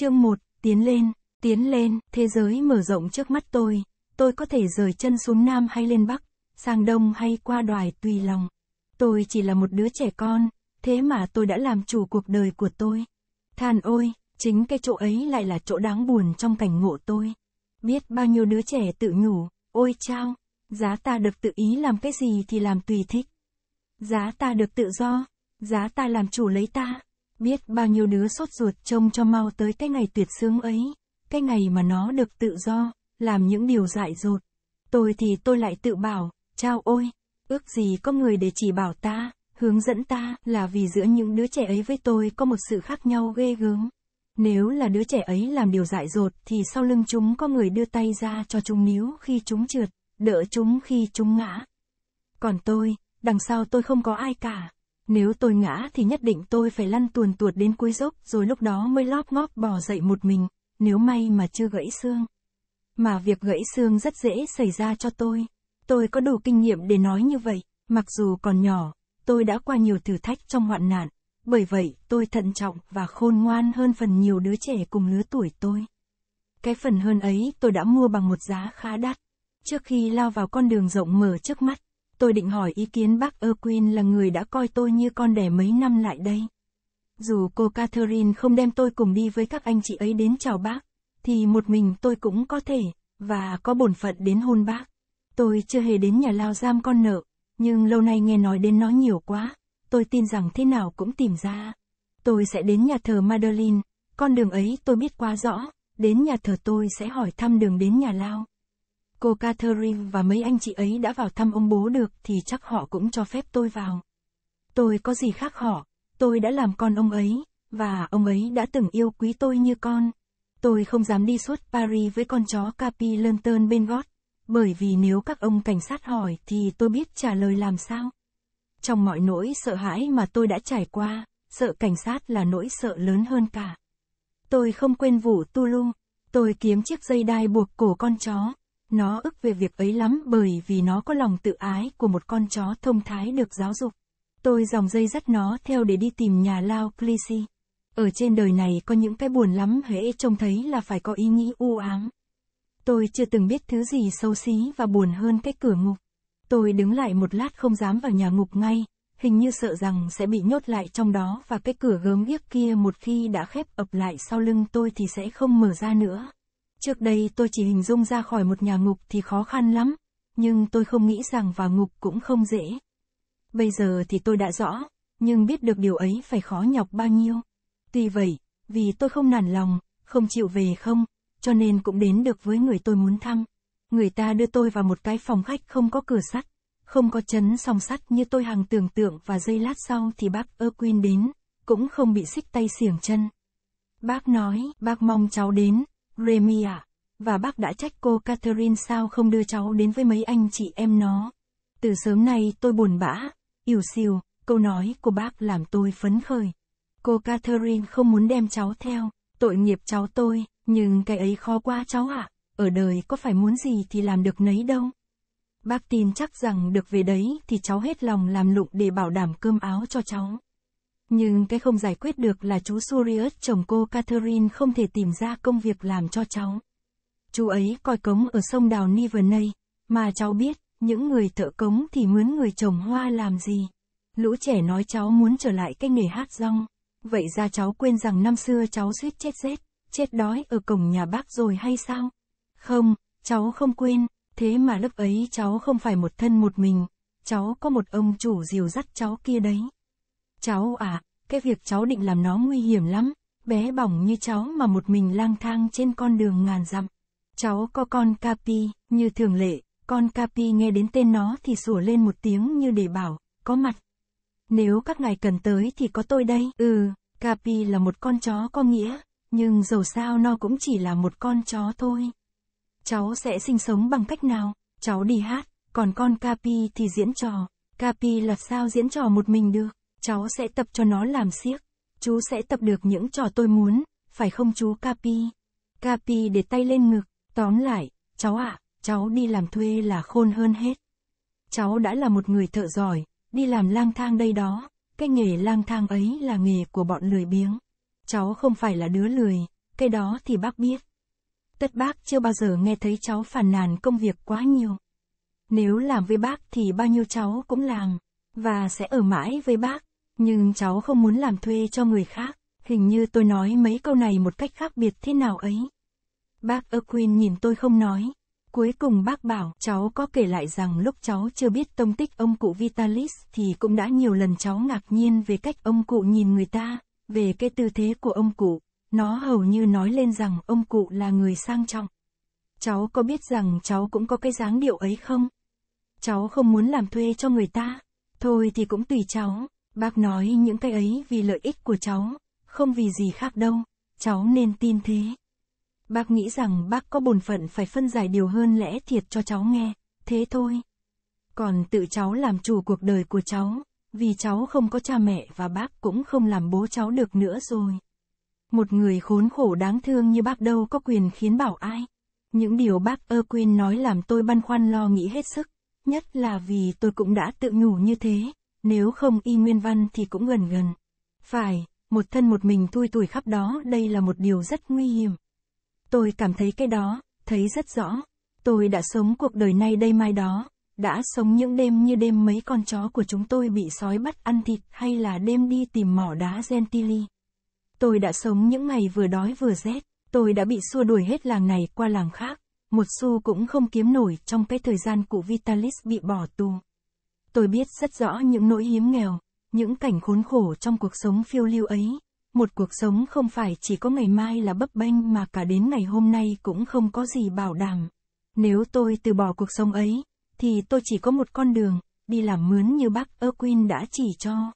Chương 1, tiến lên, tiến lên, thế giới mở rộng trước mắt tôi, tôi có thể rời chân xuống Nam hay lên Bắc, sang Đông hay qua đoài tùy lòng. Tôi chỉ là một đứa trẻ con, thế mà tôi đã làm chủ cuộc đời của tôi. Than ôi, chính cái chỗ ấy lại là chỗ đáng buồn trong cảnh ngộ tôi. Biết bao nhiêu đứa trẻ tự nhủ, ôi chao, giá ta được tự ý làm cái gì thì làm tùy thích. Giá ta được tự do, giá ta làm chủ lấy ta biết bao nhiêu đứa sốt ruột trông cho mau tới cái ngày tuyệt sướng ấy, cái ngày mà nó được tự do, làm những điều dại dột. Tôi thì tôi lại tự bảo, chao ôi, ước gì có người để chỉ bảo ta, hướng dẫn ta là vì giữa những đứa trẻ ấy với tôi có một sự khác nhau ghê gớm. Nếu là đứa trẻ ấy làm điều dại dột thì sau lưng chúng có người đưa tay ra cho chúng níu khi chúng trượt, đỡ chúng khi chúng ngã. Còn tôi, đằng sau tôi không có ai cả. Nếu tôi ngã thì nhất định tôi phải lăn tuồn tuột đến cuối dốc rồi lúc đó mới lóp ngóp bò dậy một mình, nếu may mà chưa gãy xương. Mà việc gãy xương rất dễ xảy ra cho tôi. Tôi có đủ kinh nghiệm để nói như vậy, mặc dù còn nhỏ, tôi đã qua nhiều thử thách trong hoạn nạn. Bởi vậy, tôi thận trọng và khôn ngoan hơn phần nhiều đứa trẻ cùng lứa tuổi tôi. Cái phần hơn ấy tôi đã mua bằng một giá khá đắt. Trước khi lao vào con đường rộng mở trước mắt, Tôi định hỏi ý kiến bác Erwin là người đã coi tôi như con đẻ mấy năm lại đây. Dù cô Catherine không đem tôi cùng đi với các anh chị ấy đến chào bác, thì một mình tôi cũng có thể, và có bổn phận đến hôn bác. Tôi chưa hề đến nhà lao giam con nợ, nhưng lâu nay nghe nói đến nó nhiều quá, tôi tin rằng thế nào cũng tìm ra. Tôi sẽ đến nhà thờ Madeline, con đường ấy tôi biết quá rõ, đến nhà thờ tôi sẽ hỏi thăm đường đến nhà lao. Cô Catherine và mấy anh chị ấy đã vào thăm ông bố được thì chắc họ cũng cho phép tôi vào. Tôi có gì khác họ, tôi đã làm con ông ấy, và ông ấy đã từng yêu quý tôi như con. Tôi không dám đi suốt Paris với con chó Capi Lantern bên gót, bởi vì nếu các ông cảnh sát hỏi thì tôi biết trả lời làm sao. Trong mọi nỗi sợ hãi mà tôi đã trải qua, sợ cảnh sát là nỗi sợ lớn hơn cả. Tôi không quên vụ Tulu, tôi kiếm chiếc dây đai buộc cổ con chó, nó ức về việc ấy lắm bởi vì nó có lòng tự ái của một con chó thông thái được giáo dục. Tôi dòng dây dắt nó theo để đi tìm nhà Lao Clisi. Ở trên đời này có những cái buồn lắm hễ trông thấy là phải có ý nghĩ u ám. Tôi chưa từng biết thứ gì xấu xí và buồn hơn cái cửa ngục. Tôi đứng lại một lát không dám vào nhà ngục ngay, hình như sợ rằng sẽ bị nhốt lại trong đó và cái cửa gớm ghiếc kia một khi đã khép ập lại sau lưng tôi thì sẽ không mở ra nữa. Trước đây tôi chỉ hình dung ra khỏi một nhà ngục thì khó khăn lắm, nhưng tôi không nghĩ rằng vào ngục cũng không dễ. Bây giờ thì tôi đã rõ, nhưng biết được điều ấy phải khó nhọc bao nhiêu. Tuy vậy, vì tôi không nản lòng, không chịu về không, cho nên cũng đến được với người tôi muốn thăm. Người ta đưa tôi vào một cái phòng khách không có cửa sắt, không có chấn song sắt như tôi hằng tưởng tượng và giây lát sau thì bác Erwin đến, cũng không bị xích tay xiềng chân. Bác nói, bác mong cháu đến, Remy à, và bác đã trách cô Catherine sao không đưa cháu đến với mấy anh chị em nó. Từ sớm nay tôi buồn bã, ỉu xìu, câu nói của bác làm tôi phấn khởi. Cô Catherine không muốn đem cháu theo, tội nghiệp cháu tôi, nhưng cái ấy khó quá cháu ạ, à. ở đời có phải muốn gì thì làm được nấy đâu. Bác tin chắc rằng được về đấy thì cháu hết lòng làm lụng để bảo đảm cơm áo cho cháu. Nhưng cái không giải quyết được là chú Surius chồng cô Catherine không thể tìm ra công việc làm cho cháu. Chú ấy coi cống ở sông đào Nivernay, mà cháu biết, những người thợ cống thì mướn người trồng hoa làm gì. Lũ trẻ nói cháu muốn trở lại cái nghề hát rong. Vậy ra cháu quên rằng năm xưa cháu suýt chết rét, chết đói ở cổng nhà bác rồi hay sao? Không, cháu không quên, thế mà lúc ấy cháu không phải một thân một mình, cháu có một ông chủ dìu dắt cháu kia đấy. Cháu à, cái việc cháu định làm nó nguy hiểm lắm, bé bỏng như cháu mà một mình lang thang trên con đường ngàn dặm. Cháu có con Capi, như thường lệ, con Capi nghe đến tên nó thì sủa lên một tiếng như để bảo, có mặt. Nếu các ngài cần tới thì có tôi đây, ừ, Capi là một con chó có nghĩa, nhưng dầu sao nó cũng chỉ là một con chó thôi. Cháu sẽ sinh sống bằng cách nào? Cháu đi hát, còn con Capi thì diễn trò. Capi là sao diễn trò một mình được? Cháu sẽ tập cho nó làm siếc. Chú sẽ tập được những trò tôi muốn, phải không chú Capi? Capi để tay lên ngực, tóm lại, cháu ạ, à, cháu đi làm thuê là khôn hơn hết. Cháu đã là một người thợ giỏi, đi làm lang thang đây đó, cái nghề lang thang ấy là nghề của bọn lười biếng. Cháu không phải là đứa lười, cái đó thì bác biết. Tất bác chưa bao giờ nghe thấy cháu phàn nàn công việc quá nhiều. Nếu làm với bác thì bao nhiêu cháu cũng làm, và sẽ ở mãi với bác. Nhưng cháu không muốn làm thuê cho người khác, hình như tôi nói mấy câu này một cách khác biệt thế nào ấy. Bác Erwin nhìn tôi không nói. Cuối cùng bác bảo cháu có kể lại rằng lúc cháu chưa biết tông tích ông cụ Vitalis thì cũng đã nhiều lần cháu ngạc nhiên về cách ông cụ nhìn người ta, về cái tư thế của ông cụ. Nó hầu như nói lên rằng ông cụ là người sang trọng. Cháu có biết rằng cháu cũng có cái dáng điệu ấy không? Cháu không muốn làm thuê cho người ta. Thôi thì cũng tùy cháu. Bác nói những cái ấy vì lợi ích của cháu, không vì gì khác đâu, cháu nên tin thế. Bác nghĩ rằng bác có bổn phận phải phân giải điều hơn lẽ thiệt cho cháu nghe, thế thôi. Còn tự cháu làm chủ cuộc đời của cháu, vì cháu không có cha mẹ và bác cũng không làm bố cháu được nữa rồi. Một người khốn khổ đáng thương như bác đâu có quyền khiến bảo ai. Những điều bác ơ quên nói làm tôi băn khoăn lo nghĩ hết sức, nhất là vì tôi cũng đã tự nhủ như thế nếu không y nguyên văn thì cũng gần gần. Phải, một thân một mình tui tuổi khắp đó đây là một điều rất nguy hiểm. Tôi cảm thấy cái đó, thấy rất rõ. Tôi đã sống cuộc đời nay đây mai đó, đã sống những đêm như đêm mấy con chó của chúng tôi bị sói bắt ăn thịt hay là đêm đi tìm mỏ đá Gentili. Tôi đã sống những ngày vừa đói vừa rét, tôi đã bị xua đuổi hết làng này qua làng khác, một xu cũng không kiếm nổi trong cái thời gian cụ Vitalis bị bỏ tù. Tôi biết rất rõ những nỗi hiếm nghèo, những cảnh khốn khổ trong cuộc sống phiêu lưu ấy. Một cuộc sống không phải chỉ có ngày mai là bấp bênh mà cả đến ngày hôm nay cũng không có gì bảo đảm. Nếu tôi từ bỏ cuộc sống ấy, thì tôi chỉ có một con đường, đi làm mướn như bác Erwin đã chỉ cho.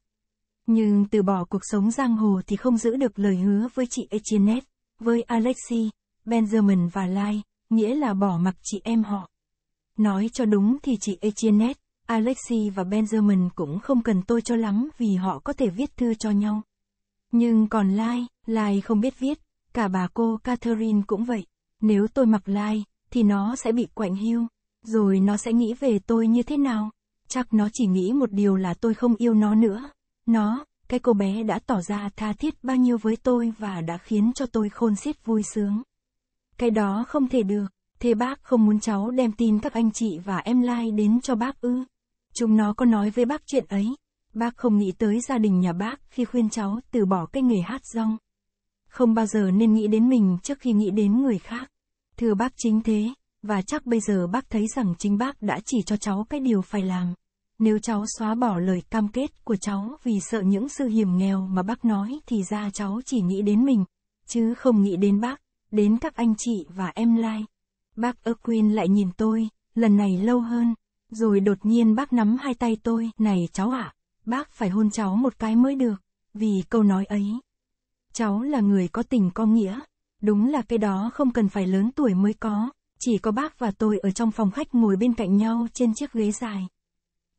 Nhưng từ bỏ cuộc sống giang hồ thì không giữ được lời hứa với chị Echinet, với Alexi, Benjamin và Lai, nghĩa là bỏ mặc chị em họ. Nói cho đúng thì chị Echinet. Alexi và Benjamin cũng không cần tôi cho lắm vì họ có thể viết thư cho nhau. Nhưng còn Lai, Lai không biết viết, cả bà cô Catherine cũng vậy. Nếu tôi mặc Lai, thì nó sẽ bị quạnh hiu, rồi nó sẽ nghĩ về tôi như thế nào? Chắc nó chỉ nghĩ một điều là tôi không yêu nó nữa. Nó, cái cô bé đã tỏ ra tha thiết bao nhiêu với tôi và đã khiến cho tôi khôn xiết vui sướng. Cái đó không thể được, thế bác không muốn cháu đem tin các anh chị và em Lai đến cho bác ư? Chúng nó có nói với bác chuyện ấy. Bác không nghĩ tới gia đình nhà bác khi khuyên cháu từ bỏ cái nghề hát rong. Không bao giờ nên nghĩ đến mình trước khi nghĩ đến người khác. Thưa bác chính thế, và chắc bây giờ bác thấy rằng chính bác đã chỉ cho cháu cái điều phải làm. Nếu cháu xóa bỏ lời cam kết của cháu vì sợ những sự hiểm nghèo mà bác nói thì ra cháu chỉ nghĩ đến mình, chứ không nghĩ đến bác, đến các anh chị và em lai. Bác ơ quên lại nhìn tôi, lần này lâu hơn, rồi đột nhiên bác nắm hai tay tôi, này cháu ạ, à, bác phải hôn cháu một cái mới được, vì câu nói ấy. Cháu là người có tình có nghĩa, đúng là cái đó không cần phải lớn tuổi mới có, chỉ có bác và tôi ở trong phòng khách ngồi bên cạnh nhau trên chiếc ghế dài.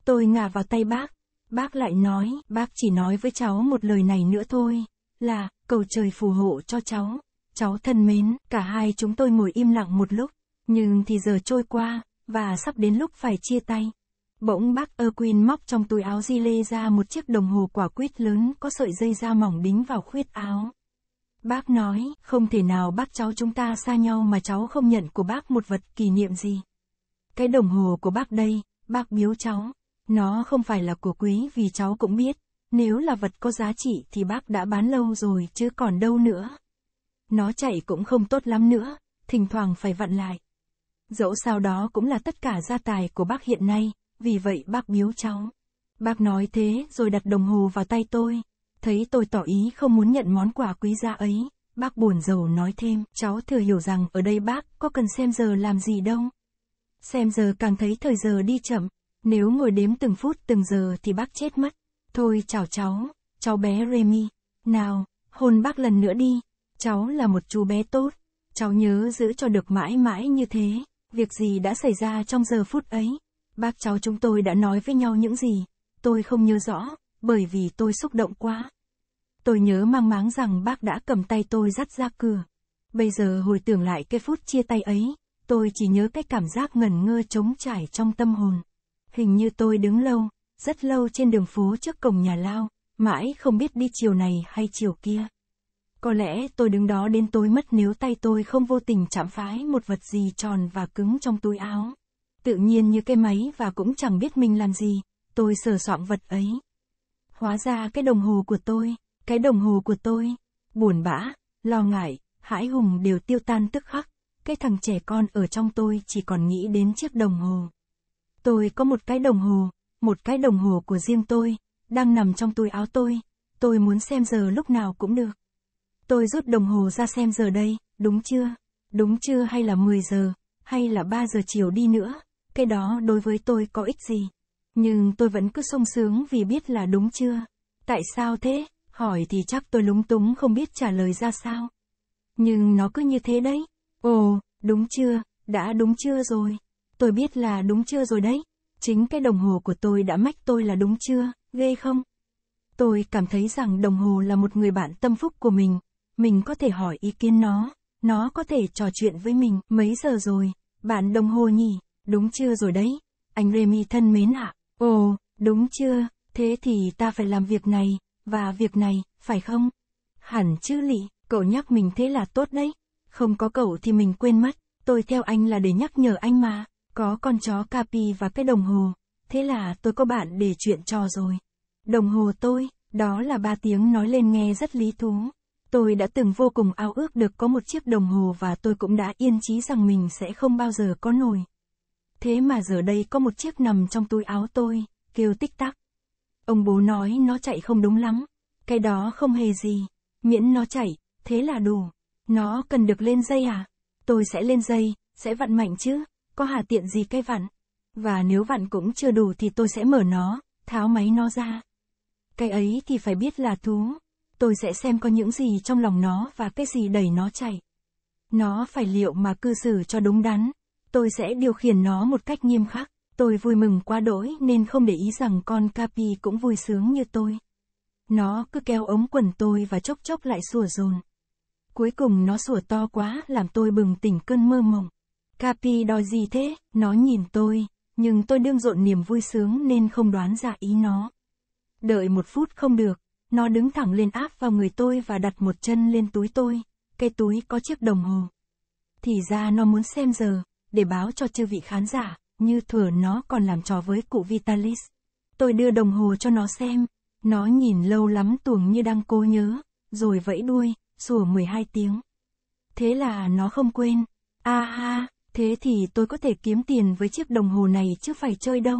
Tôi ngả vào tay bác, bác lại nói, bác chỉ nói với cháu một lời này nữa thôi, là, cầu trời phù hộ cho cháu, cháu thân mến, cả hai chúng tôi ngồi im lặng một lúc, nhưng thì giờ trôi qua, và sắp đến lúc phải chia tay. Bỗng bác Erwin móc trong túi áo di lê ra một chiếc đồng hồ quả quyết lớn có sợi dây da mỏng đính vào khuyết áo. Bác nói, không thể nào bác cháu chúng ta xa nhau mà cháu không nhận của bác một vật kỷ niệm gì. Cái đồng hồ của bác đây, bác biếu cháu. Nó không phải là của quý vì cháu cũng biết, nếu là vật có giá trị thì bác đã bán lâu rồi chứ còn đâu nữa. Nó chạy cũng không tốt lắm nữa, thỉnh thoảng phải vặn lại, Dẫu sao đó cũng là tất cả gia tài của bác hiện nay, vì vậy bác biếu cháu. Bác nói thế rồi đặt đồng hồ vào tay tôi. Thấy tôi tỏ ý không muốn nhận món quà quý giá ấy, bác buồn rầu nói thêm, cháu thừa hiểu rằng ở đây bác có cần xem giờ làm gì đâu. Xem giờ càng thấy thời giờ đi chậm, nếu ngồi đếm từng phút từng giờ thì bác chết mất. Thôi chào cháu, cháu bé Remy. Nào, hôn bác lần nữa đi. Cháu là một chú bé tốt. Cháu nhớ giữ cho được mãi mãi như thế. Việc gì đã xảy ra trong giờ phút ấy? Bác cháu chúng tôi đã nói với nhau những gì? Tôi không nhớ rõ, bởi vì tôi xúc động quá. Tôi nhớ mang máng rằng bác đã cầm tay tôi dắt ra cửa. Bây giờ hồi tưởng lại cái phút chia tay ấy, tôi chỉ nhớ cái cảm giác ngẩn ngơ trống trải trong tâm hồn. Hình như tôi đứng lâu, rất lâu trên đường phố trước cổng nhà lao, mãi không biết đi chiều này hay chiều kia. Có lẽ tôi đứng đó đến tối mất nếu tay tôi không vô tình chạm phái một vật gì tròn và cứng trong túi áo. Tự nhiên như cái máy và cũng chẳng biết mình làm gì, tôi sờ soạn vật ấy. Hóa ra cái đồng hồ của tôi, cái đồng hồ của tôi, buồn bã, lo ngại, hãi hùng đều tiêu tan tức khắc. Cái thằng trẻ con ở trong tôi chỉ còn nghĩ đến chiếc đồng hồ. Tôi có một cái đồng hồ, một cái đồng hồ của riêng tôi, đang nằm trong túi áo tôi. Tôi muốn xem giờ lúc nào cũng được. Tôi rút đồng hồ ra xem giờ đây, đúng chưa? Đúng chưa hay là 10 giờ, hay là 3 giờ chiều đi nữa? Cái đó đối với tôi có ích gì? Nhưng tôi vẫn cứ sung sướng vì biết là đúng chưa? Tại sao thế? Hỏi thì chắc tôi lúng túng không biết trả lời ra sao. Nhưng nó cứ như thế đấy. Ồ, đúng chưa? Đã đúng chưa rồi? Tôi biết là đúng chưa rồi đấy. Chính cái đồng hồ của tôi đã mách tôi là đúng chưa? Ghê không? Tôi cảm thấy rằng đồng hồ là một người bạn tâm phúc của mình, mình có thể hỏi ý kiến nó, nó có thể trò chuyện với mình, mấy giờ rồi, bạn đồng hồ nhỉ, đúng chưa rồi đấy, anh Remy thân mến ạ, à? ồ, đúng chưa, thế thì ta phải làm việc này, và việc này, phải không? Hẳn chứ lị, cậu nhắc mình thế là tốt đấy, không có cậu thì mình quên mất, tôi theo anh là để nhắc nhở anh mà, có con chó Capi và cái đồng hồ, thế là tôi có bạn để chuyện trò rồi. Đồng hồ tôi, đó là ba tiếng nói lên nghe rất lý thú. Tôi đã từng vô cùng ao ước được có một chiếc đồng hồ và tôi cũng đã yên chí rằng mình sẽ không bao giờ có nổi. Thế mà giờ đây có một chiếc nằm trong túi áo tôi, kêu tích tắc. Ông bố nói nó chạy không đúng lắm, cái đó không hề gì, miễn nó chạy, thế là đủ. Nó cần được lên dây à? Tôi sẽ lên dây, sẽ vặn mạnh chứ, có hà tiện gì cái vặn. Và nếu vặn cũng chưa đủ thì tôi sẽ mở nó, tháo máy nó ra. Cái ấy thì phải biết là thú tôi sẽ xem có những gì trong lòng nó và cái gì đẩy nó chạy. Nó phải liệu mà cư xử cho đúng đắn. Tôi sẽ điều khiển nó một cách nghiêm khắc. Tôi vui mừng quá đỗi nên không để ý rằng con Capi cũng vui sướng như tôi. Nó cứ kéo ống quần tôi và chốc chốc lại sủa dồn. Cuối cùng nó sủa to quá làm tôi bừng tỉnh cơn mơ mộng. Capi đòi gì thế? Nó nhìn tôi, nhưng tôi đương rộn niềm vui sướng nên không đoán ra ý nó. Đợi một phút không được, nó đứng thẳng lên áp vào người tôi và đặt một chân lên túi tôi. Cái túi có chiếc đồng hồ. Thì ra nó muốn xem giờ, để báo cho chư vị khán giả, như thừa nó còn làm trò với cụ Vitalis. Tôi đưa đồng hồ cho nó xem. Nó nhìn lâu lắm tuồng như đang cố nhớ, rồi vẫy đuôi, sủa 12 tiếng. Thế là nó không quên. A ha, thế thì tôi có thể kiếm tiền với chiếc đồng hồ này chứ phải chơi đâu.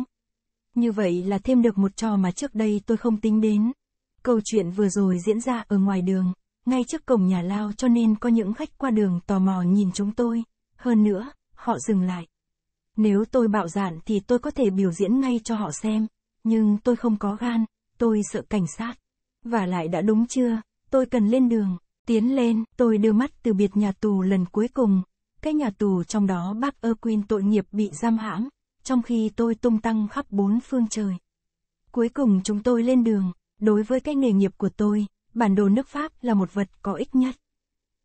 Như vậy là thêm được một trò mà trước đây tôi không tính đến. Câu chuyện vừa rồi diễn ra ở ngoài đường, ngay trước cổng nhà lao cho nên có những khách qua đường tò mò nhìn chúng tôi. Hơn nữa, họ dừng lại. Nếu tôi bạo dạn thì tôi có thể biểu diễn ngay cho họ xem, nhưng tôi không có gan, tôi sợ cảnh sát. Và lại đã đúng chưa, tôi cần lên đường, tiến lên, tôi đưa mắt từ biệt nhà tù lần cuối cùng. Cái nhà tù trong đó bác Erwin tội nghiệp bị giam hãm, trong khi tôi tung tăng khắp bốn phương trời. Cuối cùng chúng tôi lên đường, Đối với cái nghề nghiệp của tôi, bản đồ nước Pháp là một vật có ích nhất.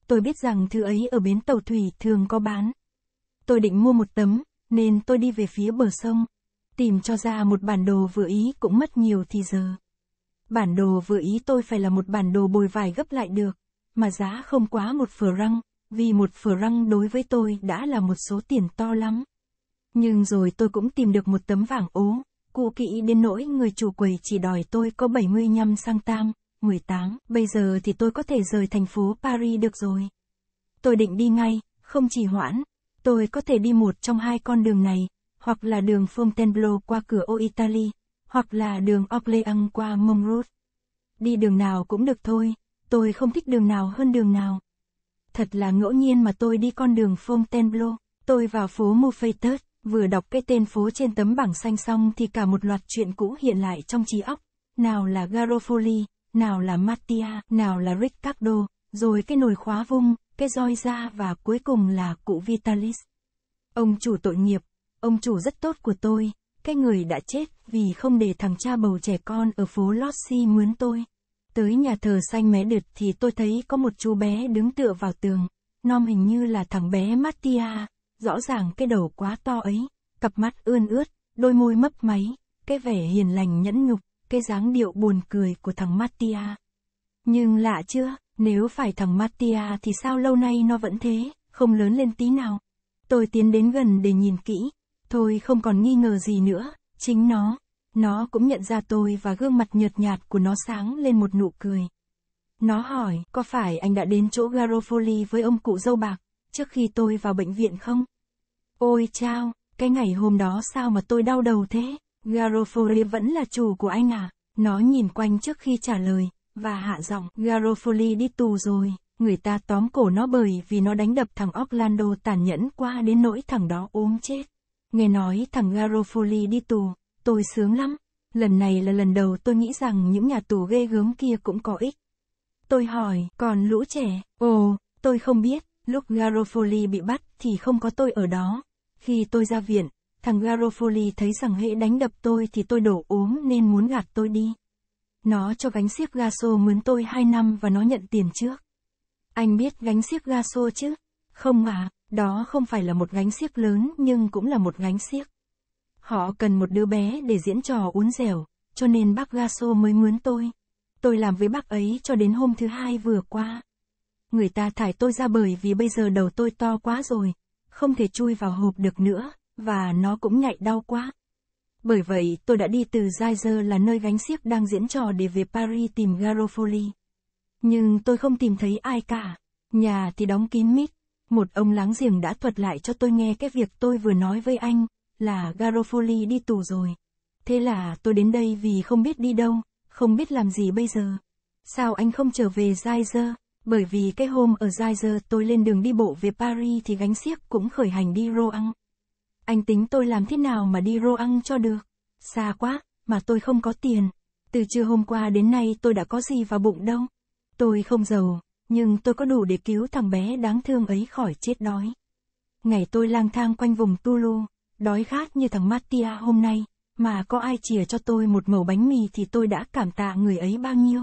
Tôi biết rằng thứ ấy ở bến tàu thủy thường có bán. Tôi định mua một tấm, nên tôi đi về phía bờ sông. Tìm cho ra một bản đồ vừa ý cũng mất nhiều thì giờ. Bản đồ vừa ý tôi phải là một bản đồ bồi vải gấp lại được, mà giá không quá một phở răng, vì một phở răng đối với tôi đã là một số tiền to lắm. Nhưng rồi tôi cũng tìm được một tấm vàng ố, Cụ kỵ đến nỗi người chủ quầy chỉ đòi tôi có 75 sang tam, 18, bây giờ thì tôi có thể rời thành phố Paris được rồi. Tôi định đi ngay, không chỉ hoãn, tôi có thể đi một trong hai con đường này, hoặc là đường Fontainebleau qua cửa ô Italy, hoặc là đường Orléans qua Montrose. Đi đường nào cũng được thôi, tôi không thích đường nào hơn đường nào. Thật là ngẫu nhiên mà tôi đi con đường Fontainebleau, tôi vào phố Montfeuilleuse, Vừa đọc cái tên phố trên tấm bảng xanh xong thì cả một loạt chuyện cũ hiện lại trong trí óc. Nào là Garofoli, nào là Mattia, nào là Riccardo, rồi cái nồi khóa vung, cái roi ra và cuối cùng là cụ Vitalis. Ông chủ tội nghiệp, ông chủ rất tốt của tôi, cái người đã chết vì không để thằng cha bầu trẻ con ở phố Lossi mướn tôi. Tới nhà thờ xanh mé đượt thì tôi thấy có một chú bé đứng tựa vào tường, nom hình như là thằng bé Mattia, rõ ràng cái đầu quá to ấy, cặp mắt ươn ướt, đôi môi mấp máy, cái vẻ hiền lành nhẫn nhục, cái dáng điệu buồn cười của thằng Mattia. Nhưng lạ chưa, nếu phải thằng Mattia thì sao lâu nay nó vẫn thế, không lớn lên tí nào. Tôi tiến đến gần để nhìn kỹ, thôi không còn nghi ngờ gì nữa, chính nó, nó cũng nhận ra tôi và gương mặt nhợt nhạt của nó sáng lên một nụ cười. Nó hỏi, có phải anh đã đến chỗ Garofoli với ông cụ dâu bạc? trước khi tôi vào bệnh viện không? Ôi chao, cái ngày hôm đó sao mà tôi đau đầu thế? Garofoli vẫn là chủ của anh à? Nó nhìn quanh trước khi trả lời, và hạ giọng, Garofoli đi tù rồi, người ta tóm cổ nó bởi vì nó đánh đập thằng Orlando tàn nhẫn qua đến nỗi thằng đó ốm chết. Nghe nói thằng Garofoli đi tù, tôi sướng lắm. Lần này là lần đầu tôi nghĩ rằng những nhà tù ghê gớm kia cũng có ích. Tôi hỏi, còn lũ trẻ, ồ, tôi không biết, Lúc Garofoli bị bắt thì không có tôi ở đó. Khi tôi ra viện, thằng Garofoli thấy rằng hệ đánh đập tôi thì tôi đổ ốm nên muốn gạt tôi đi. Nó cho gánh xiếc gaso mướn tôi 2 năm và nó nhận tiền trước. Anh biết gánh xiếc gaso chứ? Không à, đó không phải là một gánh xiếc lớn nhưng cũng là một gánh xiếc. Họ cần một đứa bé để diễn trò uốn dẻo, cho nên bác gaso mới mướn tôi. Tôi làm với bác ấy cho đến hôm thứ hai vừa qua. Người ta thải tôi ra bởi vì bây giờ đầu tôi to quá rồi, không thể chui vào hộp được nữa, và nó cũng nhạy đau quá. Bởi vậy, tôi đã đi từ Geyser là nơi gánh xiếc đang diễn trò để về Paris tìm Garofoli. Nhưng tôi không tìm thấy ai cả. Nhà thì đóng kín mít. Một ông láng giềng đã thuật lại cho tôi nghe cái việc tôi vừa nói với anh, là Garofoli đi tù rồi. Thế là tôi đến đây vì không biết đi đâu, không biết làm gì bây giờ. Sao anh không trở về Geyser? Bởi vì cái hôm ở Gizer tôi lên đường đi bộ về Paris thì gánh xiếc cũng khởi hành đi Rouen. Anh tính tôi làm thế nào mà đi Rouen cho được? Xa quá, mà tôi không có tiền. Từ trưa hôm qua đến nay tôi đã có gì vào bụng đâu. Tôi không giàu, nhưng tôi có đủ để cứu thằng bé đáng thương ấy khỏi chết đói. Ngày tôi lang thang quanh vùng Tulu, đói khát như thằng Mattia hôm nay, mà có ai chìa cho tôi một mẩu bánh mì thì tôi đã cảm tạ người ấy bao nhiêu.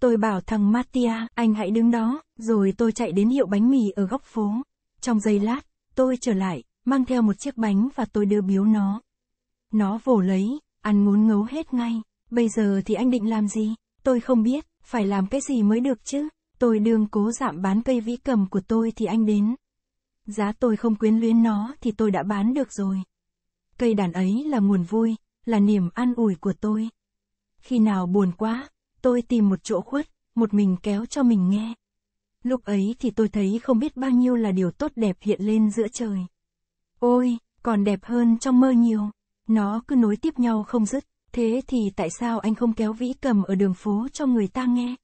Tôi bảo thằng Mattia, anh hãy đứng đó, rồi tôi chạy đến hiệu bánh mì ở góc phố. Trong giây lát, tôi trở lại, mang theo một chiếc bánh và tôi đưa biếu nó. Nó vồ lấy, ăn muốn ngấu hết ngay. Bây giờ thì anh định làm gì? Tôi không biết, phải làm cái gì mới được chứ? Tôi đương cố giảm bán cây vĩ cầm của tôi thì anh đến. Giá tôi không quyến luyến nó thì tôi đã bán được rồi. Cây đàn ấy là nguồn vui, là niềm an ủi của tôi. Khi nào buồn quá, tôi tìm một chỗ khuất, một mình kéo cho mình nghe. Lúc ấy thì tôi thấy không biết bao nhiêu là điều tốt đẹp hiện lên giữa trời. Ôi, còn đẹp hơn trong mơ nhiều. Nó cứ nối tiếp nhau không dứt. Thế thì tại sao anh không kéo vĩ cầm ở đường phố cho người ta nghe?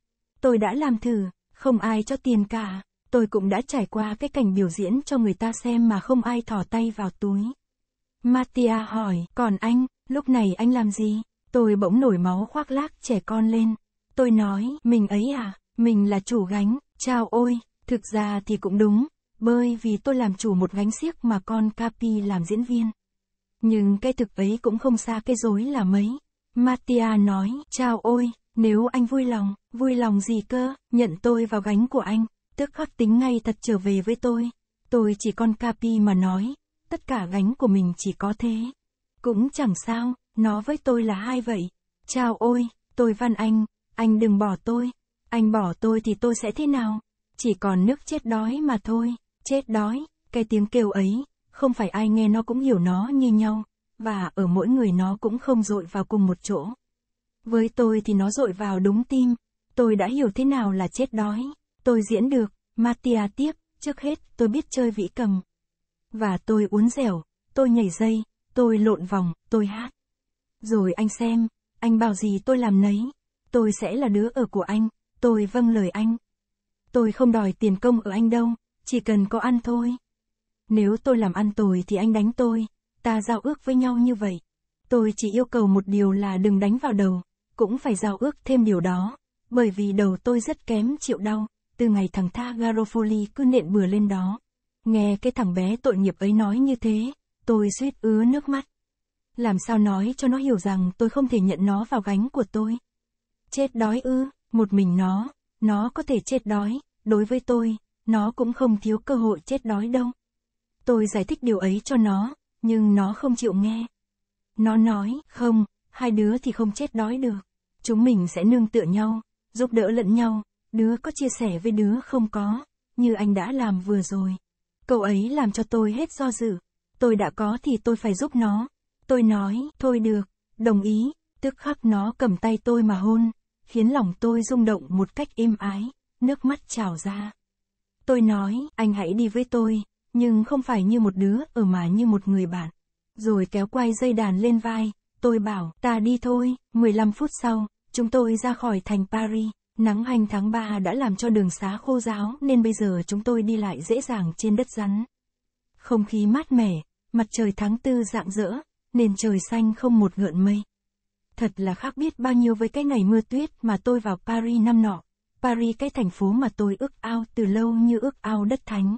Tôi đã làm thử, không ai cho tiền cả. Tôi cũng đã trải qua cái cảnh biểu diễn cho người ta xem mà không ai thỏ tay vào túi. Mattia hỏi, còn anh, lúc này anh làm gì? Tôi bỗng nổi máu khoác lác trẻ con lên. Tôi nói, mình ấy à, mình là chủ gánh, chào ôi, thực ra thì cũng đúng, bởi vì tôi làm chủ một gánh xiếc mà con Capi làm diễn viên. Nhưng cái thực ấy cũng không xa cái dối là mấy. Mattia nói, chào ôi, nếu anh vui lòng, vui lòng gì cơ, nhận tôi vào gánh của anh, tức khắc tính ngay thật trở về với tôi. Tôi chỉ con Capi mà nói, tất cả gánh của mình chỉ có thế. Cũng chẳng sao, nó với tôi là hai vậy. chào ôi, tôi văn anh, anh đừng bỏ tôi. Anh bỏ tôi thì tôi sẽ thế nào? Chỉ còn nước chết đói mà thôi. Chết đói, cái tiếng kêu ấy, không phải ai nghe nó cũng hiểu nó như nhau. Và ở mỗi người nó cũng không dội vào cùng một chỗ. Với tôi thì nó dội vào đúng tim. Tôi đã hiểu thế nào là chết đói. Tôi diễn được, Mattia tiếp, trước hết tôi biết chơi vĩ cầm. Và tôi uốn dẻo, tôi nhảy dây, tôi lộn vòng, tôi hát. Rồi anh xem, anh bảo gì tôi làm nấy tôi sẽ là đứa ở của anh, tôi vâng lời anh. Tôi không đòi tiền công ở anh đâu, chỉ cần có ăn thôi. Nếu tôi làm ăn tồi thì anh đánh tôi, ta giao ước với nhau như vậy. Tôi chỉ yêu cầu một điều là đừng đánh vào đầu, cũng phải giao ước thêm điều đó, bởi vì đầu tôi rất kém chịu đau, từ ngày thằng Tha Garofoli cứ nện bừa lên đó. Nghe cái thằng bé tội nghiệp ấy nói như thế, tôi suýt ứa nước mắt. Làm sao nói cho nó hiểu rằng tôi không thể nhận nó vào gánh của tôi. Chết đói ư, một mình nó, nó có thể chết đói, đối với tôi, nó cũng không thiếu cơ hội chết đói đâu. Tôi giải thích điều ấy cho nó, nhưng nó không chịu nghe. Nó nói, không, hai đứa thì không chết đói được. Chúng mình sẽ nương tựa nhau, giúp đỡ lẫn nhau, đứa có chia sẻ với đứa không có, như anh đã làm vừa rồi. Cậu ấy làm cho tôi hết do dự. Tôi đã có thì tôi phải giúp nó. Tôi nói, thôi được, đồng ý, tức khắc nó cầm tay tôi mà hôn khiến lòng tôi rung động một cách êm ái, nước mắt trào ra. Tôi nói, anh hãy đi với tôi, nhưng không phải như một đứa ở mà như một người bạn. Rồi kéo quay dây đàn lên vai, tôi bảo, ta đi thôi, 15 phút sau, chúng tôi ra khỏi thành Paris. Nắng hành tháng 3 đã làm cho đường xá khô ráo nên bây giờ chúng tôi đi lại dễ dàng trên đất rắn. Không khí mát mẻ, mặt trời tháng 4 rạng rỡ, nền trời xanh không một gợn mây. Thật là khác biết bao nhiêu với cái ngày mưa tuyết mà tôi vào Paris năm nọ. Paris cái thành phố mà tôi ước ao từ lâu như ước ao đất thánh.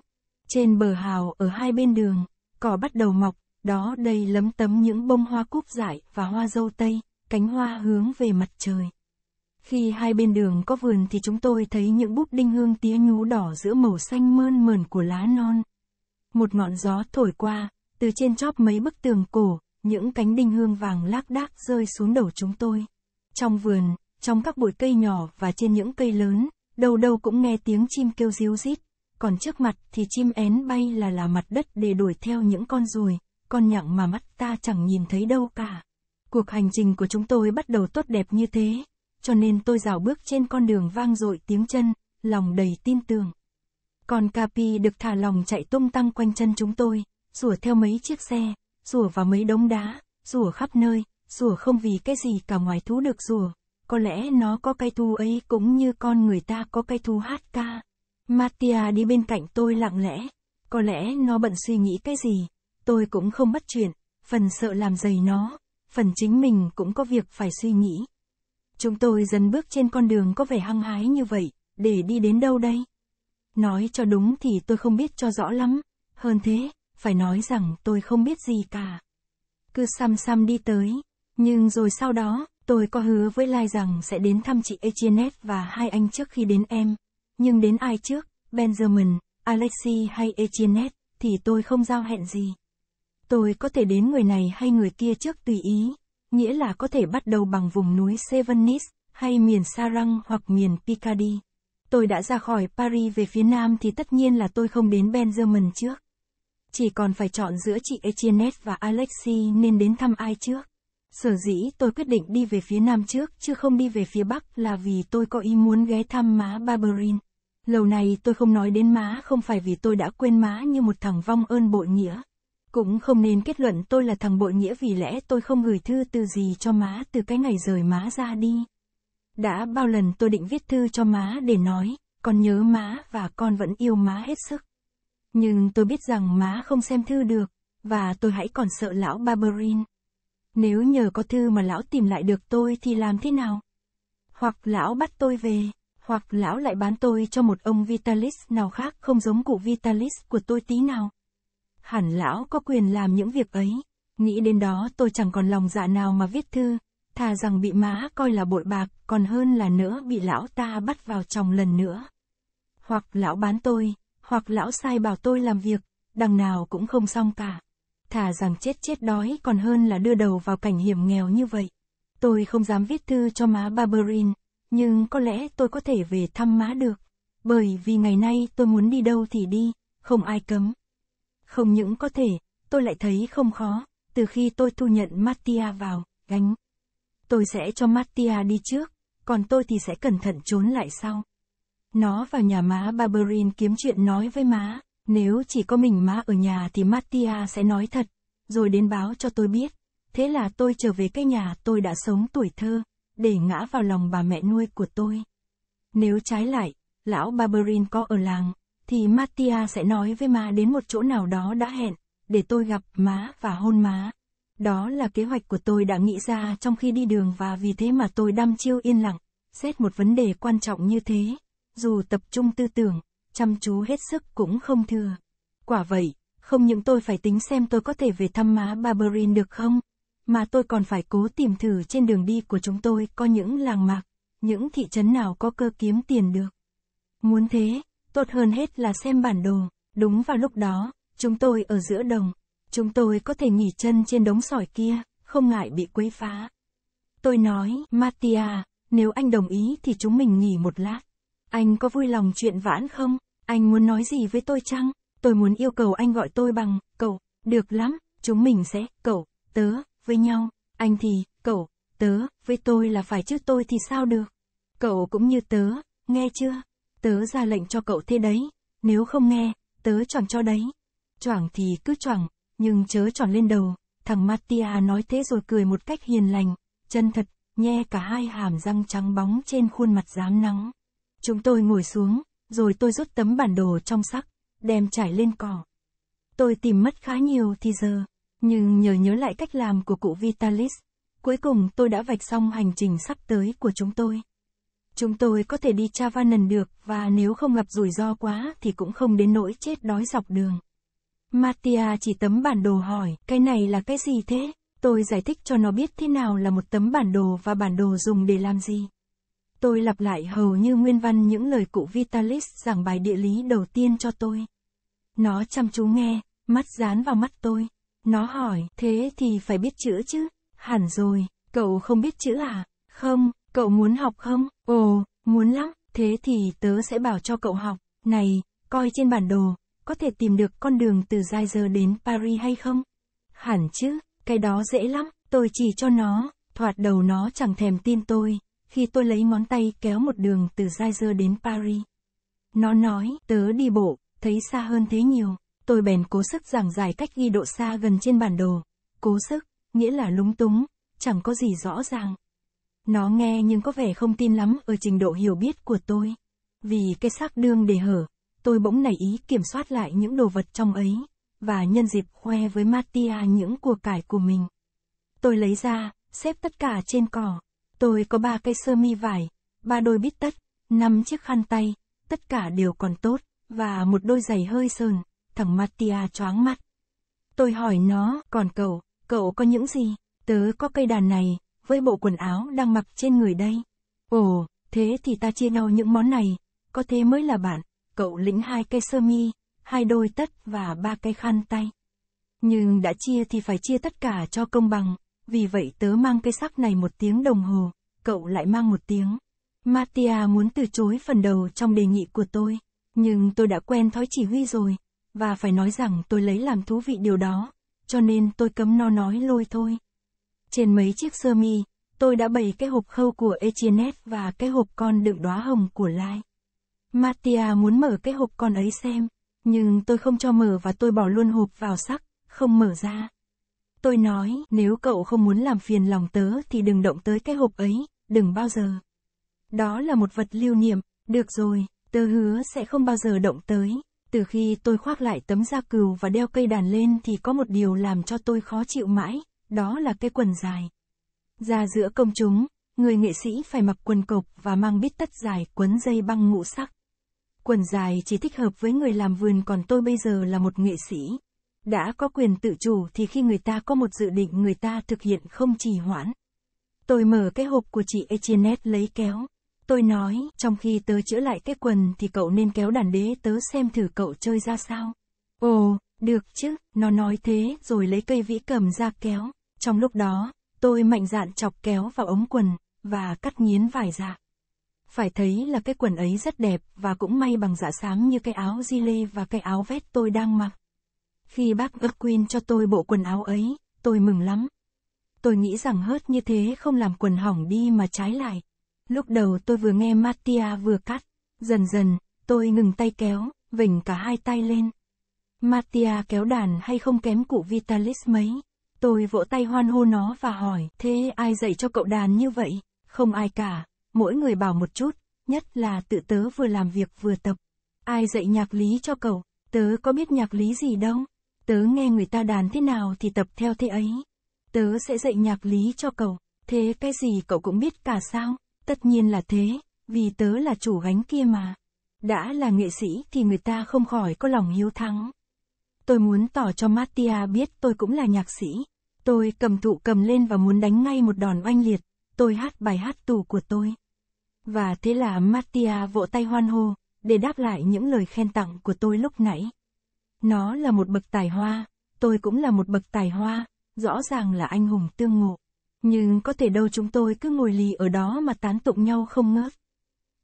Trên bờ hào ở hai bên đường, cỏ bắt đầu mọc, đó đầy lấm tấm những bông hoa cúc dại và hoa dâu tây, cánh hoa hướng về mặt trời. Khi hai bên đường có vườn thì chúng tôi thấy những búp đinh hương tía nhú đỏ giữa màu xanh mơn mờn của lá non. Một ngọn gió thổi qua, từ trên chóp mấy bức tường cổ, những cánh đinh hương vàng lác đác rơi xuống đầu chúng tôi. Trong vườn, trong các bụi cây nhỏ và trên những cây lớn, đâu đâu cũng nghe tiếng chim kêu ríu rít. Còn trước mặt thì chim én bay là là mặt đất để đuổi theo những con ruồi, con nhặng mà mắt ta chẳng nhìn thấy đâu cả. Cuộc hành trình của chúng tôi bắt đầu tốt đẹp như thế, cho nên tôi dạo bước trên con đường vang dội tiếng chân, lòng đầy tin tưởng. Còn Capi được thả lòng chạy tung tăng quanh chân chúng tôi, rủa theo mấy chiếc xe, rủa vào mấy đống đá, rủa khắp nơi, rủa không vì cái gì cả ngoài thú được rủa. Có lẽ nó có cây thú ấy cũng như con người ta có cây thú hát ca. Mattia đi bên cạnh tôi lặng lẽ. Có lẽ nó bận suy nghĩ cái gì. Tôi cũng không bắt chuyện, phần sợ làm dày nó, phần chính mình cũng có việc phải suy nghĩ. Chúng tôi dần bước trên con đường có vẻ hăng hái như vậy, để đi đến đâu đây? Nói cho đúng thì tôi không biết cho rõ lắm, hơn thế, phải nói rằng tôi không biết gì cả. Cứ xăm xăm đi tới, nhưng rồi sau đó, tôi có hứa với Lai rằng sẽ đến thăm chị Etiennet và hai anh trước khi đến em. Nhưng đến ai trước, Benjamin, Alexi hay Etiennet, thì tôi không giao hẹn gì. Tôi có thể đến người này hay người kia trước tùy ý, nghĩa là có thể bắt đầu bằng vùng núi Sevenis, hay miền Sarang hoặc miền Picardy. Tôi đã ra khỏi Paris về phía Nam thì tất nhiên là tôi không đến Benjamin trước. Chỉ còn phải chọn giữa chị Etienne và Alexi nên đến thăm ai trước. Sở dĩ tôi quyết định đi về phía nam trước chứ không đi về phía bắc là vì tôi có ý muốn ghé thăm má Barberin. Lâu này tôi không nói đến má không phải vì tôi đã quên má như một thằng vong ơn bội nghĩa. Cũng không nên kết luận tôi là thằng bội nghĩa vì lẽ tôi không gửi thư từ gì cho má từ cái ngày rời má ra đi. Đã bao lần tôi định viết thư cho má để nói, con nhớ má và con vẫn yêu má hết sức. Nhưng tôi biết rằng má không xem thư được, và tôi hãy còn sợ lão Barberin. Nếu nhờ có thư mà lão tìm lại được tôi thì làm thế nào? Hoặc lão bắt tôi về, hoặc lão lại bán tôi cho một ông Vitalis nào khác không giống cụ Vitalis của tôi tí nào. Hẳn lão có quyền làm những việc ấy. Nghĩ đến đó tôi chẳng còn lòng dạ nào mà viết thư, thà rằng bị má coi là bội bạc còn hơn là nữa bị lão ta bắt vào chồng lần nữa. Hoặc lão bán tôi, hoặc lão sai bảo tôi làm việc, đằng nào cũng không xong cả. Thà rằng chết chết đói còn hơn là đưa đầu vào cảnh hiểm nghèo như vậy. Tôi không dám viết thư cho má Barberin, nhưng có lẽ tôi có thể về thăm má được. Bởi vì ngày nay tôi muốn đi đâu thì đi, không ai cấm. Không những có thể, tôi lại thấy không khó, từ khi tôi thu nhận Mattia vào, gánh. Tôi sẽ cho Mattia đi trước, còn tôi thì sẽ cẩn thận trốn lại sau. Nó vào nhà má Barberin kiếm chuyện nói với má, nếu chỉ có mình má ở nhà thì Mattia sẽ nói thật, rồi đến báo cho tôi biết. Thế là tôi trở về cái nhà tôi đã sống tuổi thơ, để ngã vào lòng bà mẹ nuôi của tôi. Nếu trái lại, lão Barberin có ở làng, thì Mattia sẽ nói với má đến một chỗ nào đó đã hẹn, để tôi gặp má và hôn má. Đó là kế hoạch của tôi đã nghĩ ra trong khi đi đường và vì thế mà tôi đăm chiêu yên lặng, xét một vấn đề quan trọng như thế dù tập trung tư tưởng, chăm chú hết sức cũng không thừa. Quả vậy, không những tôi phải tính xem tôi có thể về thăm má Barberin được không, mà tôi còn phải cố tìm thử trên đường đi của chúng tôi có những làng mạc, những thị trấn nào có cơ kiếm tiền được. Muốn thế, tốt hơn hết là xem bản đồ, đúng vào lúc đó, chúng tôi ở giữa đồng, chúng tôi có thể nghỉ chân trên đống sỏi kia, không ngại bị quấy phá. Tôi nói, Mattia, nếu anh đồng ý thì chúng mình nghỉ một lát. Anh có vui lòng chuyện vãn không? Anh muốn nói gì với tôi chăng? Tôi muốn yêu cầu anh gọi tôi bằng, cậu, được lắm, chúng mình sẽ, cậu, tớ, với nhau. Anh thì, cậu, tớ, với tôi là phải chứ tôi thì sao được? Cậu cũng như tớ, nghe chưa? Tớ ra lệnh cho cậu thế đấy, nếu không nghe, tớ choảng cho đấy. Choảng thì cứ choảng, nhưng chớ tròn lên đầu. Thằng Mattia nói thế rồi cười một cách hiền lành, chân thật, nhe cả hai hàm răng trắng bóng trên khuôn mặt dám nắng. Chúng tôi ngồi xuống, rồi tôi rút tấm bản đồ trong sắc, đem trải lên cỏ. Tôi tìm mất khá nhiều thì giờ, nhưng nhờ nhớ lại cách làm của cụ Vitalis, cuối cùng tôi đã vạch xong hành trình sắp tới của chúng tôi. Chúng tôi có thể đi Chavanan được và nếu không gặp rủi ro quá thì cũng không đến nỗi chết đói dọc đường. Mattia chỉ tấm bản đồ hỏi, cái này là cái gì thế? Tôi giải thích cho nó biết thế nào là một tấm bản đồ và bản đồ dùng để làm gì. Tôi lặp lại hầu như nguyên văn những lời cụ Vitalis giảng bài địa lý đầu tiên cho tôi. Nó chăm chú nghe, mắt dán vào mắt tôi. Nó hỏi, thế thì phải biết chữ chứ? Hẳn rồi, cậu không biết chữ à? Không, cậu muốn học không? Ồ, muốn lắm, thế thì tớ sẽ bảo cho cậu học. Này, coi trên bản đồ, có thể tìm được con đường từ Gizer đến Paris hay không? Hẳn chứ, cái đó dễ lắm, tôi chỉ cho nó, thoạt đầu nó chẳng thèm tin tôi, khi tôi lấy ngón tay kéo một đường từ Gizer đến Paris. Nó nói, tớ đi bộ, thấy xa hơn thế nhiều. Tôi bèn cố sức giảng giải cách ghi độ xa gần trên bản đồ. Cố sức, nghĩa là lúng túng, chẳng có gì rõ ràng. Nó nghe nhưng có vẻ không tin lắm ở trình độ hiểu biết của tôi. Vì cái xác đương để hở, tôi bỗng nảy ý kiểm soát lại những đồ vật trong ấy, và nhân dịp khoe với Mattia những của cải của mình. Tôi lấy ra, xếp tất cả trên cỏ, Tôi có ba cây sơ mi vải, ba đôi bít tất, năm chiếc khăn tay, tất cả đều còn tốt, và một đôi giày hơi sờn, thằng Mattia choáng mắt. Tôi hỏi nó, còn cậu, cậu có những gì? Tớ có cây đàn này, với bộ quần áo đang mặc trên người đây. Ồ, thế thì ta chia nhau những món này, có thế mới là bạn, cậu lĩnh hai cây sơ mi, hai đôi tất và ba cây khăn tay. Nhưng đã chia thì phải chia tất cả cho công bằng vì vậy tớ mang cái sắc này một tiếng đồng hồ, cậu lại mang một tiếng. Mattia muốn từ chối phần đầu trong đề nghị của tôi, nhưng tôi đã quen thói chỉ huy rồi, và phải nói rằng tôi lấy làm thú vị điều đó, cho nên tôi cấm no nói lôi thôi. Trên mấy chiếc sơ mi, tôi đã bày cái hộp khâu của Etienne và cái hộp con đựng đóa hồng của Lai. Mattia muốn mở cái hộp con ấy xem, nhưng tôi không cho mở và tôi bỏ luôn hộp vào sắc, không mở ra. Tôi nói, nếu cậu không muốn làm phiền lòng tớ thì đừng động tới cái hộp ấy, đừng bao giờ. Đó là một vật lưu niệm, được rồi, tớ hứa sẽ không bao giờ động tới. Từ khi tôi khoác lại tấm da cừu và đeo cây đàn lên thì có một điều làm cho tôi khó chịu mãi, đó là cái quần dài. Ra giữa công chúng, người nghệ sĩ phải mặc quần cộc và mang bít tất dài quấn dây băng ngũ sắc. Quần dài chỉ thích hợp với người làm vườn còn tôi bây giờ là một nghệ sĩ, đã có quyền tự chủ thì khi người ta có một dự định người ta thực hiện không trì hoãn. Tôi mở cái hộp của chị Echenet lấy kéo. Tôi nói, trong khi tớ chữa lại cái quần thì cậu nên kéo đàn đế tớ xem thử cậu chơi ra sao. Ồ, được chứ, nó nói thế rồi lấy cây vĩ cầm ra kéo. Trong lúc đó, tôi mạnh dạn chọc kéo vào ống quần, và cắt nghiến vải ra. Phải thấy là cái quần ấy rất đẹp và cũng may bằng dạ sáng như cái áo di lê và cái áo vest tôi đang mặc. Khi bác ước quyên cho tôi bộ quần áo ấy, tôi mừng lắm. Tôi nghĩ rằng hớt như thế không làm quần hỏng đi mà trái lại. Lúc đầu tôi vừa nghe Mattia vừa cắt. Dần dần, tôi ngừng tay kéo, vỉnh cả hai tay lên. Mattia kéo đàn hay không kém cụ Vitalis mấy. Tôi vỗ tay hoan hô nó và hỏi, thế ai dạy cho cậu đàn như vậy? Không ai cả, mỗi người bảo một chút, nhất là tự tớ vừa làm việc vừa tập. Ai dạy nhạc lý cho cậu, tớ có biết nhạc lý gì đâu. Tớ nghe người ta đàn thế nào thì tập theo thế ấy. Tớ sẽ dạy nhạc lý cho cậu. Thế cái gì cậu cũng biết cả sao? Tất nhiên là thế, vì tớ là chủ gánh kia mà. Đã là nghệ sĩ thì người ta không khỏi có lòng hiếu thắng. Tôi muốn tỏ cho Mattia biết tôi cũng là nhạc sĩ. Tôi cầm thụ cầm lên và muốn đánh ngay một đòn oanh liệt. Tôi hát bài hát tù của tôi. Và thế là Mattia vỗ tay hoan hô, để đáp lại những lời khen tặng của tôi lúc nãy. Nó là một bậc tài hoa, tôi cũng là một bậc tài hoa, rõ ràng là anh hùng tương ngộ. Nhưng có thể đâu chúng tôi cứ ngồi lì ở đó mà tán tụng nhau không ngớt.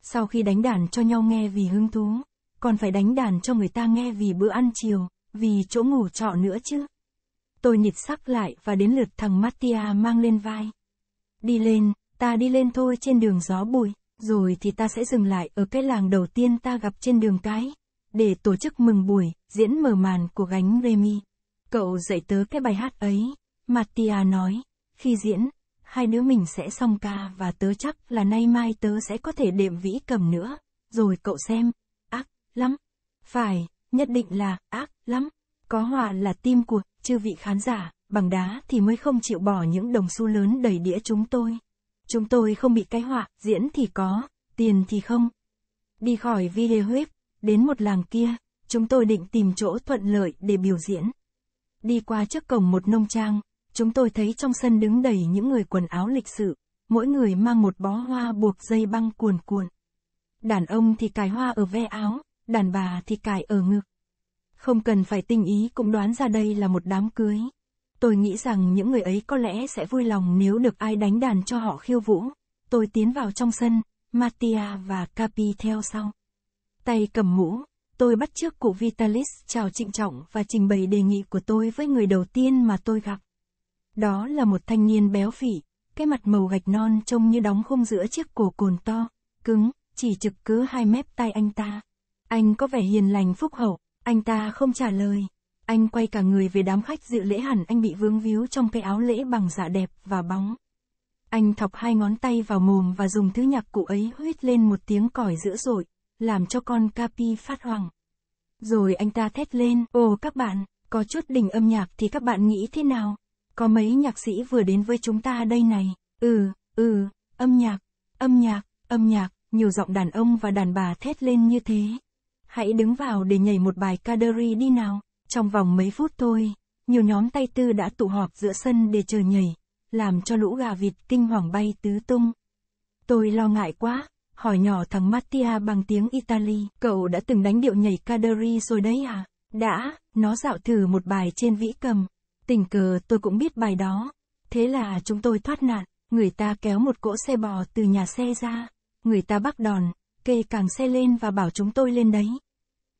Sau khi đánh đàn cho nhau nghe vì hứng thú, còn phải đánh đàn cho người ta nghe vì bữa ăn chiều, vì chỗ ngủ trọ nữa chứ. Tôi nhịt sắc lại và đến lượt thằng Mattia mang lên vai. Đi lên, ta đi lên thôi trên đường gió bụi, rồi thì ta sẽ dừng lại ở cái làng đầu tiên ta gặp trên đường cái để tổ chức mừng buổi diễn mở màn của gánh Remy. Cậu dạy tớ cái bài hát ấy, Mattia nói, khi diễn, hai đứa mình sẽ xong ca và tớ chắc là nay mai tớ sẽ có thể đệm vĩ cầm nữa, rồi cậu xem, ác lắm. Phải, nhất định là ác lắm. Có họa là tim của chư vị khán giả, bằng đá thì mới không chịu bỏ những đồng xu lớn đầy đĩa chúng tôi. Chúng tôi không bị cái họa, diễn thì có, tiền thì không. Đi khỏi video huyết. Đến một làng kia, chúng tôi định tìm chỗ thuận lợi để biểu diễn. Đi qua trước cổng một nông trang, chúng tôi thấy trong sân đứng đầy những người quần áo lịch sự, mỗi người mang một bó hoa buộc dây băng cuồn cuộn. Đàn ông thì cài hoa ở ve áo, đàn bà thì cài ở ngực. Không cần phải tinh ý cũng đoán ra đây là một đám cưới. Tôi nghĩ rằng những người ấy có lẽ sẽ vui lòng nếu được ai đánh đàn cho họ khiêu vũ. Tôi tiến vào trong sân, Mattia và Capi theo sau tay cầm mũ, tôi bắt trước cụ Vitalis chào trịnh trọng và trình bày đề nghị của tôi với người đầu tiên mà tôi gặp. Đó là một thanh niên béo phì, cái mặt màu gạch non trông như đóng khung giữa chiếc cổ cồn to, cứng, chỉ trực cứ hai mép tay anh ta. Anh có vẻ hiền lành phúc hậu, anh ta không trả lời. Anh quay cả người về đám khách dự lễ hẳn anh bị vướng víu trong cái áo lễ bằng dạ đẹp và bóng. Anh thọc hai ngón tay vào mồm và dùng thứ nhạc cụ ấy huyết lên một tiếng còi dữ dội, làm cho con Capi phát hoảng. Rồi anh ta thét lên, ồ các bạn, có chút đỉnh âm nhạc thì các bạn nghĩ thế nào? Có mấy nhạc sĩ vừa đến với chúng ta đây này, ừ, ừ, âm nhạc, âm nhạc, âm nhạc, nhiều giọng đàn ông và đàn bà thét lên như thế. Hãy đứng vào để nhảy một bài Kaderi đi nào, trong vòng mấy phút thôi, nhiều nhóm tay tư đã tụ họp giữa sân để chờ nhảy, làm cho lũ gà vịt kinh hoàng bay tứ tung. Tôi lo ngại quá, hỏi nhỏ thằng Mattia bằng tiếng Italy, cậu đã từng đánh điệu nhảy Caderi rồi đấy à? Đã, nó dạo thử một bài trên vĩ cầm. Tình cờ tôi cũng biết bài đó. Thế là chúng tôi thoát nạn, người ta kéo một cỗ xe bò từ nhà xe ra. Người ta bắt đòn, kê càng xe lên và bảo chúng tôi lên đấy.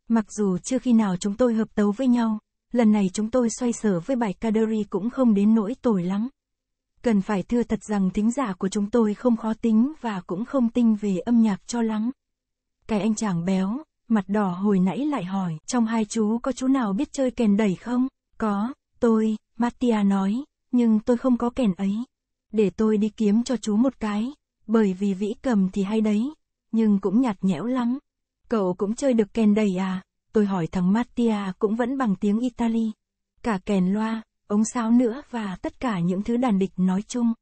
Mặc dù chưa khi nào chúng tôi hợp tấu với nhau, lần này chúng tôi xoay sở với bài Caderi cũng không đến nỗi tồi lắm cần phải thưa thật rằng thính giả của chúng tôi không khó tính và cũng không tinh về âm nhạc cho lắm. Cái anh chàng béo, mặt đỏ hồi nãy lại hỏi, trong hai chú có chú nào biết chơi kèn đẩy không? Có, tôi, Mattia nói, nhưng tôi không có kèn ấy. Để tôi đi kiếm cho chú một cái, bởi vì vĩ cầm thì hay đấy, nhưng cũng nhạt nhẽo lắm. Cậu cũng chơi được kèn đẩy à? Tôi hỏi thằng Mattia cũng vẫn bằng tiếng Italy. Cả kèn loa, ống sáo nữa và tất cả những thứ đàn địch nói chung.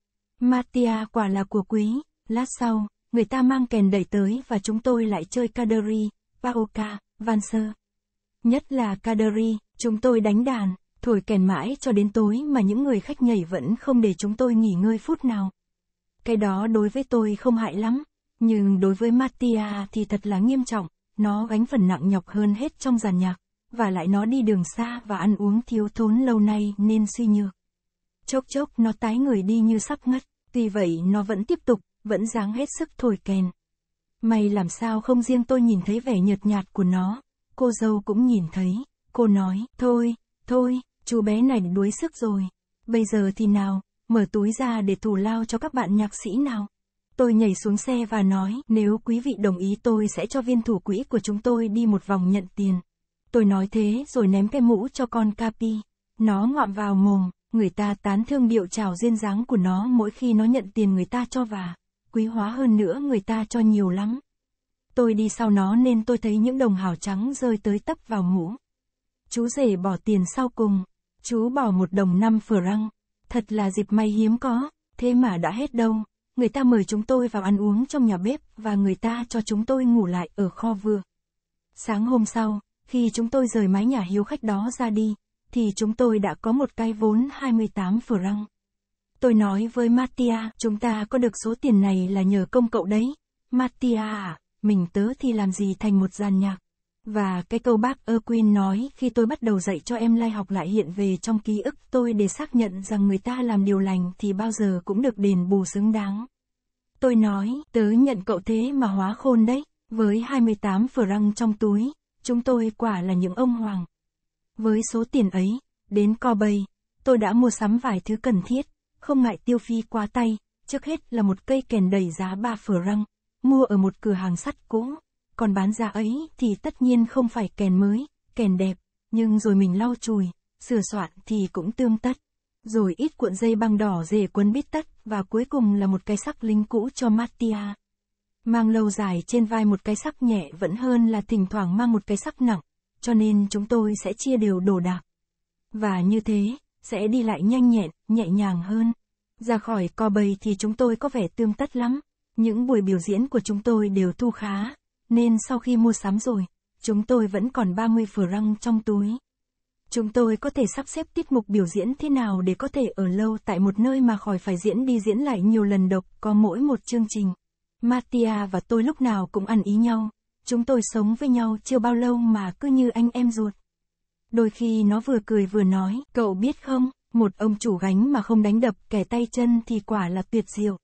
Matia quả là của quý, lát sau, người ta mang kèn đẩy tới và chúng tôi lại chơi Kaderi, Paoka, Vanser. Nhất là Kaderi, chúng tôi đánh đàn, thổi kèn mãi cho đến tối mà những người khách nhảy vẫn không để chúng tôi nghỉ ngơi phút nào. Cái đó đối với tôi không hại lắm, nhưng đối với Matia thì thật là nghiêm trọng, nó gánh phần nặng nhọc hơn hết trong giàn nhạc và lại nó đi đường xa và ăn uống thiếu thốn lâu nay nên suy nhược. Chốc chốc nó tái người đi như sắp ngất, tuy vậy nó vẫn tiếp tục, vẫn dáng hết sức thổi kèn. May làm sao không riêng tôi nhìn thấy vẻ nhợt nhạt của nó, cô dâu cũng nhìn thấy, cô nói, thôi, thôi, chú bé này đuối sức rồi, bây giờ thì nào, mở túi ra để thù lao cho các bạn nhạc sĩ nào. Tôi nhảy xuống xe và nói, nếu quý vị đồng ý tôi sẽ cho viên thủ quỹ của chúng tôi đi một vòng nhận tiền. Tôi nói thế rồi ném cái mũ cho con Capi. Nó ngoạm vào mồm, người ta tán thương điệu trào duyên dáng của nó mỗi khi nó nhận tiền người ta cho và, quý hóa hơn nữa người ta cho nhiều lắm. Tôi đi sau nó nên tôi thấy những đồng hào trắng rơi tới tấp vào mũ. Chú rể bỏ tiền sau cùng, chú bỏ một đồng năm phở răng. Thật là dịp may hiếm có, thế mà đã hết đâu. Người ta mời chúng tôi vào ăn uống trong nhà bếp và người ta cho chúng tôi ngủ lại ở kho vừa. Sáng hôm sau, khi chúng tôi rời mái nhà hiếu khách đó ra đi, thì chúng tôi đã có một cái vốn 28 răng. Tôi nói với Mattia, chúng ta có được số tiền này là nhờ công cậu đấy. Mattia à, mình tớ thì làm gì thành một gian nhạc. Và cái câu bác Erwin nói khi tôi bắt đầu dạy cho em lai học lại hiện về trong ký ức tôi để xác nhận rằng người ta làm điều lành thì bao giờ cũng được đền bù xứng đáng. Tôi nói, tớ nhận cậu thế mà hóa khôn đấy, với 28 răng trong túi, chúng tôi quả là những ông hoàng. Với số tiền ấy, đến co bay, tôi đã mua sắm vài thứ cần thiết, không ngại tiêu phi qua tay, trước hết là một cây kèn đầy giá ba phở răng, mua ở một cửa hàng sắt cũ, còn bán ra ấy thì tất nhiên không phải kèn mới, kèn đẹp, nhưng rồi mình lau chùi, sửa soạn thì cũng tương tất. Rồi ít cuộn dây băng đỏ rể quấn bít tất và cuối cùng là một cái sắc linh cũ cho Mattia. Mang lâu dài trên vai một cái sắc nhẹ vẫn hơn là thỉnh thoảng mang một cái sắc nặng, cho nên chúng tôi sẽ chia đều đồ đạc. Và như thế, sẽ đi lại nhanh nhẹn, nhẹ nhàng hơn. Ra khỏi co bầy thì chúng tôi có vẻ tươm tất lắm. Những buổi biểu diễn của chúng tôi đều thu khá, nên sau khi mua sắm rồi, chúng tôi vẫn còn 30 răng trong túi. Chúng tôi có thể sắp xếp tiết mục biểu diễn thế nào để có thể ở lâu tại một nơi mà khỏi phải diễn đi diễn lại nhiều lần độc có mỗi một chương trình. Mattia và tôi lúc nào cũng ăn ý nhau, chúng tôi sống với nhau chưa bao lâu mà cứ như anh em ruột. Đôi khi nó vừa cười vừa nói, cậu biết không, một ông chủ gánh mà không đánh đập kẻ tay chân thì quả là tuyệt diệu.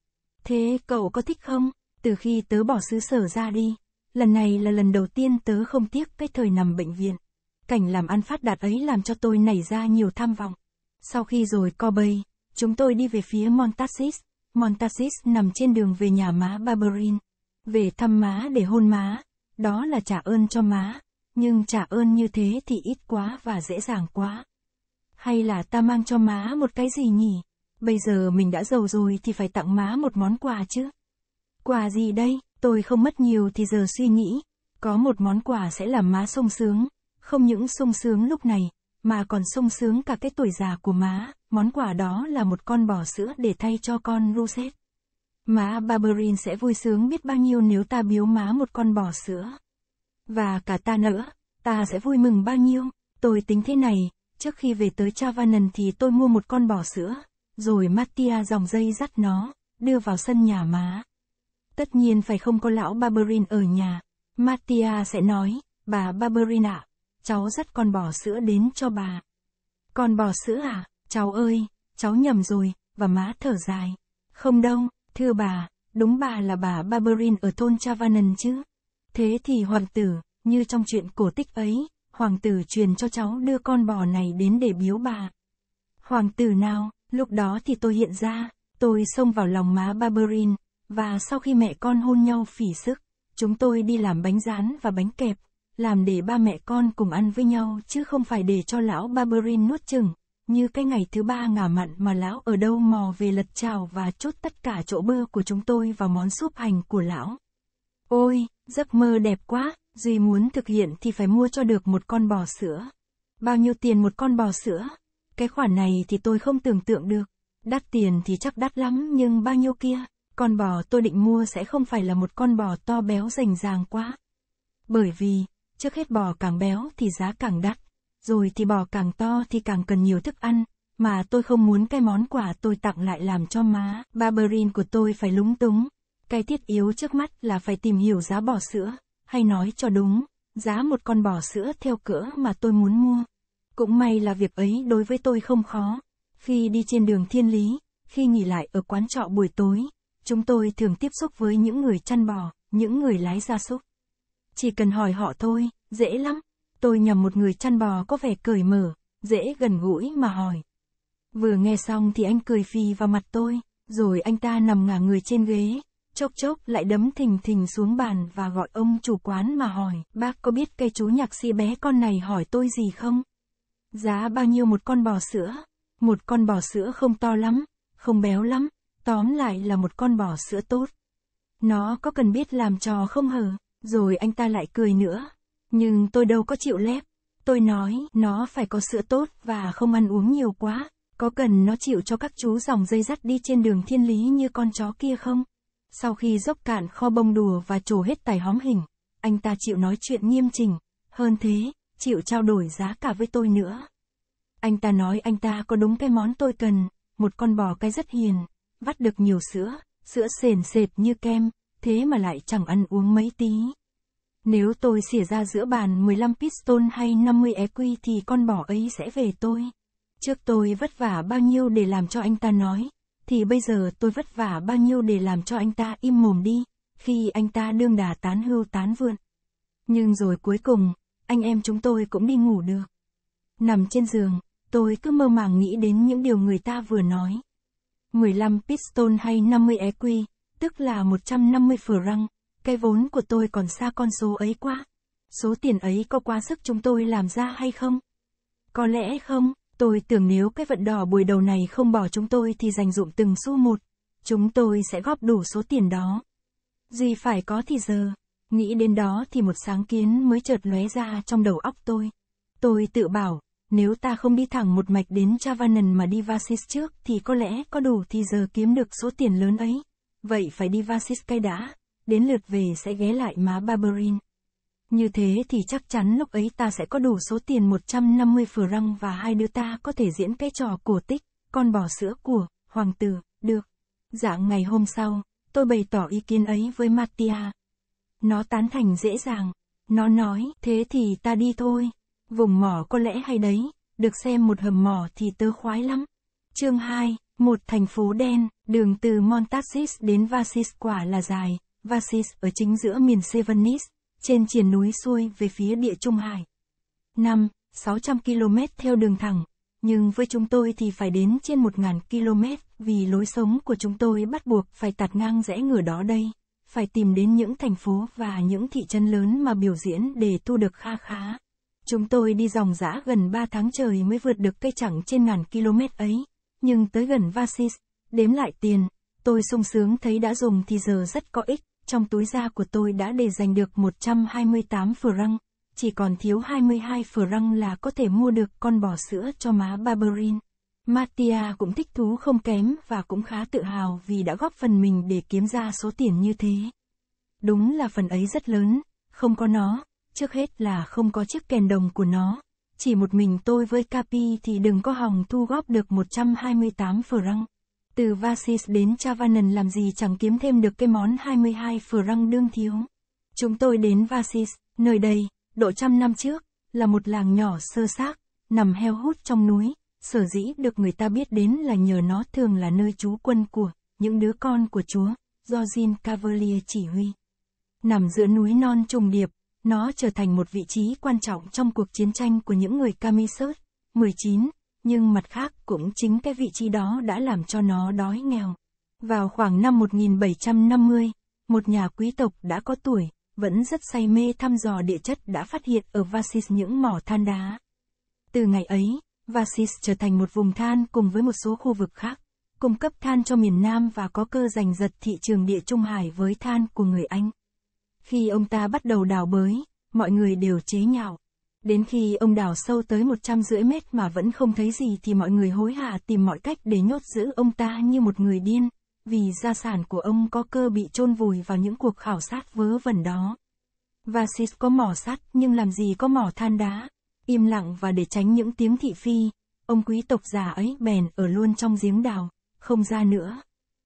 Thế cậu có thích không? Từ khi tớ bỏ xứ sở ra đi, lần này là lần đầu tiên tớ không tiếc cái thời nằm bệnh viện. Cảnh làm ăn phát đạt ấy làm cho tôi nảy ra nhiều tham vọng. Sau khi rồi co bay, chúng tôi đi về phía Montasis. Montazis nằm trên đường về nhà má Barberin. Về thăm má để hôn má. Đó là trả ơn cho má. Nhưng trả ơn như thế thì ít quá và dễ dàng quá. Hay là ta mang cho má một cái gì nhỉ? Bây giờ mình đã giàu rồi thì phải tặng má một món quà chứ. Quà gì đây? Tôi không mất nhiều thì giờ suy nghĩ. Có một món quà sẽ làm má sung sướng. Không những sung sướng lúc này, mà còn sung sướng cả cái tuổi già của má món quà đó là một con bò sữa để thay cho con Ruset. Má Barberin sẽ vui sướng biết bao nhiêu nếu ta biếu má một con bò sữa. Và cả ta nữa, ta sẽ vui mừng bao nhiêu, tôi tính thế này, trước khi về tới Chavanan thì tôi mua một con bò sữa, rồi Mattia dòng dây dắt nó, đưa vào sân nhà má. Tất nhiên phải không có lão Barberin ở nhà, Mattia sẽ nói, bà Barberin ạ, à, cháu dắt con bò sữa đến cho bà. Con bò sữa à? Cháu ơi, cháu nhầm rồi, và má thở dài. Không đâu, thưa bà, đúng bà là bà Barberin ở thôn Chavanan chứ. Thế thì hoàng tử, như trong chuyện cổ tích ấy, hoàng tử truyền cho cháu đưa con bò này đến để biếu bà. Hoàng tử nào, lúc đó thì tôi hiện ra, tôi xông vào lòng má Barberin, và sau khi mẹ con hôn nhau phỉ sức, chúng tôi đi làm bánh rán và bánh kẹp, làm để ba mẹ con cùng ăn với nhau chứ không phải để cho lão Barberin nuốt chừng như cái ngày thứ ba ngả mặn mà lão ở đâu mò về lật trào và chốt tất cả chỗ bơ của chúng tôi vào món súp hành của lão. Ôi, giấc mơ đẹp quá, Duy muốn thực hiện thì phải mua cho được một con bò sữa. Bao nhiêu tiền một con bò sữa? Cái khoản này thì tôi không tưởng tượng được. Đắt tiền thì chắc đắt lắm nhưng bao nhiêu kia? Con bò tôi định mua sẽ không phải là một con bò to béo rành ràng quá. Bởi vì, trước hết bò càng béo thì giá càng đắt rồi thì bò càng to thì càng cần nhiều thức ăn, mà tôi không muốn cái món quà tôi tặng lại làm cho má Barberin của tôi phải lúng túng. Cái thiết yếu trước mắt là phải tìm hiểu giá bò sữa, hay nói cho đúng, giá một con bò sữa theo cỡ mà tôi muốn mua. Cũng may là việc ấy đối với tôi không khó. Khi đi trên đường thiên lý, khi nghỉ lại ở quán trọ buổi tối, chúng tôi thường tiếp xúc với những người chăn bò, những người lái gia súc. Chỉ cần hỏi họ thôi, dễ lắm tôi nhầm một người chăn bò có vẻ cởi mở, dễ gần gũi mà hỏi. Vừa nghe xong thì anh cười phì vào mặt tôi, rồi anh ta nằm ngả người trên ghế, chốc chốc lại đấm thình thình xuống bàn và gọi ông chủ quán mà hỏi, bác có biết cây chú nhạc sĩ bé con này hỏi tôi gì không? Giá bao nhiêu một con bò sữa? Một con bò sữa không to lắm, không béo lắm, tóm lại là một con bò sữa tốt. Nó có cần biết làm trò không hờ? Rồi anh ta lại cười nữa, nhưng tôi đâu có chịu lép. Tôi nói, nó phải có sữa tốt và không ăn uống nhiều quá. Có cần nó chịu cho các chú dòng dây dắt đi trên đường thiên lý như con chó kia không? Sau khi dốc cạn kho bông đùa và trổ hết tài hóm hình, anh ta chịu nói chuyện nghiêm chỉnh. Hơn thế, chịu trao đổi giá cả với tôi nữa. Anh ta nói anh ta có đúng cái món tôi cần, một con bò cái rất hiền, vắt được nhiều sữa, sữa sền sệt như kem, thế mà lại chẳng ăn uống mấy tí. Nếu tôi xỉa ra giữa bàn 15 piston hay 50 EQ thì con bỏ ấy sẽ về tôi. Trước tôi vất vả bao nhiêu để làm cho anh ta nói, thì bây giờ tôi vất vả bao nhiêu để làm cho anh ta im mồm đi, khi anh ta đương đà tán hưu tán vượn. Nhưng rồi cuối cùng, anh em chúng tôi cũng đi ngủ được. Nằm trên giường, tôi cứ mơ màng nghĩ đến những điều người ta vừa nói. 15 piston hay 50 EQ, tức là 150 răng. Cái vốn của tôi còn xa con số ấy quá. Số tiền ấy có quá sức chúng tôi làm ra hay không? Có lẽ không, tôi tưởng nếu cái vận đỏ buổi đầu này không bỏ chúng tôi thì dành dụm từng xu một. Chúng tôi sẽ góp đủ số tiền đó. Gì phải có thì giờ. Nghĩ đến đó thì một sáng kiến mới chợt lóe ra trong đầu óc tôi. Tôi tự bảo, nếu ta không đi thẳng một mạch đến Chavanan mà đi Vasis trước thì có lẽ có đủ thì giờ kiếm được số tiền lớn ấy. Vậy phải đi Vasis cái đã đến lượt về sẽ ghé lại má Barberin. Như thế thì chắc chắn lúc ấy ta sẽ có đủ số tiền 150 franc và hai đứa ta có thể diễn cái trò cổ tích, con bò sữa của, hoàng tử, được. Dạng ngày hôm sau, tôi bày tỏ ý kiến ấy với Mattia. Nó tán thành dễ dàng. Nó nói, thế thì ta đi thôi. Vùng mỏ có lẽ hay đấy, được xem một hầm mỏ thì tớ khoái lắm. Chương 2, một thành phố đen, đường từ Montaxis đến Vasis quả là dài, Vasis ở chính giữa miền Severnis, trên triển núi xuôi về phía địa Trung Hải. 5. 600 km theo đường thẳng, nhưng với chúng tôi thì phải đến trên 1.000 km vì lối sống của chúng tôi bắt buộc phải tạt ngang rẽ ngửa đó đây, phải tìm đến những thành phố và những thị trấn lớn mà biểu diễn để thu được kha khá. Chúng tôi đi dòng dã gần 3 tháng trời mới vượt được cây chẳng trên ngàn km ấy, nhưng tới gần Vasis, đếm lại tiền, tôi sung sướng thấy đã dùng thì giờ rất có ích trong túi da của tôi đã để giành được 128 răng chỉ còn thiếu 22 răng là có thể mua được con bò sữa cho má Barberin. Mattia cũng thích thú không kém và cũng khá tự hào vì đã góp phần mình để kiếm ra số tiền như thế. Đúng là phần ấy rất lớn, không có nó, trước hết là không có chiếc kèn đồng của nó. Chỉ một mình tôi với Capi thì đừng có hòng thu góp được 128 răng. Từ Vasis đến Chavanan làm gì chẳng kiếm thêm được cái món 22 răng đương thiếu. Chúng tôi đến Vasis, nơi đây, độ trăm năm trước, là một làng nhỏ sơ xác, nằm heo hút trong núi, sở dĩ được người ta biết đến là nhờ nó thường là nơi trú quân của những đứa con của chúa, do Jean Cavalier chỉ huy. Nằm giữa núi non trùng điệp, nó trở thành một vị trí quan trọng trong cuộc chiến tranh của những người Camisert, 19, nhưng mặt khác cũng chính cái vị trí đó đã làm cho nó đói nghèo. Vào khoảng năm 1750, một nhà quý tộc đã có tuổi, vẫn rất say mê thăm dò địa chất đã phát hiện ở Vasis những mỏ than đá. Từ ngày ấy, Vasis trở thành một vùng than cùng với một số khu vực khác, cung cấp than cho miền Nam và có cơ giành giật thị trường địa Trung Hải với than của người Anh. Khi ông ta bắt đầu đào bới, mọi người đều chế nhạo. Đến khi ông đào sâu tới một trăm rưỡi mét mà vẫn không thấy gì thì mọi người hối hả tìm mọi cách để nhốt giữ ông ta như một người điên, vì gia sản của ông có cơ bị chôn vùi vào những cuộc khảo sát vớ vẩn đó. Vasis có mỏ sắt nhưng làm gì có mỏ than đá. Im lặng và để tránh những tiếng thị phi, ông quý tộc già ấy bèn ở luôn trong giếng đào, không ra nữa.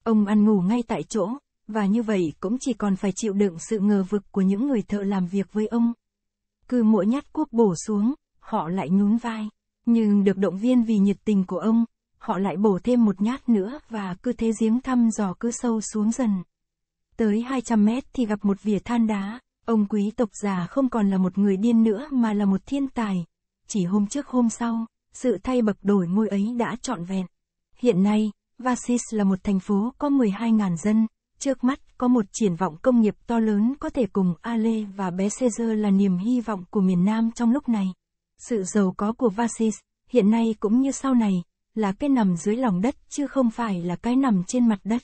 Ông ăn ngủ ngay tại chỗ, và như vậy cũng chỉ còn phải chịu đựng sự ngờ vực của những người thợ làm việc với ông. Cứ mỗi nhát cuốc bổ xuống, họ lại nhún vai. Nhưng được động viên vì nhiệt tình của ông, họ lại bổ thêm một nhát nữa và cứ thế giếng thăm dò cứ sâu xuống dần. Tới 200 mét thì gặp một vỉa than đá, ông quý tộc già không còn là một người điên nữa mà là một thiên tài. Chỉ hôm trước hôm sau, sự thay bậc đổi ngôi ấy đã trọn vẹn. Hiện nay, Vasis là một thành phố có 12.000 dân, Trước mắt, có một triển vọng công nghiệp to lớn có thể cùng Ale và bé Caesar là niềm hy vọng của miền Nam trong lúc này. Sự giàu có của Vasis, hiện nay cũng như sau này, là cái nằm dưới lòng đất chứ không phải là cái nằm trên mặt đất.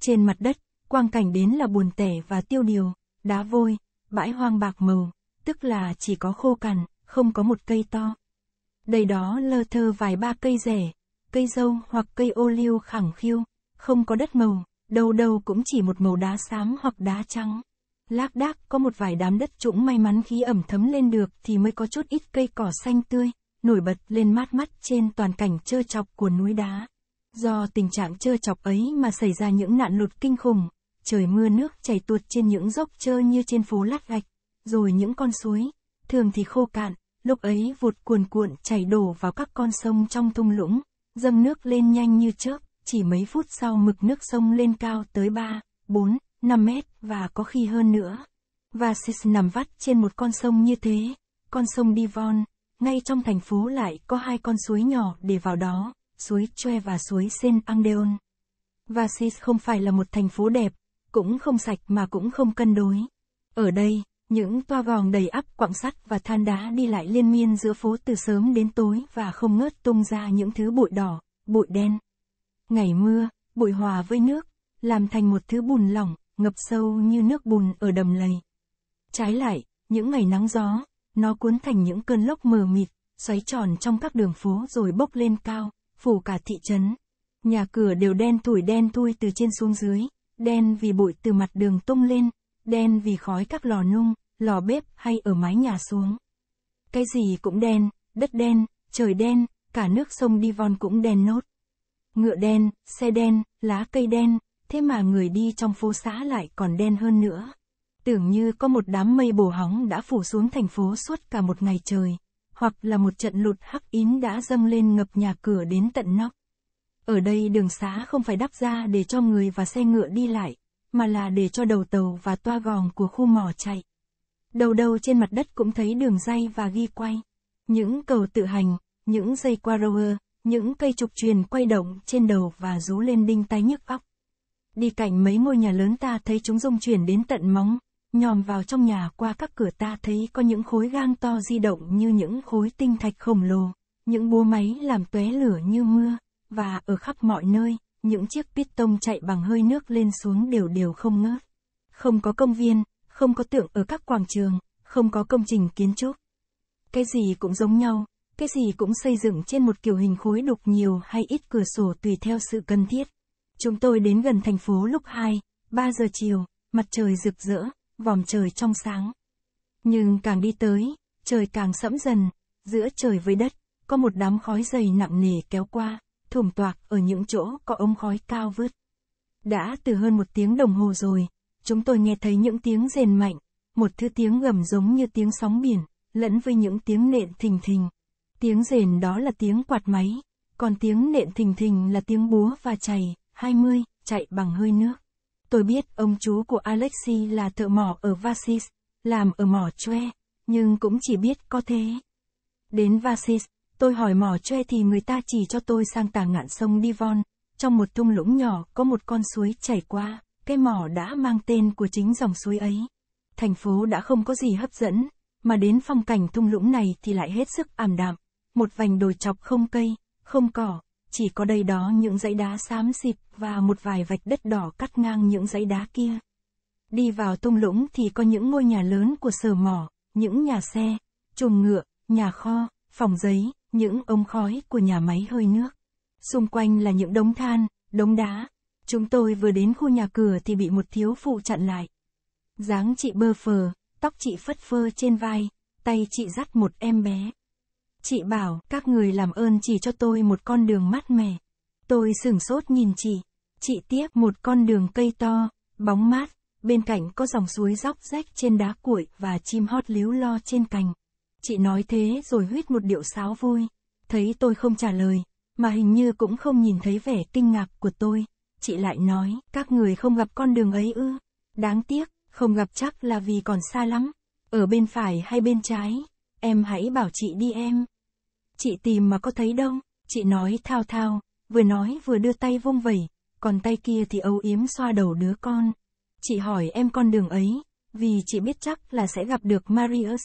Trên mặt đất, quang cảnh đến là buồn tẻ và tiêu điều, đá vôi, bãi hoang bạc màu, tức là chỉ có khô cằn, không có một cây to. Đây đó lơ thơ vài ba cây rẻ, cây dâu hoặc cây ô liu khẳng khiu, không có đất màu, đâu đâu cũng chỉ một màu đá xám hoặc đá trắng. Lác đác có một vài đám đất trũng may mắn khí ẩm thấm lên được thì mới có chút ít cây cỏ xanh tươi, nổi bật lên mát mắt trên toàn cảnh trơ chọc của núi đá. Do tình trạng trơ chọc ấy mà xảy ra những nạn lụt kinh khủng, trời mưa nước chảy tuột trên những dốc trơ như trên phố lát gạch, rồi những con suối, thường thì khô cạn, lúc ấy vụt cuồn cuộn chảy đổ vào các con sông trong thung lũng, dâng nước lên nhanh như chớp chỉ mấy phút sau mực nước sông lên cao tới 3, 4, 5 mét và có khi hơn nữa. Vasis nằm vắt trên một con sông như thế, con sông Divon, ngay trong thành phố lại có hai con suối nhỏ để vào đó, suối Choe và suối Sen Andeon. Vasis không phải là một thành phố đẹp, cũng không sạch mà cũng không cân đối. Ở đây, những toa vòng đầy ắp quặng sắt và than đá đi lại liên miên giữa phố từ sớm đến tối và không ngớt tung ra những thứ bụi đỏ, bụi đen ngày mưa, bụi hòa với nước, làm thành một thứ bùn lỏng, ngập sâu như nước bùn ở đầm lầy. Trái lại, những ngày nắng gió, nó cuốn thành những cơn lốc mờ mịt, xoáy tròn trong các đường phố rồi bốc lên cao, phủ cả thị trấn. Nhà cửa đều đen thủi đen thui từ trên xuống dưới, đen vì bụi từ mặt đường tung lên, đen vì khói các lò nung, lò bếp hay ở mái nhà xuống. Cái gì cũng đen, đất đen, trời đen, cả nước sông Divon cũng đen nốt ngựa đen, xe đen, lá cây đen, thế mà người đi trong phố xã lại còn đen hơn nữa. Tưởng như có một đám mây bồ hóng đã phủ xuống thành phố suốt cả một ngày trời, hoặc là một trận lụt hắc ín đã dâng lên ngập nhà cửa đến tận nóc. Ở đây đường xã không phải đắp ra để cho người và xe ngựa đi lại, mà là để cho đầu tàu và toa gòn của khu mỏ chạy. Đầu đầu trên mặt đất cũng thấy đường dây và ghi quay. Những cầu tự hành, những dây qua rower, những cây trục truyền quay động trên đầu và rú lên đinh tai nhức óc. Đi cạnh mấy ngôi nhà lớn ta thấy chúng rung chuyển đến tận móng, nhòm vào trong nhà qua các cửa ta thấy có những khối gang to di động như những khối tinh thạch khổng lồ, những búa máy làm tóe lửa như mưa, và ở khắp mọi nơi, những chiếc pít tông chạy bằng hơi nước lên xuống đều đều không ngớt. Không có công viên, không có tượng ở các quảng trường, không có công trình kiến trúc. Cái gì cũng giống nhau, cái gì cũng xây dựng trên một kiểu hình khối đục nhiều hay ít cửa sổ tùy theo sự cần thiết. Chúng tôi đến gần thành phố lúc 2, 3 giờ chiều, mặt trời rực rỡ, vòm trời trong sáng. Nhưng càng đi tới, trời càng sẫm dần, giữa trời với đất, có một đám khói dày nặng nề kéo qua, thủng toạc ở những chỗ có ống khói cao vứt. Đã từ hơn một tiếng đồng hồ rồi, chúng tôi nghe thấy những tiếng rền mạnh, một thứ tiếng gầm giống như tiếng sóng biển, lẫn với những tiếng nện thình thình. Tiếng rền đó là tiếng quạt máy, còn tiếng nện thình thình là tiếng búa và chày, 20, chạy bằng hơi nước. Tôi biết ông chú của alexi là thợ mỏ ở Vasis, làm ở mỏ choe, nhưng cũng chỉ biết có thế. Đến Vasis, tôi hỏi mỏ choe thì người ta chỉ cho tôi sang tà ngạn sông Divon, trong một thung lũng nhỏ có một con suối chảy qua, cái mỏ đã mang tên của chính dòng suối ấy. Thành phố đã không có gì hấp dẫn, mà đến phong cảnh thung lũng này thì lại hết sức ảm đạm, một vành đồi chọc không cây, không cỏ, chỉ có đây đó những dãy đá xám xịt và một vài vạch đất đỏ cắt ngang những dãy đá kia. Đi vào thung lũng thì có những ngôi nhà lớn của sở mỏ, những nhà xe, chuồng ngựa, nhà kho, phòng giấy, những ống khói của nhà máy hơi nước. Xung quanh là những đống than, đống đá. Chúng tôi vừa đến khu nhà cửa thì bị một thiếu phụ chặn lại. Dáng chị bơ phờ, tóc chị phất phơ trên vai, tay chị dắt một em bé, Chị bảo, các người làm ơn chỉ cho tôi một con đường mát mẻ. Tôi sửng sốt nhìn chị. Chị tiếp một con đường cây to, bóng mát, bên cạnh có dòng suối dốc rách trên đá cuội và chim hót líu lo trên cành. Chị nói thế rồi huyết một điệu sáo vui. Thấy tôi không trả lời, mà hình như cũng không nhìn thấy vẻ kinh ngạc của tôi. Chị lại nói, các người không gặp con đường ấy ư. Đáng tiếc, không gặp chắc là vì còn xa lắm. Ở bên phải hay bên trái, em hãy bảo chị đi em chị tìm mà có thấy đâu, chị nói thao thao, vừa nói vừa đưa tay vung vẩy, còn tay kia thì âu yếm xoa đầu đứa con. Chị hỏi em con đường ấy, vì chị biết chắc là sẽ gặp được Marius.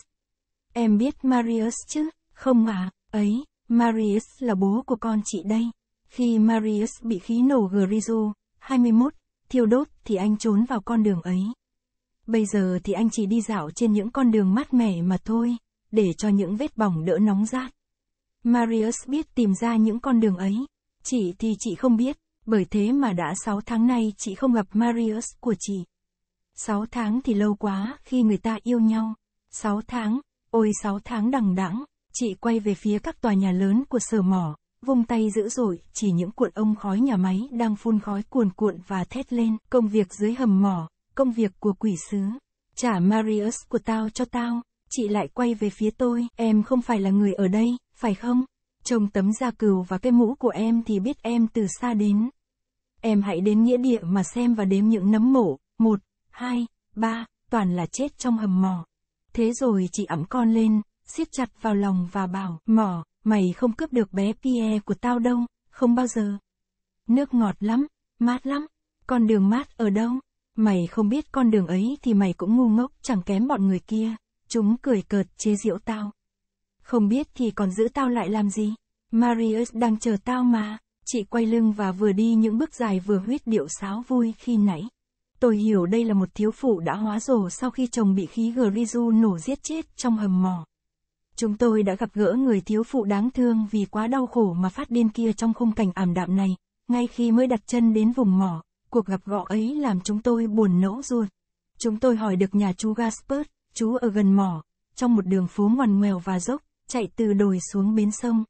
Em biết Marius chứ, không à, ấy, Marius là bố của con chị đây. Khi Marius bị khí nổ Grizo, 21, thiêu đốt thì anh trốn vào con đường ấy. Bây giờ thì anh chỉ đi dạo trên những con đường mát mẻ mà thôi, để cho những vết bỏng đỡ nóng rát. Marius biết tìm ra những con đường ấy. Chị thì chị không biết, bởi thế mà đã 6 tháng nay chị không gặp Marius của chị. 6 tháng thì lâu quá khi người ta yêu nhau. 6 tháng, ôi 6 tháng đằng đẵng, chị quay về phía các tòa nhà lớn của sở mỏ, vung tay dữ dội chỉ những cuộn ông khói nhà máy đang phun khói cuồn cuộn và thét lên, công việc dưới hầm mỏ, công việc của quỷ sứ. Trả Marius của tao cho tao, chị lại quay về phía tôi, em không phải là người ở đây, phải không? Trông tấm da cừu và cái mũ của em thì biết em từ xa đến. Em hãy đến nghĩa địa mà xem và đếm những nấm mổ, một, hai, ba, toàn là chết trong hầm mỏ. Thế rồi chị ẵm con lên, siết chặt vào lòng và bảo, mỏ, mày không cướp được bé Pierre của tao đâu, không bao giờ. Nước ngọt lắm, mát lắm, con đường mát ở đâu? Mày không biết con đường ấy thì mày cũng ngu ngốc chẳng kém bọn người kia. Chúng cười cợt chế giễu tao. Không biết thì còn giữ tao lại làm gì? Marius đang chờ tao mà. Chị quay lưng và vừa đi những bước dài vừa huyết điệu sáo vui khi nãy. Tôi hiểu đây là một thiếu phụ đã hóa rồ sau khi chồng bị khí Grizu nổ giết chết trong hầm mỏ. Chúng tôi đã gặp gỡ người thiếu phụ đáng thương vì quá đau khổ mà phát điên kia trong khung cảnh ảm đạm này, ngay khi mới đặt chân đến vùng mỏ, cuộc gặp gọ ấy làm chúng tôi buồn nỗ ruột. Chúng tôi hỏi được nhà chú Gaspert, chú ở gần mỏ, trong một đường phố ngoằn ngoèo và dốc, chạy từ đồi xuống bến sông.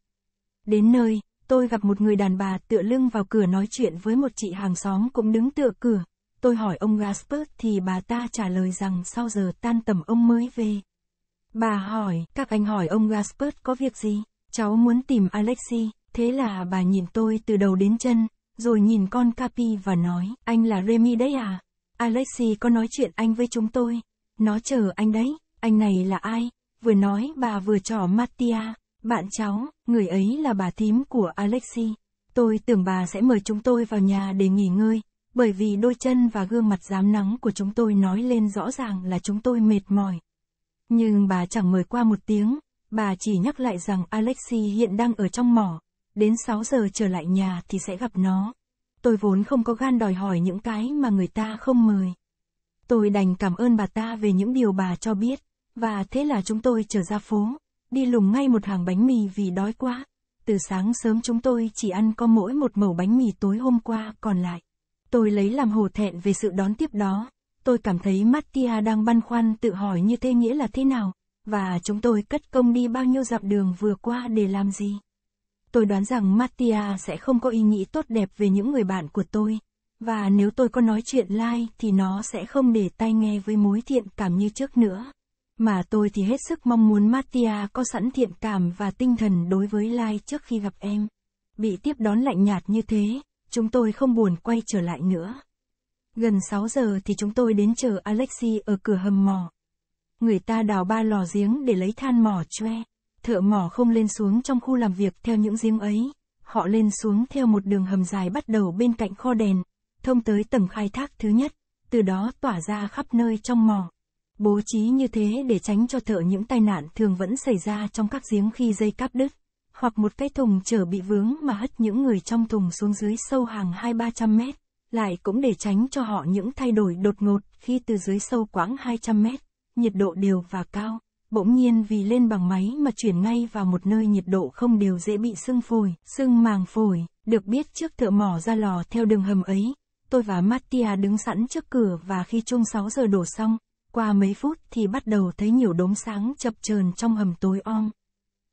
Đến nơi, tôi gặp một người đàn bà tựa lưng vào cửa nói chuyện với một chị hàng xóm cũng đứng tựa cửa. Tôi hỏi ông Gaspard thì bà ta trả lời rằng sau giờ tan tầm ông mới về. Bà hỏi, các anh hỏi ông Gaspard có việc gì? Cháu muốn tìm Alexi, thế là bà nhìn tôi từ đầu đến chân, rồi nhìn con Capi và nói, anh là Remy đấy à? Alexi có nói chuyện anh với chúng tôi, nó chờ anh đấy, anh này là ai? Vừa nói bà vừa trỏ Mattia, bạn cháu, người ấy là bà thím của Alexi. Tôi tưởng bà sẽ mời chúng tôi vào nhà để nghỉ ngơi, bởi vì đôi chân và gương mặt dám nắng của chúng tôi nói lên rõ ràng là chúng tôi mệt mỏi. Nhưng bà chẳng mời qua một tiếng, bà chỉ nhắc lại rằng Alexi hiện đang ở trong mỏ, đến 6 giờ trở lại nhà thì sẽ gặp nó. Tôi vốn không có gan đòi hỏi những cái mà người ta không mời. Tôi đành cảm ơn bà ta về những điều bà cho biết. Và thế là chúng tôi trở ra phố, đi lùng ngay một hàng bánh mì vì đói quá. Từ sáng sớm chúng tôi chỉ ăn có mỗi một mẩu bánh mì tối hôm qua còn lại. Tôi lấy làm hổ thẹn về sự đón tiếp đó. Tôi cảm thấy Mattia đang băn khoăn tự hỏi như thế nghĩa là thế nào, và chúng tôi cất công đi bao nhiêu dặm đường vừa qua để làm gì. Tôi đoán rằng Mattia sẽ không có ý nghĩ tốt đẹp về những người bạn của tôi, và nếu tôi có nói chuyện lai like thì nó sẽ không để tai nghe với mối thiện cảm như trước nữa. Mà tôi thì hết sức mong muốn Mattia có sẵn thiện cảm và tinh thần đối với Lai trước khi gặp em. Bị tiếp đón lạnh nhạt như thế, chúng tôi không buồn quay trở lại nữa. Gần 6 giờ thì chúng tôi đến chờ Alexi ở cửa hầm mỏ. Người ta đào ba lò giếng để lấy than mỏ choe. Thợ mỏ không lên xuống trong khu làm việc theo những giếng ấy. Họ lên xuống theo một đường hầm dài bắt đầu bên cạnh kho đèn, thông tới tầng khai thác thứ nhất, từ đó tỏa ra khắp nơi trong mỏ. Bố trí như thế để tránh cho thợ những tai nạn thường vẫn xảy ra trong các giếng khi dây cáp đứt, hoặc một cái thùng chở bị vướng mà hất những người trong thùng xuống dưới sâu hàng 2-300 mét, lại cũng để tránh cho họ những thay đổi đột ngột khi từ dưới sâu quãng 200 mét, nhiệt độ đều và cao, bỗng nhiên vì lên bằng máy mà chuyển ngay vào một nơi nhiệt độ không đều dễ bị sưng phổi, sưng màng phổi, được biết trước thợ mỏ ra lò theo đường hầm ấy, tôi và Mattia đứng sẵn trước cửa và khi chung 6 giờ đổ xong, qua mấy phút thì bắt đầu thấy nhiều đốm sáng chập chờn trong hầm tối om.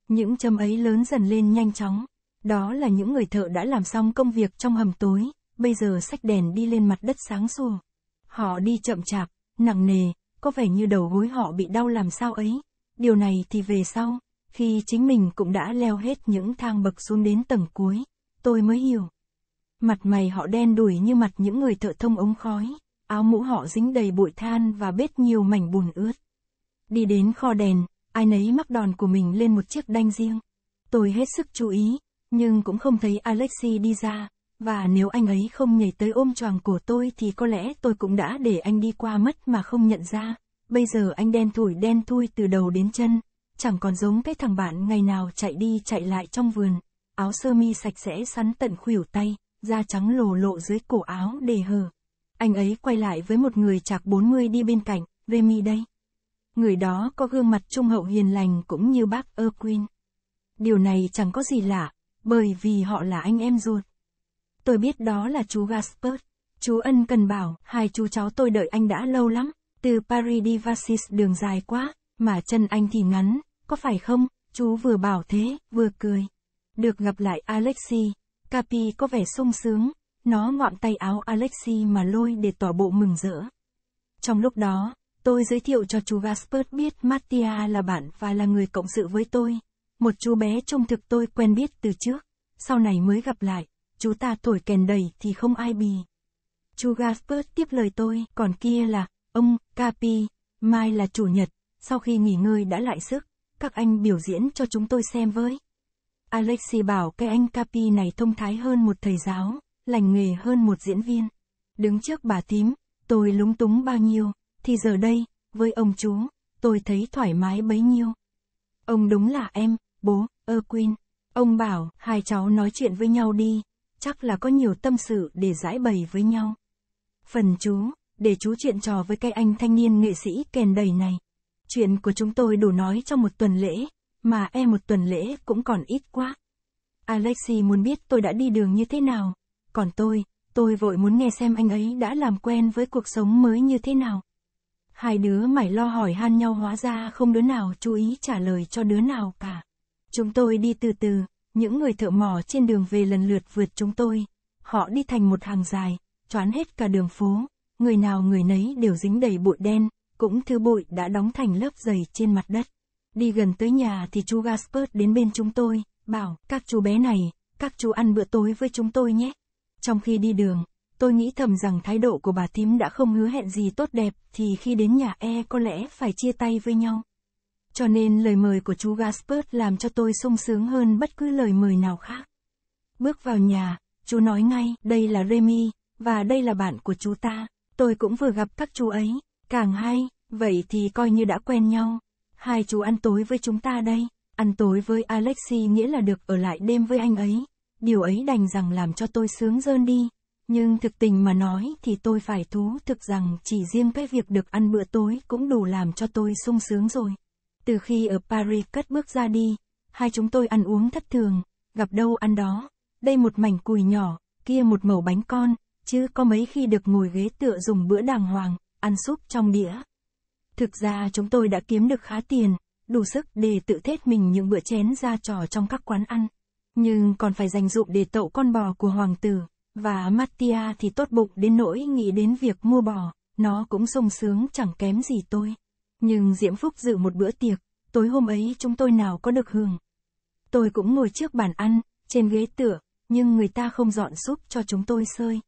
Những chấm ấy lớn dần lên nhanh chóng. Đó là những người thợ đã làm xong công việc trong hầm tối, bây giờ sách đèn đi lên mặt đất sáng sủa. Họ đi chậm chạp, nặng nề, có vẻ như đầu gối họ bị đau làm sao ấy. Điều này thì về sau, khi chính mình cũng đã leo hết những thang bậc xuống đến tầng cuối, tôi mới hiểu. Mặt mày họ đen đủi như mặt những người thợ thông ống khói áo mũ họ dính đầy bụi than và bết nhiều mảnh bùn ướt. Đi đến kho đèn, ai nấy mắc đòn của mình lên một chiếc đanh riêng. Tôi hết sức chú ý, nhưng cũng không thấy Alexi đi ra, và nếu anh ấy không nhảy tới ôm choàng của tôi thì có lẽ tôi cũng đã để anh đi qua mất mà không nhận ra. Bây giờ anh đen thủi đen thui từ đầu đến chân, chẳng còn giống cái thằng bạn ngày nào chạy đi chạy lại trong vườn, áo sơ mi sạch sẽ sắn tận khuỷu tay, da trắng lồ lộ dưới cổ áo để hở, anh ấy quay lại với một người chạc 40 đi bên cạnh, Remy đây. Người đó có gương mặt trung hậu hiền lành cũng như bác Erwin. Điều này chẳng có gì lạ, bởi vì họ là anh em ruột. Tôi biết đó là chú Gaspard. Chú ân cần bảo, hai chú cháu tôi đợi anh đã lâu lắm. Từ Paris đi Vassis đường dài quá, mà chân anh thì ngắn, có phải không? Chú vừa bảo thế, vừa cười. Được gặp lại Alexi, Capi có vẻ sung sướng, nó ngọn tay áo Alexi mà lôi để tỏ bộ mừng rỡ. Trong lúc đó, tôi giới thiệu cho chú Gaspert biết Mattia là bạn và là người cộng sự với tôi. Một chú bé trông thực tôi quen biết từ trước, sau này mới gặp lại, chú ta tuổi kèn đầy thì không ai bì. Chú Gaspert tiếp lời tôi, còn kia là, ông, Capi, mai là chủ nhật, sau khi nghỉ ngơi đã lại sức, các anh biểu diễn cho chúng tôi xem với. Alexi bảo cái anh Capi này thông thái hơn một thầy giáo, lành nghề hơn một diễn viên. Đứng trước bà tím, tôi lúng túng bao nhiêu, thì giờ đây, với ông chú, tôi thấy thoải mái bấy nhiêu. Ông đúng là em, bố, ơ Quyên. Ông bảo, hai cháu nói chuyện với nhau đi, chắc là có nhiều tâm sự để giải bày với nhau. Phần chú, để chú chuyện trò với cái anh thanh niên nghệ sĩ kèn đầy này. Chuyện của chúng tôi đủ nói trong một tuần lễ, mà e một tuần lễ cũng còn ít quá. Alexi muốn biết tôi đã đi đường như thế nào, còn tôi, tôi vội muốn nghe xem anh ấy đã làm quen với cuộc sống mới như thế nào. Hai đứa mải lo hỏi han nhau hóa ra không đứa nào chú ý trả lời cho đứa nào cả. Chúng tôi đi từ từ, những người thợ mỏ trên đường về lần lượt vượt chúng tôi. Họ đi thành một hàng dài, choán hết cả đường phố, người nào người nấy đều dính đầy bụi đen, cũng thứ bụi đã đóng thành lớp dày trên mặt đất. Đi gần tới nhà thì chú Gaspard đến bên chúng tôi, bảo, các chú bé này, các chú ăn bữa tối với chúng tôi nhé. Trong khi đi đường, tôi nghĩ thầm rằng thái độ của bà tím đã không hứa hẹn gì tốt đẹp, thì khi đến nhà E có lẽ phải chia tay với nhau. Cho nên lời mời của chú Gaspard làm cho tôi sung sướng hơn bất cứ lời mời nào khác. Bước vào nhà, chú nói ngay, đây là Remy, và đây là bạn của chú ta, tôi cũng vừa gặp các chú ấy, càng hay, vậy thì coi như đã quen nhau. Hai chú ăn tối với chúng ta đây, ăn tối với Alexi nghĩa là được ở lại đêm với anh ấy điều ấy đành rằng làm cho tôi sướng rơn đi. Nhưng thực tình mà nói thì tôi phải thú thực rằng chỉ riêng cái việc được ăn bữa tối cũng đủ làm cho tôi sung sướng rồi. Từ khi ở Paris cất bước ra đi, hai chúng tôi ăn uống thất thường, gặp đâu ăn đó, đây một mảnh cùi nhỏ, kia một mẩu bánh con, chứ có mấy khi được ngồi ghế tựa dùng bữa đàng hoàng, ăn súp trong đĩa. Thực ra chúng tôi đã kiếm được khá tiền, đủ sức để tự thết mình những bữa chén ra trò trong các quán ăn nhưng còn phải dành dụm để tậu con bò của hoàng tử, và Mattia thì tốt bụng đến nỗi nghĩ đến việc mua bò, nó cũng sung sướng chẳng kém gì tôi. Nhưng Diễm Phúc dự một bữa tiệc, tối hôm ấy chúng tôi nào có được hưởng. Tôi cũng ngồi trước bàn ăn, trên ghế tựa, nhưng người ta không dọn súp cho chúng tôi sơi.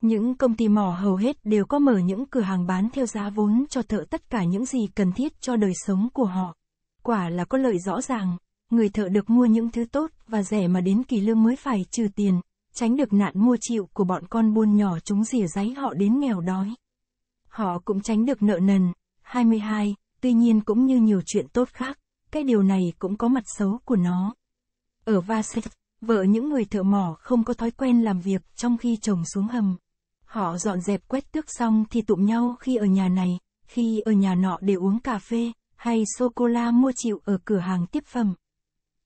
Những công ty mỏ hầu hết đều có mở những cửa hàng bán theo giá vốn cho thợ tất cả những gì cần thiết cho đời sống của họ. Quả là có lợi rõ ràng người thợ được mua những thứ tốt và rẻ mà đến kỳ lương mới phải trừ tiền, tránh được nạn mua chịu của bọn con buôn nhỏ chúng rỉa giấy họ đến nghèo đói. Họ cũng tránh được nợ nần. 22. Tuy nhiên cũng như nhiều chuyện tốt khác, cái điều này cũng có mặt xấu của nó. Ở Vasek, vợ những người thợ mỏ không có thói quen làm việc trong khi chồng xuống hầm. Họ dọn dẹp quét tước xong thì tụm nhau khi ở nhà này, khi ở nhà nọ để uống cà phê, hay sô-cô-la mua chịu ở cửa hàng tiếp phẩm.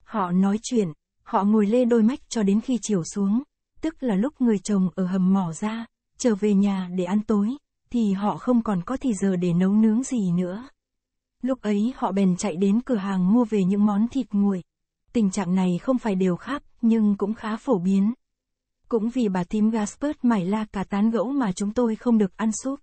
Họ nói chuyện, họ ngồi lê đôi mách cho đến khi chiều xuống, tức là lúc người chồng ở hầm mỏ ra, trở về nhà để ăn tối, thì họ không còn có thì giờ để nấu nướng gì nữa. Lúc ấy họ bèn chạy đến cửa hàng mua về những món thịt nguội. Tình trạng này không phải đều khác, nhưng cũng khá phổ biến. Cũng vì bà Tim Gaspert mải la cả tán gẫu mà chúng tôi không được ăn súp.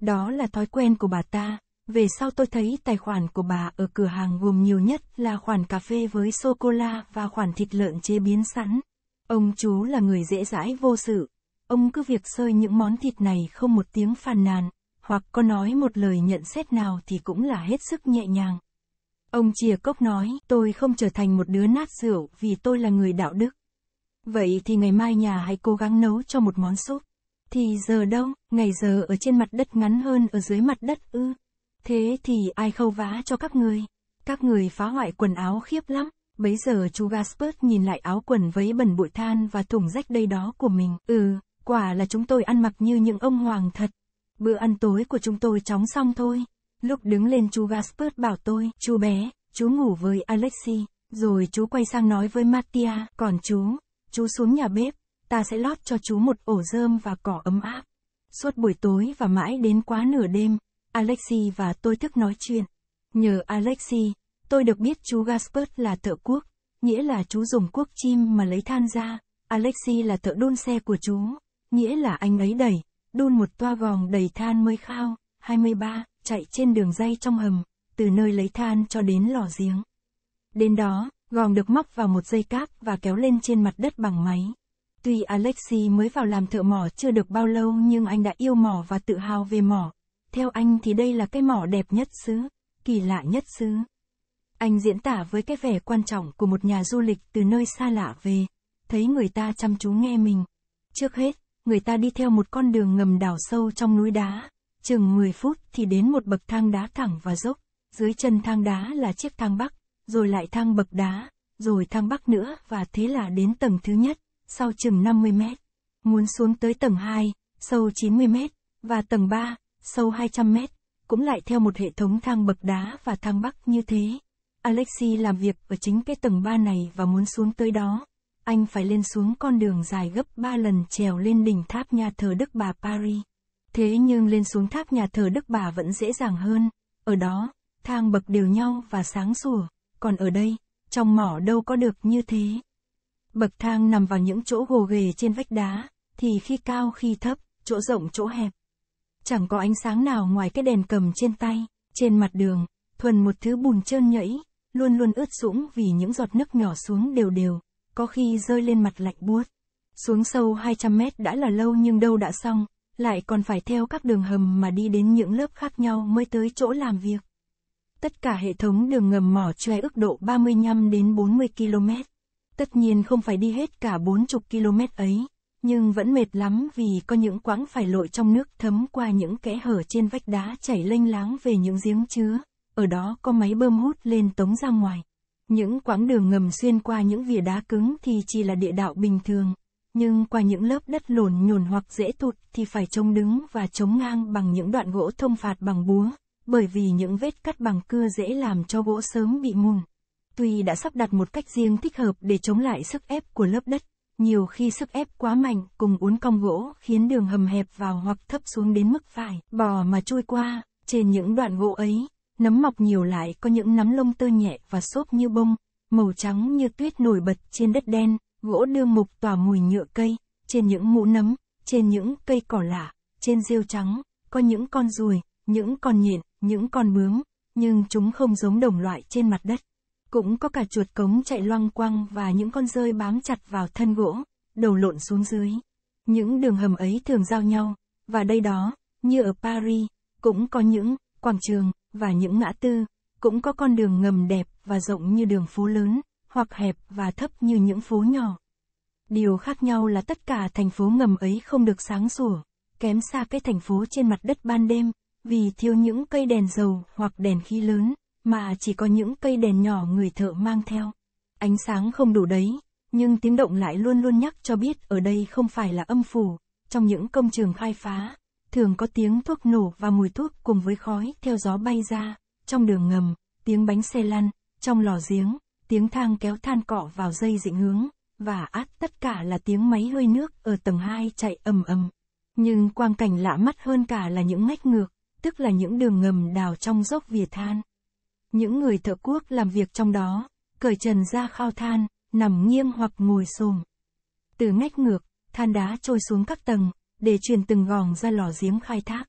Đó là thói quen của bà ta. Về sau tôi thấy tài khoản của bà ở cửa hàng gồm nhiều nhất là khoản cà phê với sô-cô-la và khoản thịt lợn chế biến sẵn. Ông chú là người dễ dãi vô sự. Ông cứ việc sơi những món thịt này không một tiếng phàn nàn, hoặc có nói một lời nhận xét nào thì cũng là hết sức nhẹ nhàng. Ông chìa cốc nói, tôi không trở thành một đứa nát rượu vì tôi là người đạo đức. Vậy thì ngày mai nhà hãy cố gắng nấu cho một món súp. Thì giờ đâu, ngày giờ ở trên mặt đất ngắn hơn ở dưới mặt đất ư. Thế thì ai khâu vá cho các người? Các người phá hoại quần áo khiếp lắm. Bấy giờ chú Gaspard nhìn lại áo quần với bẩn bụi than và thùng rách đây đó của mình. Ừ, quả là chúng tôi ăn mặc như những ông hoàng thật. Bữa ăn tối của chúng tôi chóng xong thôi. Lúc đứng lên chú Gaspard bảo tôi, chú bé, chú ngủ với Alexi. Rồi chú quay sang nói với Mattia, còn chú, chú xuống nhà bếp, ta sẽ lót cho chú một ổ rơm và cỏ ấm áp. Suốt buổi tối và mãi đến quá nửa đêm, Alexi và tôi thức nói chuyện. Nhờ Alexi, tôi được biết chú Gaspard là thợ cuốc, nghĩa là chú dùng cuốc chim mà lấy than ra. Alexi là thợ đun xe của chú, nghĩa là anh ấy đẩy, đun một toa gòn đầy than mới khao. 23, chạy trên đường dây trong hầm, từ nơi lấy than cho đến lò giếng. Đến đó, gòn được móc vào một dây cáp và kéo lên trên mặt đất bằng máy. Tuy Alexi mới vào làm thợ mỏ chưa được bao lâu nhưng anh đã yêu mỏ và tự hào về mỏ, theo anh thì đây là cái mỏ đẹp nhất xứ, kỳ lạ nhất xứ. Anh diễn tả với cái vẻ quan trọng của một nhà du lịch từ nơi xa lạ về, thấy người ta chăm chú nghe mình. Trước hết, người ta đi theo một con đường ngầm đào sâu trong núi đá, chừng 10 phút thì đến một bậc thang đá thẳng và dốc, dưới chân thang đá là chiếc thang bắc, rồi lại thang bậc đá, rồi thang bắc nữa và thế là đến tầng thứ nhất, sau chừng 50 mét. Muốn xuống tới tầng 2, sâu 90 mét, và tầng 3, sâu 200 mét, cũng lại theo một hệ thống thang bậc đá và thang bắc như thế. Alexi làm việc ở chính cái tầng 3 này và muốn xuống tới đó. Anh phải lên xuống con đường dài gấp 3 lần trèo lên đỉnh tháp nhà thờ Đức Bà Paris. Thế nhưng lên xuống tháp nhà thờ Đức Bà vẫn dễ dàng hơn. Ở đó, thang bậc đều nhau và sáng sủa, còn ở đây, trong mỏ đâu có được như thế. Bậc thang nằm vào những chỗ gồ ghề trên vách đá, thì khi cao khi thấp, chỗ rộng chỗ hẹp, chẳng có ánh sáng nào ngoài cái đèn cầm trên tay, trên mặt đường, thuần một thứ bùn trơn nhẫy, luôn luôn ướt sũng vì những giọt nước nhỏ xuống đều đều, có khi rơi lên mặt lạnh buốt. Xuống sâu 200 mét đã là lâu nhưng đâu đã xong, lại còn phải theo các đường hầm mà đi đến những lớp khác nhau mới tới chỗ làm việc. Tất cả hệ thống đường ngầm mỏ chòe ước độ 35 đến 40 km. Tất nhiên không phải đi hết cả 40 km ấy nhưng vẫn mệt lắm vì có những quãng phải lội trong nước thấm qua những kẽ hở trên vách đá chảy lênh láng về những giếng chứa, ở đó có máy bơm hút lên tống ra ngoài. Những quãng đường ngầm xuyên qua những vỉa đá cứng thì chỉ là địa đạo bình thường, nhưng qua những lớp đất lổn nhồn hoặc dễ tụt thì phải chống đứng và chống ngang bằng những đoạn gỗ thông phạt bằng búa, bởi vì những vết cắt bằng cưa dễ làm cho gỗ sớm bị mùn. Tuy đã sắp đặt một cách riêng thích hợp để chống lại sức ép của lớp đất, nhiều khi sức ép quá mạnh cùng uốn cong gỗ khiến đường hầm hẹp vào hoặc thấp xuống đến mức phải bò mà trôi qua, trên những đoạn gỗ ấy, nấm mọc nhiều lại có những nắm lông tơ nhẹ và xốp như bông, màu trắng như tuyết nổi bật trên đất đen, gỗ đương mục tỏa mùi nhựa cây, trên những mũ nấm, trên những cây cỏ lạ, trên rêu trắng, có những con ruồi, những con nhện, những con bướm, nhưng chúng không giống đồng loại trên mặt đất. Cũng có cả chuột cống chạy loang quăng và những con rơi bám chặt vào thân gỗ, đầu lộn xuống dưới. Những đường hầm ấy thường giao nhau, và đây đó, như ở Paris, cũng có những quảng trường và những ngã tư, cũng có con đường ngầm đẹp và rộng như đường phố lớn, hoặc hẹp và thấp như những phố nhỏ. Điều khác nhau là tất cả thành phố ngầm ấy không được sáng sủa, kém xa cái thành phố trên mặt đất ban đêm, vì thiếu những cây đèn dầu hoặc đèn khí lớn, mà chỉ có những cây đèn nhỏ người thợ mang theo. Ánh sáng không đủ đấy, nhưng tiếng động lại luôn luôn nhắc cho biết ở đây không phải là âm phủ, trong những công trường khai phá, thường có tiếng thuốc nổ và mùi thuốc cùng với khói theo gió bay ra, trong đường ngầm, tiếng bánh xe lăn, trong lò giếng, tiếng thang kéo than cọ vào dây dịnh hướng, và át tất cả là tiếng máy hơi nước ở tầng 2 chạy ầm ầm. Nhưng quang cảnh lạ mắt hơn cả là những ngách ngược, tức là những đường ngầm đào trong dốc vỉa than những người thợ quốc làm việc trong đó, cởi trần ra khao than, nằm nghiêng hoặc ngồi xổm. Từ ngách ngược, than đá trôi xuống các tầng, để truyền từng gòng ra lò giếng khai thác.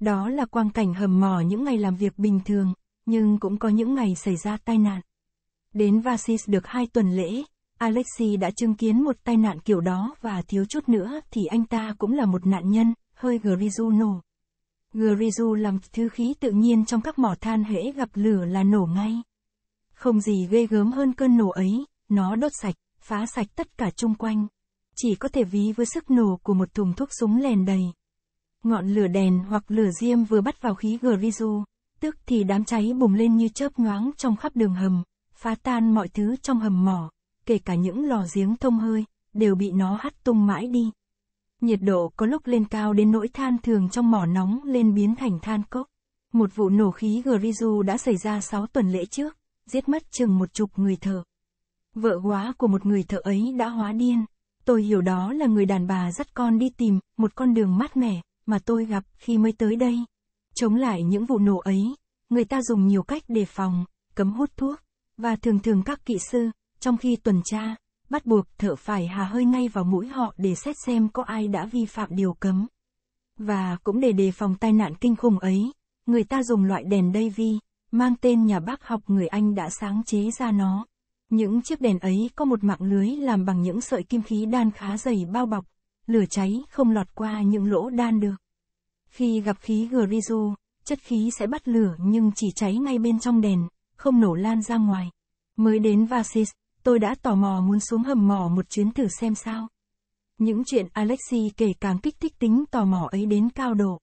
Đó là quang cảnh hầm mỏ những ngày làm việc bình thường, nhưng cũng có những ngày xảy ra tai nạn. Đến Vasis được hai tuần lễ, Alexi đã chứng kiến một tai nạn kiểu đó và thiếu chút nữa thì anh ta cũng là một nạn nhân, hơi Grizuno. Grizu làm thứ khí tự nhiên trong các mỏ than hễ gặp lửa là nổ ngay. Không gì ghê gớm hơn cơn nổ ấy, nó đốt sạch, phá sạch tất cả chung quanh. Chỉ có thể ví với sức nổ của một thùng thuốc súng lèn đầy. Ngọn lửa đèn hoặc lửa diêm vừa bắt vào khí Grizu, tức thì đám cháy bùng lên như chớp nhoáng trong khắp đường hầm, phá tan mọi thứ trong hầm mỏ, kể cả những lò giếng thông hơi, đều bị nó hắt tung mãi đi. Nhiệt độ có lúc lên cao đến nỗi than thường trong mỏ nóng lên biến thành than cốc. Một vụ nổ khí Griju đã xảy ra 6 tuần lễ trước, giết mất chừng một chục người thợ. Vợ quá của một người thợ ấy đã hóa điên. Tôi hiểu đó là người đàn bà dắt con đi tìm một con đường mát mẻ mà tôi gặp khi mới tới đây. Chống lại những vụ nổ ấy, người ta dùng nhiều cách đề phòng, cấm hút thuốc, và thường thường các kỵ sư, trong khi tuần tra, bắt buộc thợ phải hà hơi ngay vào mũi họ để xét xem có ai đã vi phạm điều cấm. Và cũng để đề phòng tai nạn kinh khủng ấy, người ta dùng loại đèn đây vi mang tên nhà bác học người Anh đã sáng chế ra nó. Những chiếc đèn ấy có một mạng lưới làm bằng những sợi kim khí đan khá dày bao bọc, lửa cháy không lọt qua những lỗ đan được. Khi gặp khí Grizu, chất khí sẽ bắt lửa nhưng chỉ cháy ngay bên trong đèn, không nổ lan ra ngoài. Mới đến Vasis, tôi đã tò mò muốn xuống hầm mỏ một chuyến thử xem sao. Những chuyện Alexei kể càng kích thích tính tò mò ấy đến cao độ.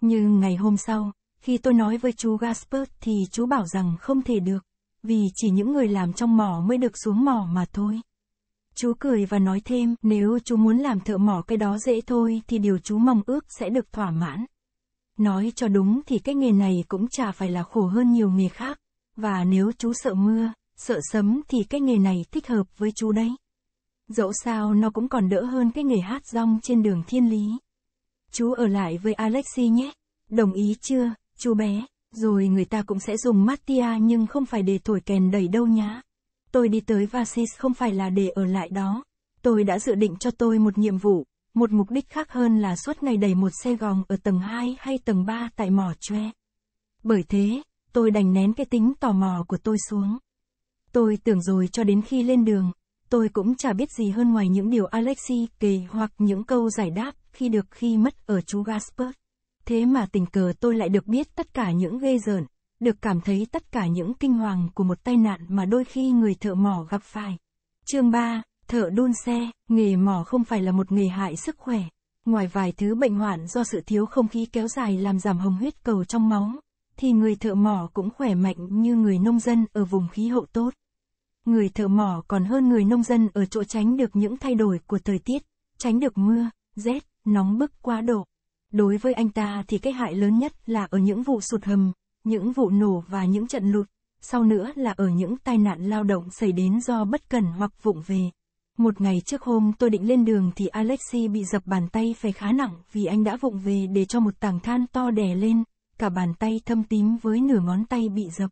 Nhưng ngày hôm sau, khi tôi nói với chú Gasper thì chú bảo rằng không thể được, vì chỉ những người làm trong mỏ mới được xuống mỏ mà thôi. Chú cười và nói thêm, nếu chú muốn làm thợ mỏ cái đó dễ thôi thì điều chú mong ước sẽ được thỏa mãn. Nói cho đúng thì cái nghề này cũng chả phải là khổ hơn nhiều nghề khác, và nếu chú sợ mưa, sợ sấm thì cái nghề này thích hợp với chú đấy. Dẫu sao nó cũng còn đỡ hơn cái nghề hát rong trên đường thiên lý. Chú ở lại với Alexi nhé, đồng ý chưa, chú bé, rồi người ta cũng sẽ dùng Mattia nhưng không phải để thổi kèn đẩy đâu nhá. Tôi đi tới Vasis không phải là để ở lại đó. Tôi đã dự định cho tôi một nhiệm vụ, một mục đích khác hơn là suốt ngày đẩy một xe gòn ở tầng 2 hay tầng 3 tại mỏ tre. Bởi thế, tôi đành nén cái tính tò mò của tôi xuống. Tôi tưởng rồi cho đến khi lên đường, tôi cũng chả biết gì hơn ngoài những điều Alexei kể hoặc những câu giải đáp khi được khi mất ở chú Gaspard. Thế mà tình cờ tôi lại được biết tất cả những ghê rợn, được cảm thấy tất cả những kinh hoàng của một tai nạn mà đôi khi người thợ mỏ gặp phải. Chương 3, thợ đun xe, nghề mỏ không phải là một nghề hại sức khỏe. Ngoài vài thứ bệnh hoạn do sự thiếu không khí kéo dài làm giảm hồng huyết cầu trong máu, thì người thợ mỏ cũng khỏe mạnh như người nông dân ở vùng khí hậu tốt người thợ mỏ còn hơn người nông dân ở chỗ tránh được những thay đổi của thời tiết, tránh được mưa, rét, nóng bức quá độ. Đối với anh ta thì cái hại lớn nhất là ở những vụ sụt hầm, những vụ nổ và những trận lụt, sau nữa là ở những tai nạn lao động xảy đến do bất cẩn hoặc vụng về. Một ngày trước hôm tôi định lên đường thì Alexi bị dập bàn tay phải khá nặng vì anh đã vụng về để cho một tảng than to đè lên, cả bàn tay thâm tím với nửa ngón tay bị dập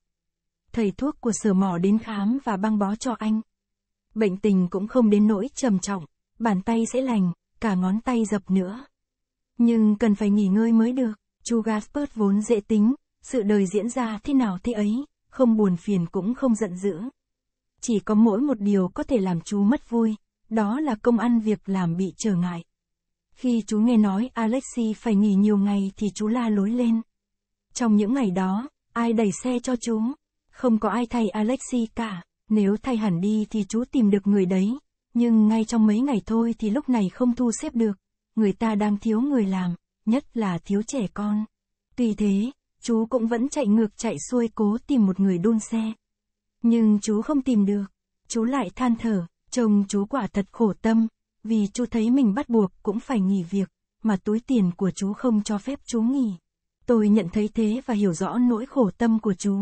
thầy thuốc của sở mỏ đến khám và băng bó cho anh. Bệnh tình cũng không đến nỗi trầm trọng, bàn tay sẽ lành, cả ngón tay dập nữa. Nhưng cần phải nghỉ ngơi mới được, chú Gaspard vốn dễ tính, sự đời diễn ra thế nào thế ấy, không buồn phiền cũng không giận dữ. Chỉ có mỗi một điều có thể làm chú mất vui, đó là công ăn việc làm bị trở ngại. Khi chú nghe nói Alexi phải nghỉ nhiều ngày thì chú la lối lên. Trong những ngày đó, ai đẩy xe cho chú, không có ai thay Alexi cả, nếu thay hẳn đi thì chú tìm được người đấy, nhưng ngay trong mấy ngày thôi thì lúc này không thu xếp được, người ta đang thiếu người làm, nhất là thiếu trẻ con. Tuy thế, chú cũng vẫn chạy ngược chạy xuôi cố tìm một người đun xe. Nhưng chú không tìm được, chú lại than thở, chồng chú quả thật khổ tâm, vì chú thấy mình bắt buộc cũng phải nghỉ việc, mà túi tiền của chú không cho phép chú nghỉ. Tôi nhận thấy thế và hiểu rõ nỗi khổ tâm của chú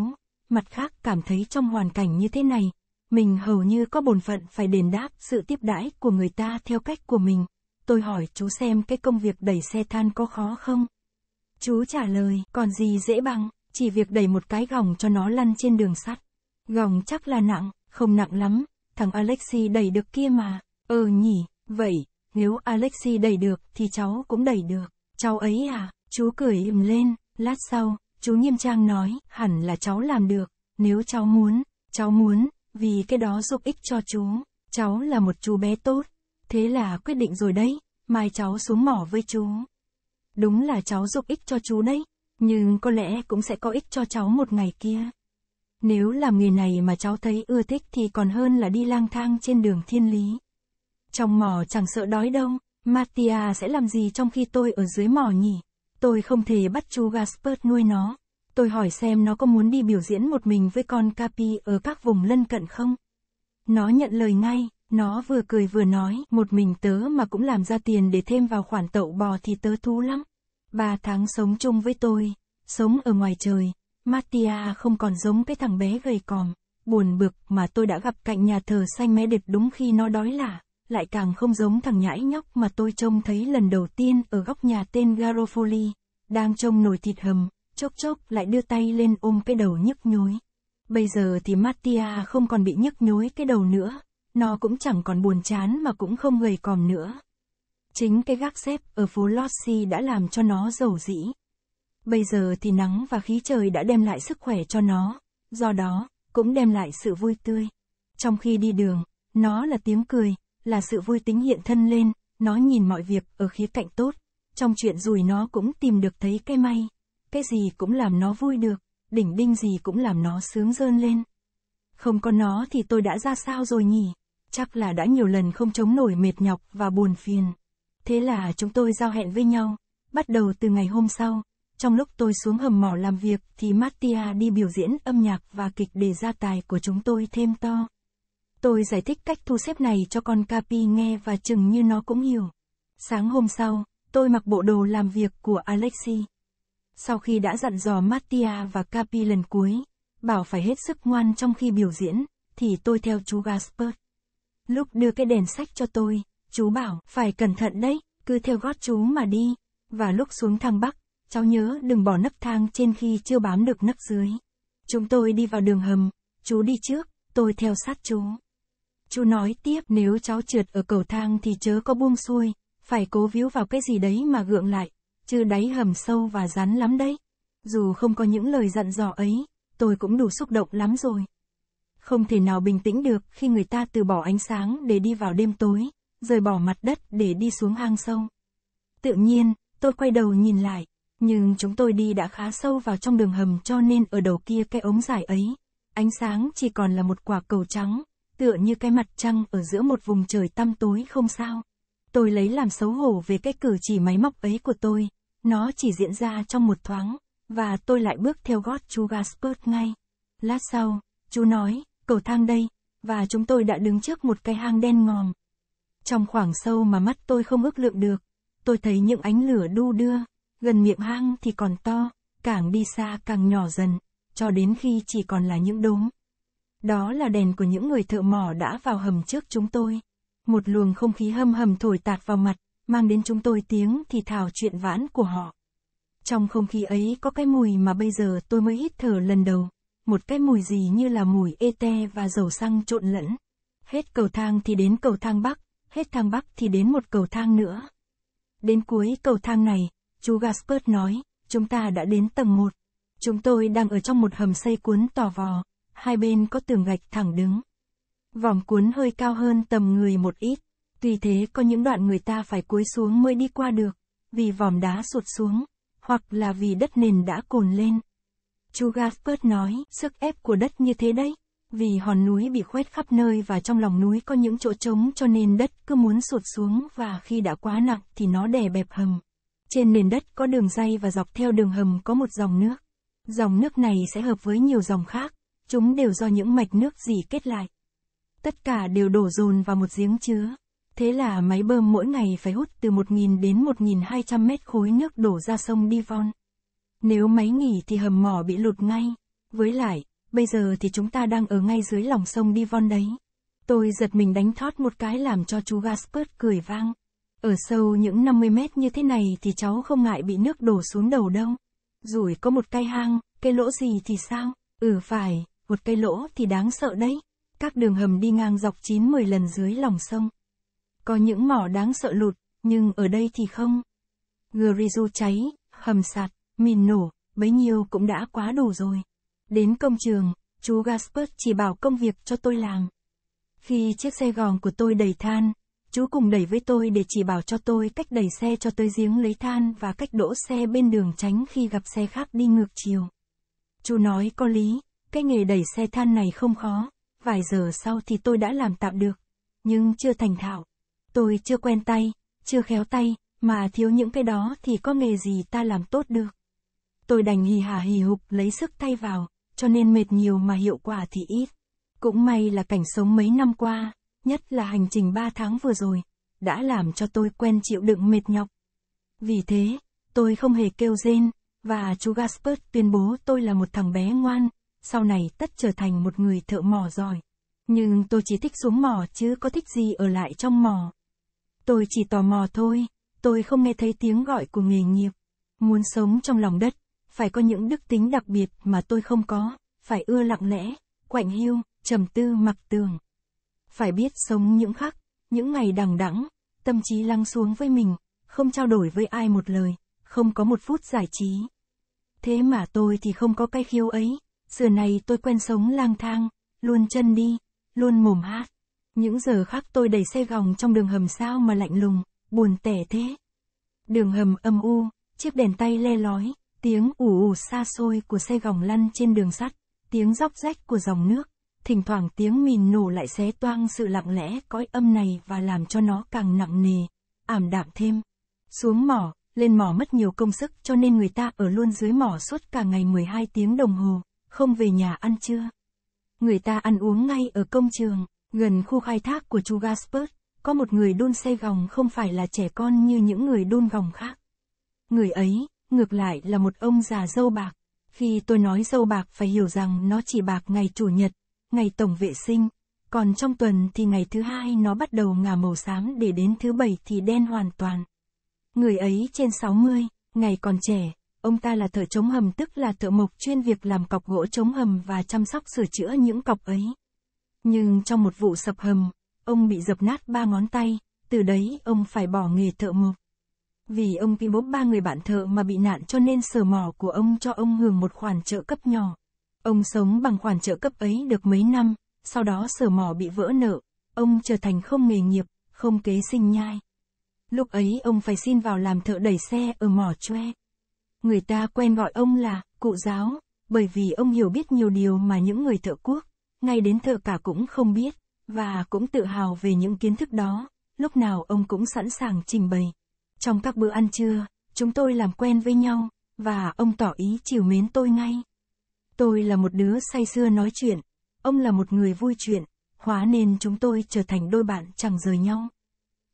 mặt khác cảm thấy trong hoàn cảnh như thế này, mình hầu như có bổn phận phải đền đáp sự tiếp đãi của người ta theo cách của mình. Tôi hỏi chú xem cái công việc đẩy xe than có khó không? Chú trả lời, còn gì dễ bằng, chỉ việc đẩy một cái gòng cho nó lăn trên đường sắt. Gòng chắc là nặng, không nặng lắm, thằng Alexi đẩy được kia mà. Ờ nhỉ, vậy, nếu Alexi đẩy được thì cháu cũng đẩy được. Cháu ấy à? Chú cười im lên, lát sau, chú nghiêm trang nói, hẳn là cháu làm được, nếu cháu muốn, cháu muốn, vì cái đó giúp ích cho chú, cháu là một chú bé tốt, thế là quyết định rồi đấy, mai cháu xuống mỏ với chú. Đúng là cháu giúp ích cho chú đấy, nhưng có lẽ cũng sẽ có ích cho cháu một ngày kia. Nếu làm nghề này mà cháu thấy ưa thích thì còn hơn là đi lang thang trên đường thiên lý. Trong mỏ chẳng sợ đói đâu, Mattia sẽ làm gì trong khi tôi ở dưới mỏ nhỉ? Tôi không thể bắt chú Gaspard nuôi nó. Tôi hỏi xem nó có muốn đi biểu diễn một mình với con Capi ở các vùng lân cận không? Nó nhận lời ngay, nó vừa cười vừa nói, một mình tớ mà cũng làm ra tiền để thêm vào khoản tậu bò thì tớ thú lắm. Ba tháng sống chung với tôi, sống ở ngoài trời, Mattia không còn giống cái thằng bé gầy còm, buồn bực mà tôi đã gặp cạnh nhà thờ xanh mé đẹp đúng khi nó đói là lại càng không giống thằng nhãi nhóc mà tôi trông thấy lần đầu tiên ở góc nhà tên Garofoli, đang trông nồi thịt hầm, chốc chốc lại đưa tay lên ôm cái đầu nhức nhối. Bây giờ thì Mattia không còn bị nhức nhối cái đầu nữa, nó cũng chẳng còn buồn chán mà cũng không gầy còm nữa. Chính cái gác xếp ở phố Lossi đã làm cho nó giàu dĩ. Bây giờ thì nắng và khí trời đã đem lại sức khỏe cho nó, do đó, cũng đem lại sự vui tươi. Trong khi đi đường, nó là tiếng cười, là sự vui tính hiện thân lên, nó nhìn mọi việc ở khía cạnh tốt. Trong chuyện rùi nó cũng tìm được thấy cái may. Cái gì cũng làm nó vui được, đỉnh đinh gì cũng làm nó sướng rơn lên. Không có nó thì tôi đã ra sao rồi nhỉ? Chắc là đã nhiều lần không chống nổi mệt nhọc và buồn phiền. Thế là chúng tôi giao hẹn với nhau, bắt đầu từ ngày hôm sau. Trong lúc tôi xuống hầm mỏ làm việc thì Mattia đi biểu diễn âm nhạc và kịch để gia tài của chúng tôi thêm to. Tôi giải thích cách thu xếp này cho con Capi nghe và chừng như nó cũng hiểu. Sáng hôm sau, tôi mặc bộ đồ làm việc của Alexi. Sau khi đã dặn dò Mattia và Capi lần cuối, bảo phải hết sức ngoan trong khi biểu diễn, thì tôi theo chú Gasper. Lúc đưa cái đèn sách cho tôi, chú bảo, phải cẩn thận đấy, cứ theo gót chú mà đi. Và lúc xuống thang Bắc, cháu nhớ đừng bỏ nấc thang trên khi chưa bám được nấc dưới. Chúng tôi đi vào đường hầm, chú đi trước, tôi theo sát chú. Chú nói tiếp nếu cháu trượt ở cầu thang thì chớ có buông xuôi, phải cố víu vào cái gì đấy mà gượng lại, chứ đáy hầm sâu và rắn lắm đấy. Dù không có những lời dặn dò ấy, tôi cũng đủ xúc động lắm rồi. Không thể nào bình tĩnh được khi người ta từ bỏ ánh sáng để đi vào đêm tối, rời bỏ mặt đất để đi xuống hang sâu. Tự nhiên, tôi quay đầu nhìn lại, nhưng chúng tôi đi đã khá sâu vào trong đường hầm cho nên ở đầu kia cái ống dài ấy, ánh sáng chỉ còn là một quả cầu trắng, tựa như cái mặt trăng ở giữa một vùng trời tăm tối không sao. Tôi lấy làm xấu hổ về cái cử chỉ máy móc ấy của tôi, nó chỉ diễn ra trong một thoáng, và tôi lại bước theo gót chú Gaspard ngay. Lát sau, chú nói, cầu thang đây, và chúng tôi đã đứng trước một cái hang đen ngòm. Trong khoảng sâu mà mắt tôi không ước lượng được, tôi thấy những ánh lửa đu đưa, gần miệng hang thì còn to, càng đi xa càng nhỏ dần, cho đến khi chỉ còn là những đốm. Đó là đèn của những người thợ mỏ đã vào hầm trước chúng tôi. Một luồng không khí hâm hầm thổi tạt vào mặt, mang đến chúng tôi tiếng thì thào chuyện vãn của họ. Trong không khí ấy có cái mùi mà bây giờ tôi mới hít thở lần đầu, một cái mùi gì như là mùi ete và dầu xăng trộn lẫn. Hết cầu thang thì đến cầu thang bắc, hết thang bắc thì đến một cầu thang nữa. Đến cuối cầu thang này, chú Gaspard nói, chúng ta đã đến tầng 1. Chúng tôi đang ở trong một hầm xây cuốn tò vò, hai bên có tường gạch thẳng đứng. Vòng cuốn hơi cao hơn tầm người một ít, tuy thế có những đoạn người ta phải cúi xuống mới đi qua được, vì vòm đá sụt xuống, hoặc là vì đất nền đã cồn lên. Chu Gaspert nói, sức ép của đất như thế đấy, vì hòn núi bị khoét khắp nơi và trong lòng núi có những chỗ trống cho nên đất cứ muốn sụt xuống và khi đã quá nặng thì nó đè bẹp hầm. Trên nền đất có đường dây và dọc theo đường hầm có một dòng nước. Dòng nước này sẽ hợp với nhiều dòng khác, Chúng đều do những mạch nước dì kết lại. Tất cả đều đổ dồn vào một giếng chứa. Thế là máy bơm mỗi ngày phải hút từ 1.000 đến 1.200 mét khối nước đổ ra sông Divon. Nếu máy nghỉ thì hầm mỏ bị lụt ngay. Với lại, bây giờ thì chúng ta đang ở ngay dưới lòng sông Divon đấy. Tôi giật mình đánh thót một cái làm cho chú Gaspard cười vang. Ở sâu những 50 mét như thế này thì cháu không ngại bị nước đổ xuống đầu đâu. Rủi có một cái hang, cái lỗ gì thì sao? Ừ phải, một cây lỗ thì đáng sợ đấy. Các đường hầm đi ngang dọc 9-10 lần dưới lòng sông. Có những mỏ đáng sợ lụt, nhưng ở đây thì không. Grizu cháy, hầm sạt, mìn nổ, bấy nhiêu cũng đã quá đủ rồi. Đến công trường, chú Gaspert chỉ bảo công việc cho tôi làm. Khi chiếc xe gòn của tôi đầy than, chú cùng đẩy với tôi để chỉ bảo cho tôi cách đẩy xe cho tới giếng lấy than và cách đỗ xe bên đường tránh khi gặp xe khác đi ngược chiều. Chú nói có lý, cái nghề đẩy xe than này không khó, vài giờ sau thì tôi đã làm tạm được. Nhưng chưa thành thạo. Tôi chưa quen tay, chưa khéo tay, mà thiếu những cái đó thì có nghề gì ta làm tốt được. Tôi đành hì hả hì hục lấy sức tay vào, cho nên mệt nhiều mà hiệu quả thì ít. Cũng may là cảnh sống mấy năm qua, nhất là hành trình 3 tháng vừa rồi, đã làm cho tôi quen chịu đựng mệt nhọc. Vì thế, tôi không hề kêu rên, và chú Gaspard tuyên bố tôi là một thằng bé ngoan, sau này tất trở thành một người thợ mỏ giỏi. Nhưng tôi chỉ thích xuống mỏ chứ có thích gì ở lại trong mỏ. Tôi chỉ tò mò thôi, tôi không nghe thấy tiếng gọi của nghề nghiệp. Muốn sống trong lòng đất, phải có những đức tính đặc biệt mà tôi không có, phải ưa lặng lẽ, quạnh hiu, trầm tư mặc tường. Phải biết sống những khắc, những ngày đằng đẵng, tâm trí lăng xuống với mình, không trao đổi với ai một lời, không có một phút giải trí. Thế mà tôi thì không có cái khiêu ấy, xưa này tôi quen sống lang thang, luôn chân đi, luôn mồm hát. Những giờ khác tôi đẩy xe gòng trong đường hầm sao mà lạnh lùng, buồn tẻ thế. Đường hầm âm u, chiếc đèn tay le lói, tiếng ù ù xa xôi của xe gòng lăn trên đường sắt, tiếng róc rách của dòng nước, thỉnh thoảng tiếng mìn nổ lại xé toang sự lặng lẽ cõi âm này và làm cho nó càng nặng nề, ảm đạm thêm. Xuống mỏ, lên mỏ mất nhiều công sức cho nên người ta ở luôn dưới mỏ suốt cả ngày 12 tiếng đồng hồ không về nhà ăn trưa. Người ta ăn uống ngay ở công trường, gần khu khai thác của chú Gaspert, có một người đun xe gòng không phải là trẻ con như những người đun gòng khác. Người ấy, ngược lại là một ông già dâu bạc. Khi tôi nói dâu bạc phải hiểu rằng nó chỉ bạc ngày chủ nhật, ngày tổng vệ sinh, còn trong tuần thì ngày thứ hai nó bắt đầu ngả màu xám để đến thứ bảy thì đen hoàn toàn. Người ấy trên 60, ngày còn trẻ, Ông ta là thợ chống hầm tức là thợ mộc chuyên việc làm cọc gỗ chống hầm và chăm sóc sửa chữa những cọc ấy. Nhưng trong một vụ sập hầm, ông bị dập nát ba ngón tay, từ đấy ông phải bỏ nghề thợ mộc. Vì ông bị bốp ba người bạn thợ mà bị nạn cho nên sở mỏ của ông cho ông hưởng một khoản trợ cấp nhỏ. Ông sống bằng khoản trợ cấp ấy được mấy năm, sau đó sở mỏ bị vỡ nợ, ông trở thành không nghề nghiệp, không kế sinh nhai. Lúc ấy ông phải xin vào làm thợ đẩy xe ở mỏ choe người ta quen gọi ông là cụ giáo, bởi vì ông hiểu biết nhiều điều mà những người thợ quốc, ngay đến thợ cả cũng không biết, và cũng tự hào về những kiến thức đó, lúc nào ông cũng sẵn sàng trình bày. Trong các bữa ăn trưa, chúng tôi làm quen với nhau, và ông tỏ ý chiều mến tôi ngay. Tôi là một đứa say sưa nói chuyện, ông là một người vui chuyện, hóa nên chúng tôi trở thành đôi bạn chẳng rời nhau.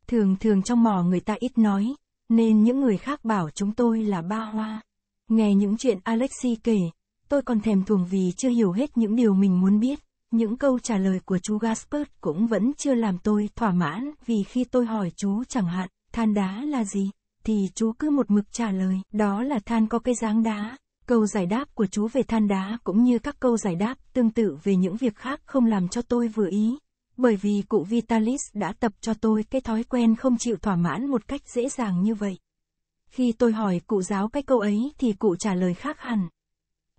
Thường thường trong mỏ người ta ít nói, nên những người khác bảo chúng tôi là ba hoa. Nghe những chuyện Alexi kể, tôi còn thèm thuồng vì chưa hiểu hết những điều mình muốn biết. Những câu trả lời của chú Gaspard cũng vẫn chưa làm tôi thỏa mãn vì khi tôi hỏi chú chẳng hạn, than đá là gì, thì chú cứ một mực trả lời, đó là than có cái dáng đá. Câu giải đáp của chú về than đá cũng như các câu giải đáp tương tự về những việc khác không làm cho tôi vừa ý bởi vì cụ Vitalis đã tập cho tôi cái thói quen không chịu thỏa mãn một cách dễ dàng như vậy. Khi tôi hỏi cụ giáo cái câu ấy thì cụ trả lời khác hẳn.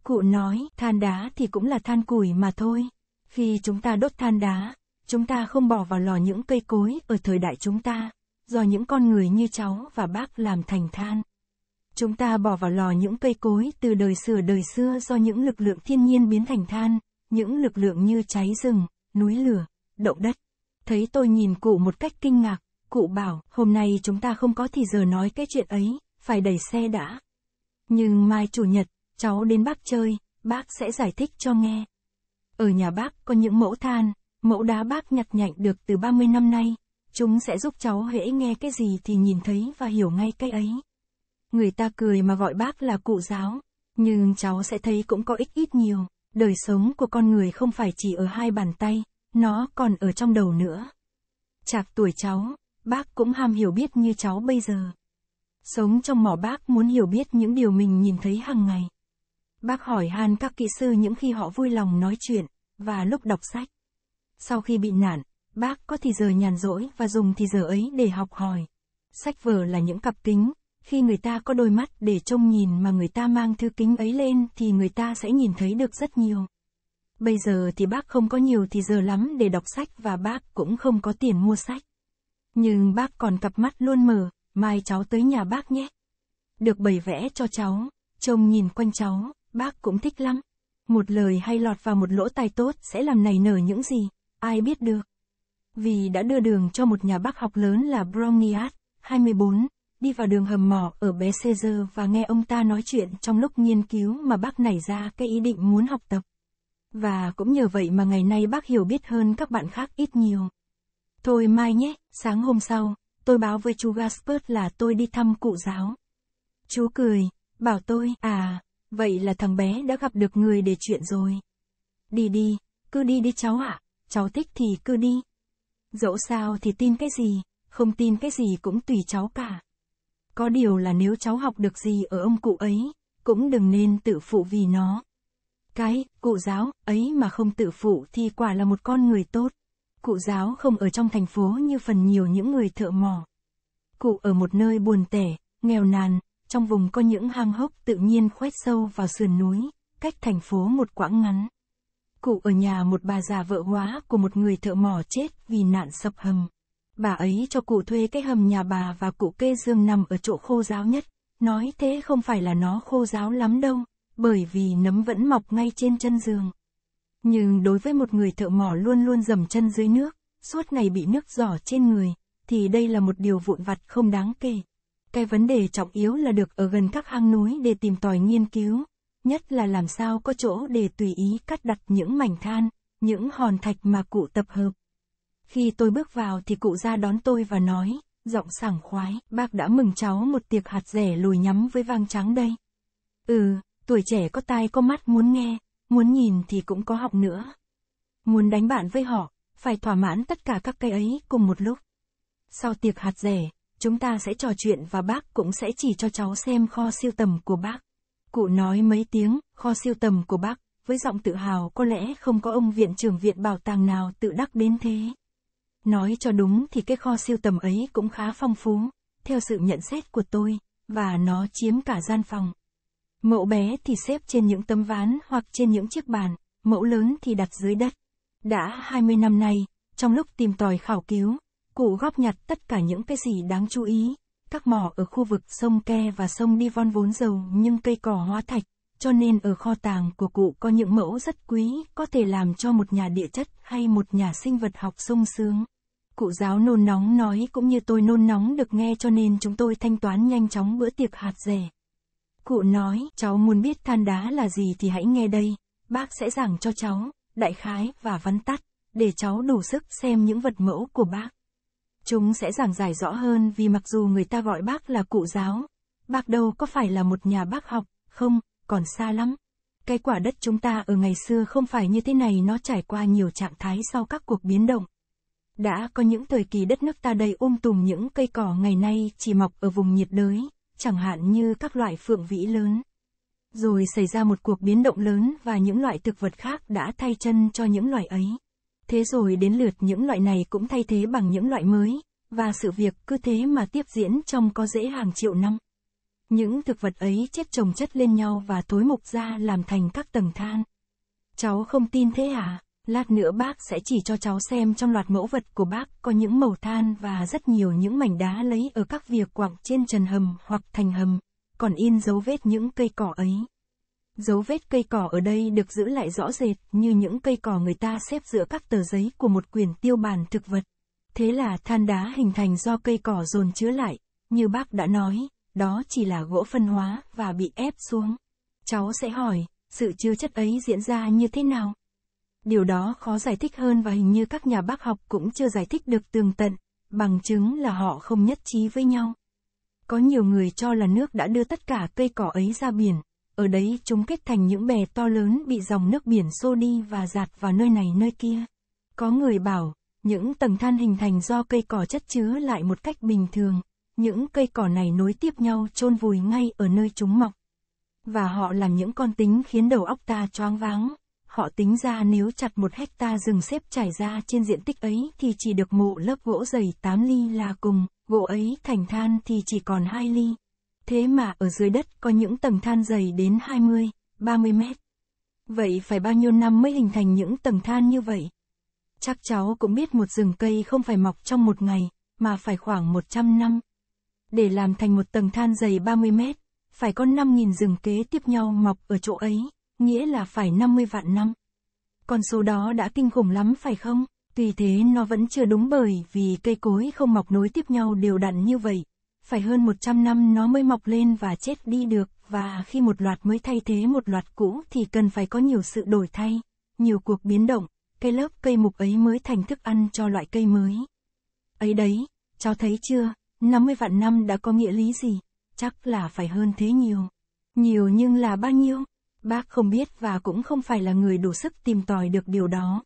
Cụ nói, than đá thì cũng là than củi mà thôi. Khi chúng ta đốt than đá, chúng ta không bỏ vào lò những cây cối ở thời đại chúng ta, do những con người như cháu và bác làm thành than. Chúng ta bỏ vào lò những cây cối từ đời xưa đời xưa do những lực lượng thiên nhiên biến thành than, những lực lượng như cháy rừng, núi lửa, động đất. Thấy tôi nhìn cụ một cách kinh ngạc, cụ bảo, hôm nay chúng ta không có thì giờ nói cái chuyện ấy, phải đẩy xe đã. Nhưng mai chủ nhật, cháu đến bác chơi, bác sẽ giải thích cho nghe. Ở nhà bác có những mẫu than, mẫu đá bác nhặt nhạnh được từ 30 năm nay, chúng sẽ giúp cháu hễ nghe cái gì thì nhìn thấy và hiểu ngay cái ấy. Người ta cười mà gọi bác là cụ giáo, nhưng cháu sẽ thấy cũng có ích ít nhiều, đời sống của con người không phải chỉ ở hai bàn tay, nó còn ở trong đầu nữa. Chạc tuổi cháu, bác cũng ham hiểu biết như cháu bây giờ. Sống trong mỏ bác muốn hiểu biết những điều mình nhìn thấy hàng ngày. Bác hỏi han các kỹ sư những khi họ vui lòng nói chuyện, và lúc đọc sách. Sau khi bị nạn, bác có thì giờ nhàn rỗi và dùng thì giờ ấy để học hỏi. Sách vở là những cặp kính, khi người ta có đôi mắt để trông nhìn mà người ta mang thứ kính ấy lên thì người ta sẽ nhìn thấy được rất nhiều. Bây giờ thì bác không có nhiều thì giờ lắm để đọc sách và bác cũng không có tiền mua sách. Nhưng bác còn cặp mắt luôn mở, mai cháu tới nhà bác nhé. Được bày vẽ cho cháu, trông nhìn quanh cháu, bác cũng thích lắm. Một lời hay lọt vào một lỗ tai tốt sẽ làm nảy nở những gì, ai biết được. Vì đã đưa đường cho một nhà bác học lớn là Browniat, 24, đi vào đường hầm mỏ ở bé và nghe ông ta nói chuyện trong lúc nghiên cứu mà bác nảy ra cái ý định muốn học tập. Và cũng nhờ vậy mà ngày nay bác hiểu biết hơn các bạn khác ít nhiều. Thôi mai nhé, sáng hôm sau, tôi báo với chú Gaspard là tôi đi thăm cụ giáo. Chú cười, bảo tôi, à, vậy là thằng bé đã gặp được người để chuyện rồi. Đi đi, cứ đi đi cháu ạ, à, cháu thích thì cứ đi. Dẫu sao thì tin cái gì, không tin cái gì cũng tùy cháu cả. Có điều là nếu cháu học được gì ở ông cụ ấy, cũng đừng nên tự phụ vì nó. Cái, cụ giáo, ấy mà không tự phụ thì quả là một con người tốt. Cụ giáo không ở trong thành phố như phần nhiều những người thợ mỏ. Cụ ở một nơi buồn tẻ, nghèo nàn, trong vùng có những hang hốc tự nhiên khoét sâu vào sườn núi, cách thành phố một quãng ngắn. Cụ ở nhà một bà già vợ hóa của một người thợ mỏ chết vì nạn sập hầm. Bà ấy cho cụ thuê cái hầm nhà bà và cụ kê dương nằm ở chỗ khô giáo nhất, nói thế không phải là nó khô giáo lắm đâu, bởi vì nấm vẫn mọc ngay trên chân giường. Nhưng đối với một người thợ mỏ luôn luôn dầm chân dưới nước, suốt ngày bị nước giỏ trên người, thì đây là một điều vụn vặt không đáng kể. Cái vấn đề trọng yếu là được ở gần các hang núi để tìm tòi nghiên cứu, nhất là làm sao có chỗ để tùy ý cắt đặt những mảnh than, những hòn thạch mà cụ tập hợp. Khi tôi bước vào thì cụ ra đón tôi và nói, giọng sảng khoái, bác đã mừng cháu một tiệc hạt rẻ lùi nhắm với vang trắng đây. Ừ, Tuổi trẻ có tai có mắt muốn nghe, muốn nhìn thì cũng có học nữa. Muốn đánh bạn với họ, phải thỏa mãn tất cả các cái ấy cùng một lúc. Sau tiệc hạt rẻ, chúng ta sẽ trò chuyện và bác cũng sẽ chỉ cho cháu xem kho siêu tầm của bác. Cụ nói mấy tiếng, kho siêu tầm của bác, với giọng tự hào có lẽ không có ông viện trưởng viện bảo tàng nào tự đắc đến thế. Nói cho đúng thì cái kho siêu tầm ấy cũng khá phong phú, theo sự nhận xét của tôi, và nó chiếm cả gian phòng. Mẫu bé thì xếp trên những tấm ván hoặc trên những chiếc bàn, mẫu lớn thì đặt dưới đất. Đã 20 năm nay, trong lúc tìm tòi khảo cứu, cụ góp nhặt tất cả những cái gì đáng chú ý. Các mỏ ở khu vực sông Ke và sông Đi Von vốn giàu nhưng cây cỏ hóa thạch, cho nên ở kho tàng của cụ có những mẫu rất quý có thể làm cho một nhà địa chất hay một nhà sinh vật học sung sướng. Cụ giáo nôn nóng nói cũng như tôi nôn nóng được nghe cho nên chúng tôi thanh toán nhanh chóng bữa tiệc hạt rẻ. Cụ nói, cháu muốn biết than đá là gì thì hãy nghe đây, bác sẽ giảng cho cháu, đại khái và văn tắt, để cháu đủ sức xem những vật mẫu của bác. Chúng sẽ giảng giải rõ hơn vì mặc dù người ta gọi bác là cụ giáo, bác đâu có phải là một nhà bác học, không, còn xa lắm. Cái quả đất chúng ta ở ngày xưa không phải như thế này nó trải qua nhiều trạng thái sau các cuộc biến động. Đã có những thời kỳ đất nước ta đầy ôm um tùm những cây cỏ ngày nay chỉ mọc ở vùng nhiệt đới, chẳng hạn như các loại phượng vĩ lớn. Rồi xảy ra một cuộc biến động lớn và những loại thực vật khác đã thay chân cho những loại ấy. Thế rồi đến lượt những loại này cũng thay thế bằng những loại mới, và sự việc cứ thế mà tiếp diễn trong có dễ hàng triệu năm. Những thực vật ấy chết trồng chất lên nhau và tối mục ra làm thành các tầng than. Cháu không tin thế hả? À? Lát nữa bác sẽ chỉ cho cháu xem trong loạt mẫu vật của bác có những màu than và rất nhiều những mảnh đá lấy ở các vỉa quặng trên trần hầm hoặc thành hầm, còn in dấu vết những cây cỏ ấy. Dấu vết cây cỏ ở đây được giữ lại rõ rệt như những cây cỏ người ta xếp giữa các tờ giấy của một quyển tiêu bản thực vật. Thế là than đá hình thành do cây cỏ dồn chứa lại, như bác đã nói, đó chỉ là gỗ phân hóa và bị ép xuống. Cháu sẽ hỏi, sự chứa chất ấy diễn ra như thế nào? Điều đó khó giải thích hơn và hình như các nhà bác học cũng chưa giải thích được tường tận, bằng chứng là họ không nhất trí với nhau. Có nhiều người cho là nước đã đưa tất cả cây cỏ ấy ra biển, ở đấy chúng kết thành những bè to lớn bị dòng nước biển xô đi và giạt vào nơi này nơi kia. Có người bảo, những tầng than hình thành do cây cỏ chất chứa lại một cách bình thường, những cây cỏ này nối tiếp nhau chôn vùi ngay ở nơi chúng mọc. Và họ làm những con tính khiến đầu óc ta choáng váng. Họ tính ra nếu chặt một hecta rừng xếp trải ra trên diện tích ấy thì chỉ được mộ lớp gỗ dày 8 ly là cùng, gỗ ấy thành than thì chỉ còn 2 ly. Thế mà ở dưới đất có những tầng than dày đến 20, 30 mét. Vậy phải bao nhiêu năm mới hình thành những tầng than như vậy? Chắc cháu cũng biết một rừng cây không phải mọc trong một ngày, mà phải khoảng 100 năm. Để làm thành một tầng than dày 30 mét, phải có 5.000 rừng kế tiếp nhau mọc ở chỗ ấy nghĩa là phải 50 vạn năm. Con số đó đã kinh khủng lắm phải không? Tuy thế nó vẫn chưa đúng bởi vì cây cối không mọc nối tiếp nhau đều đặn như vậy. Phải hơn 100 năm nó mới mọc lên và chết đi được, và khi một loạt mới thay thế một loạt cũ thì cần phải có nhiều sự đổi thay, nhiều cuộc biến động, cây lớp cây mục ấy mới thành thức ăn cho loại cây mới. Ấy đấy, cháu thấy chưa, 50 vạn năm đã có nghĩa lý gì? Chắc là phải hơn thế nhiều. Nhiều nhưng là bao nhiêu? Bác không biết và cũng không phải là người đủ sức tìm tòi được điều đó.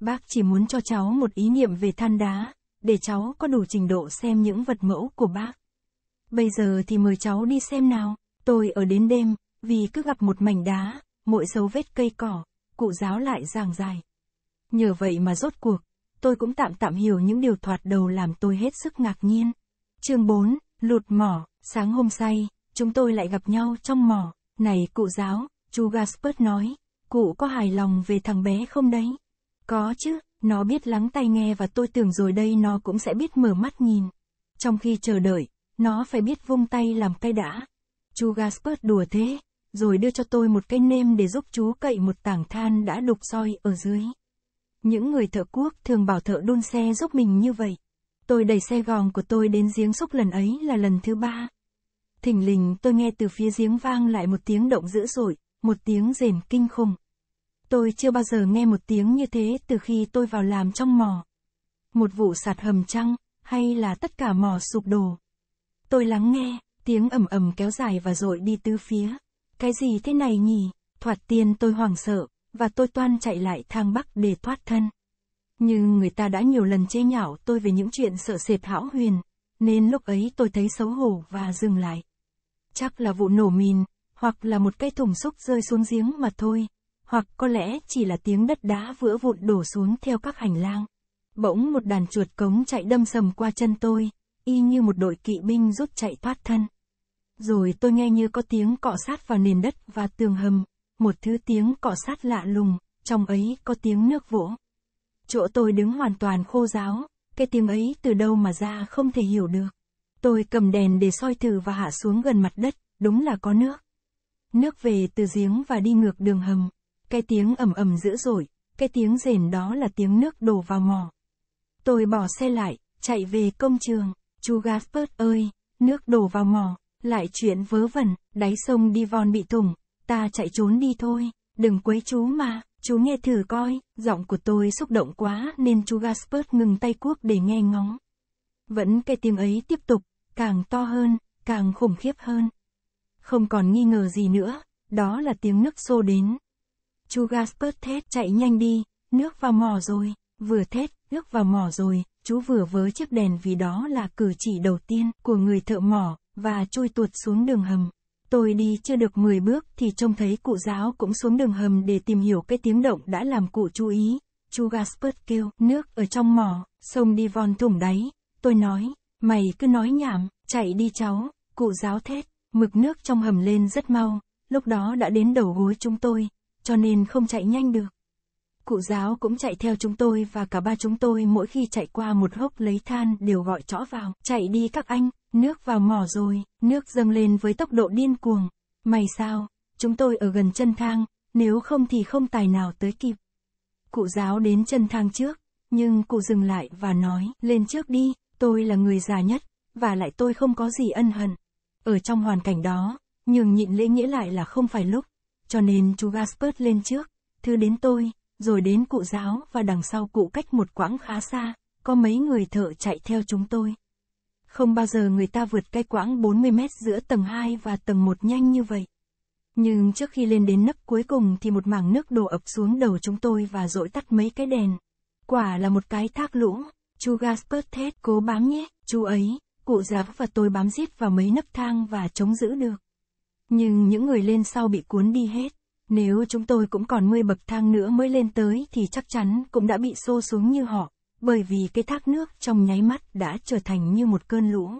Bác chỉ muốn cho cháu một ý niệm về than đá, để cháu có đủ trình độ xem những vật mẫu của bác. Bây giờ thì mời cháu đi xem nào, tôi ở đến đêm, vì cứ gặp một mảnh đá, mỗi dấu vết cây cỏ, cụ giáo lại giảng dài. Nhờ vậy mà rốt cuộc, tôi cũng tạm tạm hiểu những điều thoạt đầu làm tôi hết sức ngạc nhiên. Chương 4, lụt mỏ, sáng hôm say, chúng tôi lại gặp nhau trong mỏ, này cụ giáo, Chú gaspard nói, cụ có hài lòng về thằng bé không đấy? Có chứ, nó biết lắng tai nghe và tôi tưởng rồi đây nó cũng sẽ biết mở mắt nhìn. Trong khi chờ đợi, nó phải biết vung tay làm cái đã. Chú gaspard đùa thế, rồi đưa cho tôi một cái nêm để giúp chú cậy một tảng than đã đục soi ở dưới. Những người thợ cuốc thường bảo thợ đun xe giúp mình như vậy. Tôi đẩy xe gòn của tôi đến giếng xúc lần ấy là lần thứ ba. Thỉnh lình tôi nghe từ phía giếng vang lại một tiếng động dữ dội, một tiếng rền kinh khủng. Tôi chưa bao giờ nghe một tiếng như thế từ khi tôi vào làm trong mỏ. Một vụ sạt hầm trăng, hay là tất cả mỏ sụp đổ. Tôi lắng nghe, tiếng ầm ầm kéo dài và dội đi tứ phía. Cái gì thế này nhỉ? Thoạt tiên tôi hoảng sợ, và tôi toan chạy lại thang bắc để thoát thân. Nhưng người ta đã nhiều lần chê nhạo tôi về những chuyện sợ sệt hão huyền, nên lúc ấy tôi thấy xấu hổ và dừng lại. Chắc là vụ nổ mìn, hoặc là một cái thùng xúc rơi xuống giếng mà thôi, hoặc có lẽ chỉ là tiếng đất đá vỡ vụn đổ xuống theo các hành lang. Bỗng một đàn chuột cống chạy đâm sầm qua chân tôi, y như một đội kỵ binh rút chạy thoát thân. Rồi tôi nghe như có tiếng cọ sát vào nền đất và tường hầm, một thứ tiếng cọ sát lạ lùng, trong ấy có tiếng nước vỗ. Chỗ tôi đứng hoàn toàn khô ráo, cái tiếng ấy từ đâu mà ra không thể hiểu được. Tôi cầm đèn để soi thử và hạ xuống gần mặt đất, đúng là có nước. Nước về từ giếng và đi ngược đường hầm. Cái tiếng ầm ầm dữ dội, cái tiếng rền đó là tiếng nước đổ vào mỏ. Tôi bỏ xe lại, chạy về công trường. Chú Gaspard ơi, nước đổ vào mỏ, lại chuyện vớ vẩn, đáy sông đi von bị thủng, ta chạy trốn đi thôi, đừng quấy chú mà, chú nghe thử coi, giọng của tôi xúc động quá nên chú Gaspard ngừng tay cuốc để nghe ngóng. Vẫn cái tiếng ấy tiếp tục, càng to hơn, càng khủng khiếp hơn không còn nghi ngờ gì nữa, đó là tiếng nước xô đến. Chú Gaspert thét chạy nhanh đi, nước vào mỏ rồi, vừa thét, nước vào mỏ rồi, chú vừa vớ chiếc đèn vì đó là cử chỉ đầu tiên của người thợ mỏ, và trôi tuột xuống đường hầm. Tôi đi chưa được 10 bước thì trông thấy cụ giáo cũng xuống đường hầm để tìm hiểu cái tiếng động đã làm cụ chú ý. Chú Gaspert kêu, nước ở trong mỏ, sông đi von thủng đáy. Tôi nói, mày cứ nói nhảm, chạy đi cháu, cụ giáo thét. Mực nước trong hầm lên rất mau, lúc đó đã đến đầu gối chúng tôi, cho nên không chạy nhanh được. Cụ giáo cũng chạy theo chúng tôi và cả ba chúng tôi mỗi khi chạy qua một hốc lấy than đều gọi chõ vào. Chạy đi các anh, nước vào mỏ rồi, nước dâng lên với tốc độ điên cuồng. May sao, chúng tôi ở gần chân thang, nếu không thì không tài nào tới kịp. Cụ giáo đến chân thang trước, nhưng cụ dừng lại và nói, lên trước đi, tôi là người già nhất, và lại tôi không có gì ân hận. Ở trong hoàn cảnh đó, nhường nhịn lễ nghĩa lại là không phải lúc. Cho nên chú Gaspard lên trước, thứ đến tôi, rồi đến cụ giáo và đằng sau cụ cách một quãng khá xa, có mấy người thợ chạy theo chúng tôi. Không bao giờ người ta vượt cái quãng 40 mét giữa tầng 2 và tầng 1 nhanh như vậy. Nhưng trước khi lên đến nấc cuối cùng thì một mảng nước đổ ập xuống đầu chúng tôi và dội tắt mấy cái đèn. Quả là một cái thác lũ, chú Gaspard thét cố bám nhé, chú ấy, cụ già và tôi bám giết vào mấy nấc thang và chống giữ được. Nhưng những người lên sau bị cuốn đi hết. Nếu chúng tôi cũng còn 10 bậc thang nữa mới lên tới thì chắc chắn cũng đã bị xô xuống như họ, bởi vì cái thác nước trong nháy mắt đã trở thành như một cơn lũ.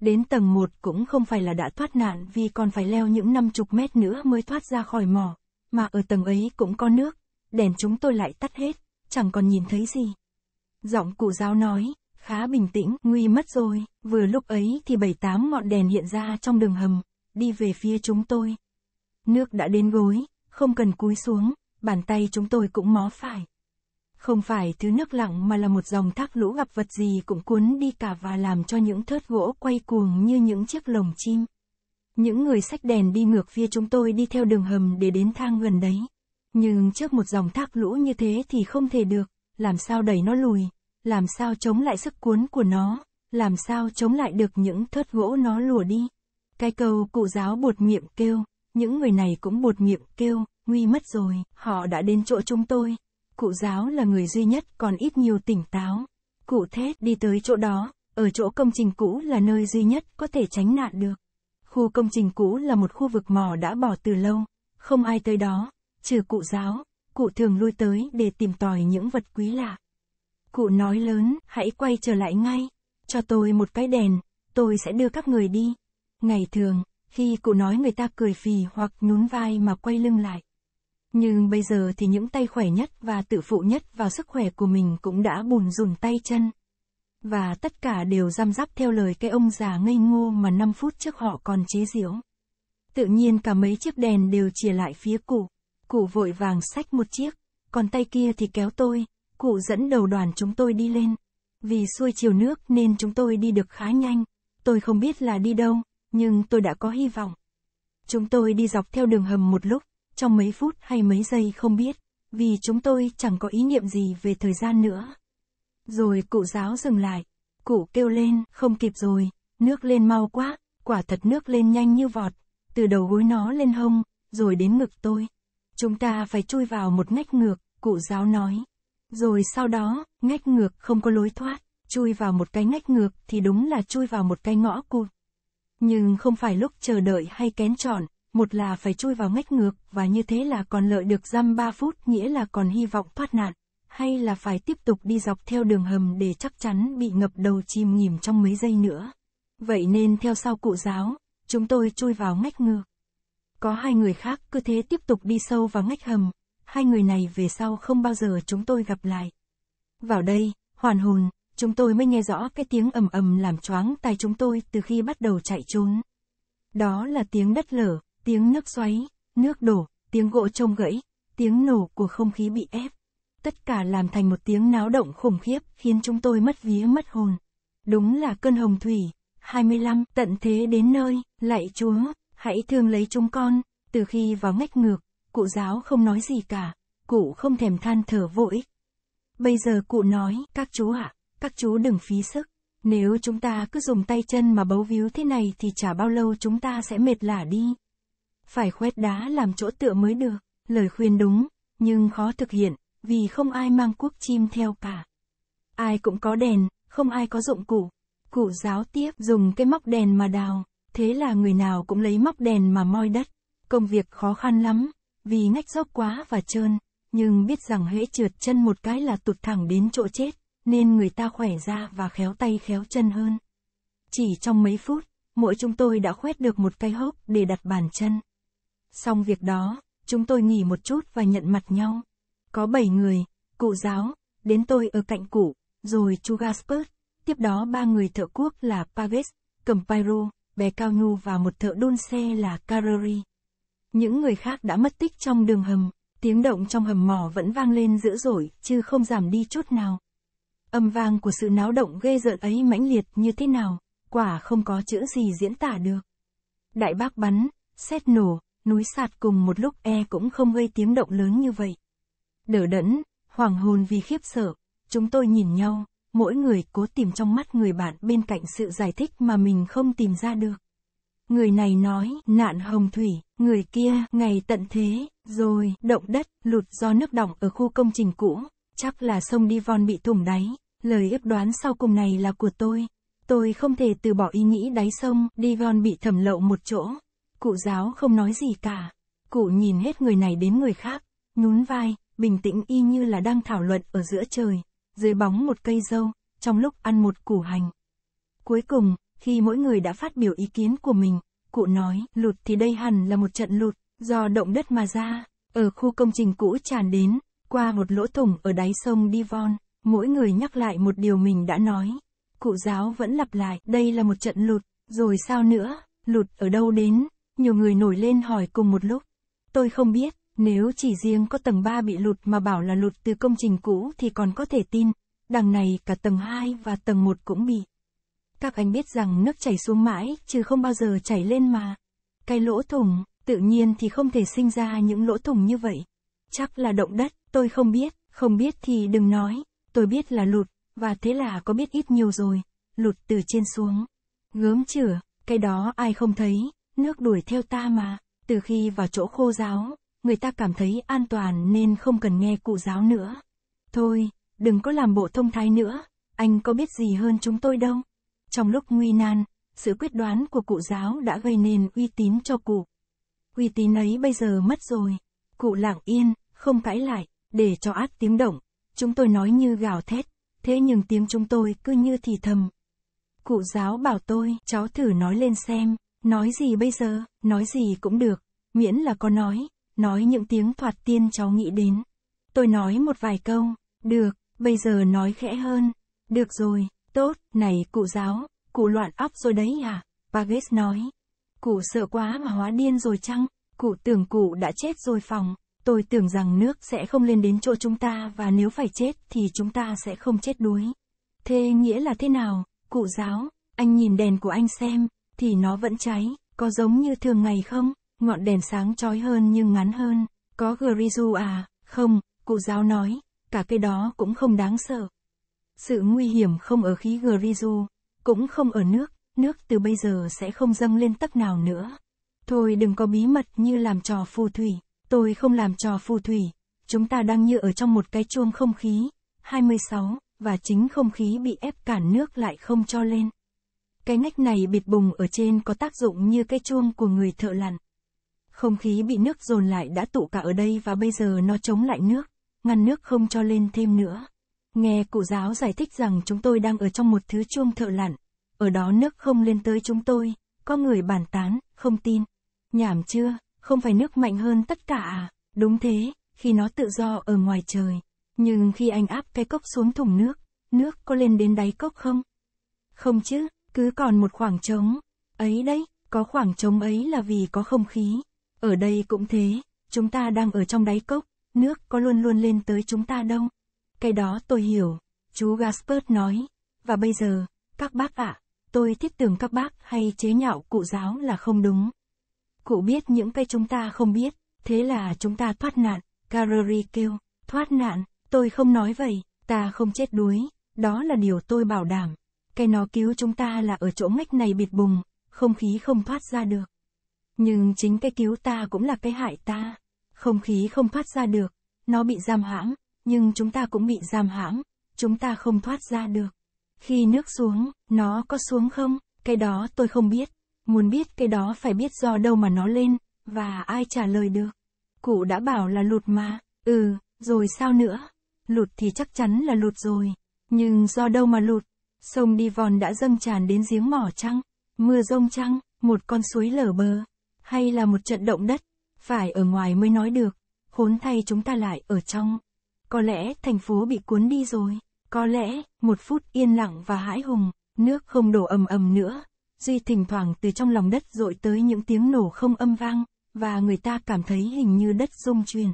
Đến tầng 1 cũng không phải là đã thoát nạn vì còn phải leo những năm chục mét nữa mới thoát ra khỏi mỏ, mà ở tầng ấy cũng có nước, đèn chúng tôi lại tắt hết, chẳng còn nhìn thấy gì. Giọng cụ giáo nói, Khá bình tĩnh, nguy mất rồi, vừa lúc ấy thì bảy tám ngọn đèn hiện ra trong đường hầm, đi về phía chúng tôi. Nước đã đến gối, không cần cúi xuống, bàn tay chúng tôi cũng mó phải. Không phải thứ nước lặng mà là một dòng thác lũ gặp vật gì cũng cuốn đi cả và làm cho những thớt gỗ quay cuồng như những chiếc lồng chim. Những người sách đèn đi ngược phía chúng tôi đi theo đường hầm để đến thang gần đấy. Nhưng trước một dòng thác lũ như thế thì không thể được, làm sao đẩy nó lùi, làm sao chống lại sức cuốn của nó, làm sao chống lại được những thớt gỗ nó lùa đi. Cái câu cụ giáo bột miệng kêu, những người này cũng bột miệng kêu, nguy mất rồi, họ đã đến chỗ chúng tôi. Cụ giáo là người duy nhất còn ít nhiều tỉnh táo. Cụ thét đi tới chỗ đó, ở chỗ công trình cũ là nơi duy nhất có thể tránh nạn được. Khu công trình cũ là một khu vực mỏ đã bỏ từ lâu, không ai tới đó, trừ cụ giáo, cụ thường lui tới để tìm tòi những vật quý lạ. Cụ nói lớn, hãy quay trở lại ngay. Cho tôi một cái đèn, tôi sẽ đưa các người đi. Ngày thường, khi cụ nói người ta cười phì hoặc nhún vai mà quay lưng lại. Nhưng bây giờ thì những tay khỏe nhất và tự phụ nhất vào sức khỏe của mình cũng đã bùn rùn tay chân. Và tất cả đều giam giáp theo lời cái ông già ngây ngô mà 5 phút trước họ còn chế giễu. Tự nhiên cả mấy chiếc đèn đều chìa lại phía cụ. Cụ vội vàng xách một chiếc, còn tay kia thì kéo tôi, Cụ dẫn đầu đoàn chúng tôi đi lên. Vì xuôi chiều nước nên chúng tôi đi được khá nhanh. Tôi không biết là đi đâu, nhưng tôi đã có hy vọng. Chúng tôi đi dọc theo đường hầm một lúc, trong mấy phút hay mấy giây không biết, vì chúng tôi chẳng có ý niệm gì về thời gian nữa. Rồi cụ giáo dừng lại, cụ kêu lên, không kịp rồi, nước lên mau quá, quả thật nước lên nhanh như vọt, từ đầu gối nó lên hông, rồi đến ngực tôi. Chúng ta phải chui vào một ngách ngược, cụ giáo nói. Rồi sau đó, ngách ngược không có lối thoát, chui vào một cái ngách ngược thì đúng là chui vào một cái ngõ cụt. Nhưng không phải lúc chờ đợi hay kén chọn, một là phải chui vào ngách ngược và như thế là còn lợi được dăm 3 phút nghĩa là còn hy vọng thoát nạn, hay là phải tiếp tục đi dọc theo đường hầm để chắc chắn bị ngập đầu chìm nghỉm trong mấy giây nữa. Vậy nên theo sau cụ giáo, chúng tôi chui vào ngách ngược. Có hai người khác cứ thế tiếp tục đi sâu vào ngách hầm, hai người này về sau không bao giờ chúng tôi gặp lại. Vào đây, hoàn hồn, chúng tôi mới nghe rõ cái tiếng ầm ầm làm choáng tai chúng tôi từ khi bắt đầu chạy trốn. Đó là tiếng đất lở, tiếng nước xoáy, nước đổ, tiếng gỗ trông gãy, tiếng nổ của không khí bị ép. Tất cả làm thành một tiếng náo động khủng khiếp khiến chúng tôi mất vía mất hồn. Đúng là cơn hồng thủy, 25 tận thế đến nơi, lạy Chúa, hãy thương lấy chúng con, từ khi vào ngách ngược, cụ giáo không nói gì cả, cụ không thèm than thở vô ích. Bây giờ cụ nói, các chú ạ, à, các chú đừng phí sức, nếu chúng ta cứ dùng tay chân mà bấu víu thế này thì chả bao lâu chúng ta sẽ mệt lả đi. Phải khoét đá làm chỗ tựa mới được, lời khuyên đúng, nhưng khó thực hiện, vì không ai mang cuốc chim theo cả. Ai cũng có đèn, không ai có dụng cụ. Cụ giáo tiếp dùng cái móc đèn mà đào, thế là người nào cũng lấy móc đèn mà moi đất. Công việc khó khăn lắm, vì ngách dốc quá và trơn, nhưng biết rằng hễ trượt chân một cái là tụt thẳng đến chỗ chết, nên người ta khỏe ra và khéo tay khéo chân hơn. Chỉ trong mấy phút, mỗi chúng tôi đã khoét được một cái hốc để đặt bàn chân. Xong việc đó, chúng tôi nghỉ một chút và nhận mặt nhau. Có bảy người, cụ giáo, đến tôi ở cạnh cụ, rồi chú Gaspert, tiếp đó ba người thợ quốc là Pages, cầm Pyro, bé Cao Nhu và một thợ đôn xe là Carreri. Những người khác đã mất tích trong đường hầm, tiếng động trong hầm mỏ vẫn vang lên dữ dội, chứ không giảm đi chút nào. Âm vang của sự náo động ghê rợn ấy mãnh liệt như thế nào, quả không có chữ gì diễn tả được. Đại bác bắn, xét nổ, núi sạt cùng một lúc e cũng không gây tiếng động lớn như vậy. Đỡ đẫn, hoàng hồn vì khiếp sợ, chúng tôi nhìn nhau, mỗi người cố tìm trong mắt người bạn bên cạnh sự giải thích mà mình không tìm ra được người này nói, nạn hồng thủy, người kia, ngày tận thế, rồi, động đất, lụt do nước đỏng ở khu công trình cũ, chắc là sông đi von bị thủng đáy, lời ước đoán sau cùng này là của tôi. Tôi không thể từ bỏ ý nghĩ đáy sông, đi von bị thẩm lậu một chỗ. Cụ giáo không nói gì cả. Cụ nhìn hết người này đến người khác, nhún vai, bình tĩnh y như là đang thảo luận ở giữa trời, dưới bóng một cây dâu, trong lúc ăn một củ hành. Cuối cùng, khi mỗi người đã phát biểu ý kiến của mình, cụ nói, lụt thì đây hẳn là một trận lụt, do động đất mà ra, ở khu công trình cũ tràn đến, qua một lỗ thủng ở đáy sông Divon, mỗi người nhắc lại một điều mình đã nói. Cụ giáo vẫn lặp lại, đây là một trận lụt, rồi sao nữa, lụt ở đâu đến, nhiều người nổi lên hỏi cùng một lúc. Tôi không biết, nếu chỉ riêng có tầng 3 bị lụt mà bảo là lụt từ công trình cũ thì còn có thể tin, đằng này cả tầng 2 và tầng 1 cũng bị. Các anh biết rằng nước chảy xuống mãi, chứ không bao giờ chảy lên mà. Cái lỗ thủng, tự nhiên thì không thể sinh ra những lỗ thủng như vậy. Chắc là động đất, tôi không biết, không biết thì đừng nói. Tôi biết là lụt, và thế là có biết ít nhiều rồi. Lụt từ trên xuống. Gớm chửa, cái đó ai không thấy, nước đuổi theo ta mà. Từ khi vào chỗ khô giáo, người ta cảm thấy an toàn nên không cần nghe cụ giáo nữa. Thôi, đừng có làm bộ thông thái nữa, anh có biết gì hơn chúng tôi đâu. Trong lúc nguy nan, sự quyết đoán của cụ giáo đã gây nên uy tín cho cụ. Uy tín ấy bây giờ mất rồi. Cụ lặng yên, không cãi lại, để cho át tiếng động. Chúng tôi nói như gào thét, thế nhưng tiếng chúng tôi cứ như thì thầm. Cụ giáo bảo tôi, cháu thử nói lên xem, nói gì bây giờ, nói gì cũng được, miễn là có nói, nói những tiếng thoạt tiên cháu nghĩ đến. Tôi nói một vài câu, được, bây giờ nói khẽ hơn, được rồi, Tốt, này cụ giáo, cụ loạn óc rồi đấy à? Pages nói. Cụ sợ quá mà hóa điên rồi chăng? Cụ tưởng cụ đã chết rồi phòng. Tôi tưởng rằng nước sẽ không lên đến chỗ chúng ta và nếu phải chết thì chúng ta sẽ không chết đuối. Thế nghĩa là thế nào, cụ giáo? Anh nhìn đèn của anh xem, thì nó vẫn cháy, có giống như thường ngày không? Ngọn đèn sáng trói hơn nhưng ngắn hơn. Có Grizu à? Không, cụ giáo nói, cả cái đó cũng không đáng sợ. Sự nguy hiểm không ở khí Griju, cũng không ở nước, nước từ bây giờ sẽ không dâng lên tấc nào nữa. Thôi đừng có bí mật như làm trò phù thủy, tôi không làm trò phù thủy, chúng ta đang như ở trong một cái chuông không khí, 26, và chính không khí bị ép cản nước lại không cho lên. Cái nách này bịt bùng ở trên có tác dụng như cái chuông của người thợ lặn. Không khí bị nước dồn lại đã tụ cả ở đây và bây giờ nó chống lại nước, ngăn nước không cho lên thêm nữa. Nghe cụ giáo giải thích rằng chúng tôi đang ở trong một thứ chuông thợ lặn, ở đó nước không lên tới chúng tôi, có người bàn tán, không tin. Nhảm chưa, không phải nước mạnh hơn tất cả à? Đúng thế, khi nó tự do ở ngoài trời. Nhưng khi anh áp cái cốc xuống thùng nước, nước có lên đến đáy cốc không? Không chứ, cứ còn một khoảng trống. Ấy đấy, có khoảng trống ấy là vì có không khí. Ở đây cũng thế, chúng ta đang ở trong đáy cốc, nước có luôn luôn lên tới chúng ta đâu. Cái đó tôi hiểu, chú Gaspard nói. Và bây giờ, các bác ạ, à, tôi thiết tưởng các bác hay chế nhạo cụ giáo là không đúng. Cụ biết những cái chúng ta không biết, thế là chúng ta thoát nạn, Carreri kêu, thoát nạn, tôi không nói vậy, ta không chết đuối, đó là điều tôi bảo đảm. Cái nó cứu chúng ta là ở chỗ ngách này bịt bùng, không khí không thoát ra được. Nhưng chính cái cứu ta cũng là cái hại ta. Không khí không thoát ra được, nó bị giam hãm, nhưng chúng ta cũng bị giam hãm, chúng ta không thoát ra được. Khi nước xuống, nó có xuống không? Cái đó tôi không biết. Muốn biết cái đó phải biết do đâu mà nó lên, và ai trả lời được. Cụ đã bảo là lụt mà, ừ, rồi sao nữa? Lụt thì chắc chắn là lụt rồi, nhưng do đâu mà lụt? Sông đi vòn đã dâng tràn đến giếng mỏ trăng, mưa rông trăng, một con suối lở bờ, hay là một trận động đất, phải ở ngoài mới nói được, khốn thay chúng ta lại ở trong. Có lẽ thành phố bị cuốn đi rồi. Có lẽ, một phút yên lặng và hãi hùng, nước không đổ ầm ầm nữa. Duy thỉnh thoảng từ trong lòng đất dội tới những tiếng nổ không âm vang, và người ta cảm thấy hình như đất rung chuyển.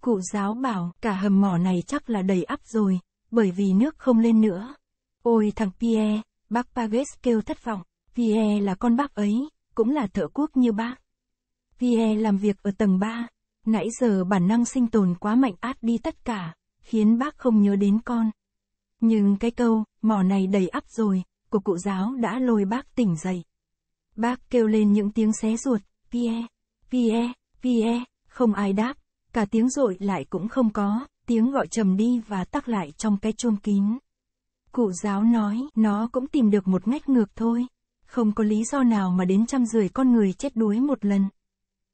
Cụ giáo bảo, cả hầm mỏ này chắc là đầy ắp rồi, bởi vì nước không lên nữa. Ôi thằng Pierre, bác Pages kêu thất vọng, Pierre là con bác ấy, cũng là thợ quốc như bác. Pierre làm việc ở tầng 3, Nãy giờ bản năng sinh tồn quá mạnh át đi tất cả, khiến bác không nhớ đến con. Nhưng cái câu, mỏ này đầy ắp rồi, của cụ giáo đã lôi bác tỉnh dậy. Bác kêu lên những tiếng xé ruột, pie, pie, pie, không ai đáp, cả tiếng rội lại cũng không có, tiếng gọi trầm đi và tắc lại trong cái chuông kín. Cụ giáo nói, nó cũng tìm được một ngách ngược thôi, không có lý do nào mà đến trăm rưỡi con người chết đuối một lần.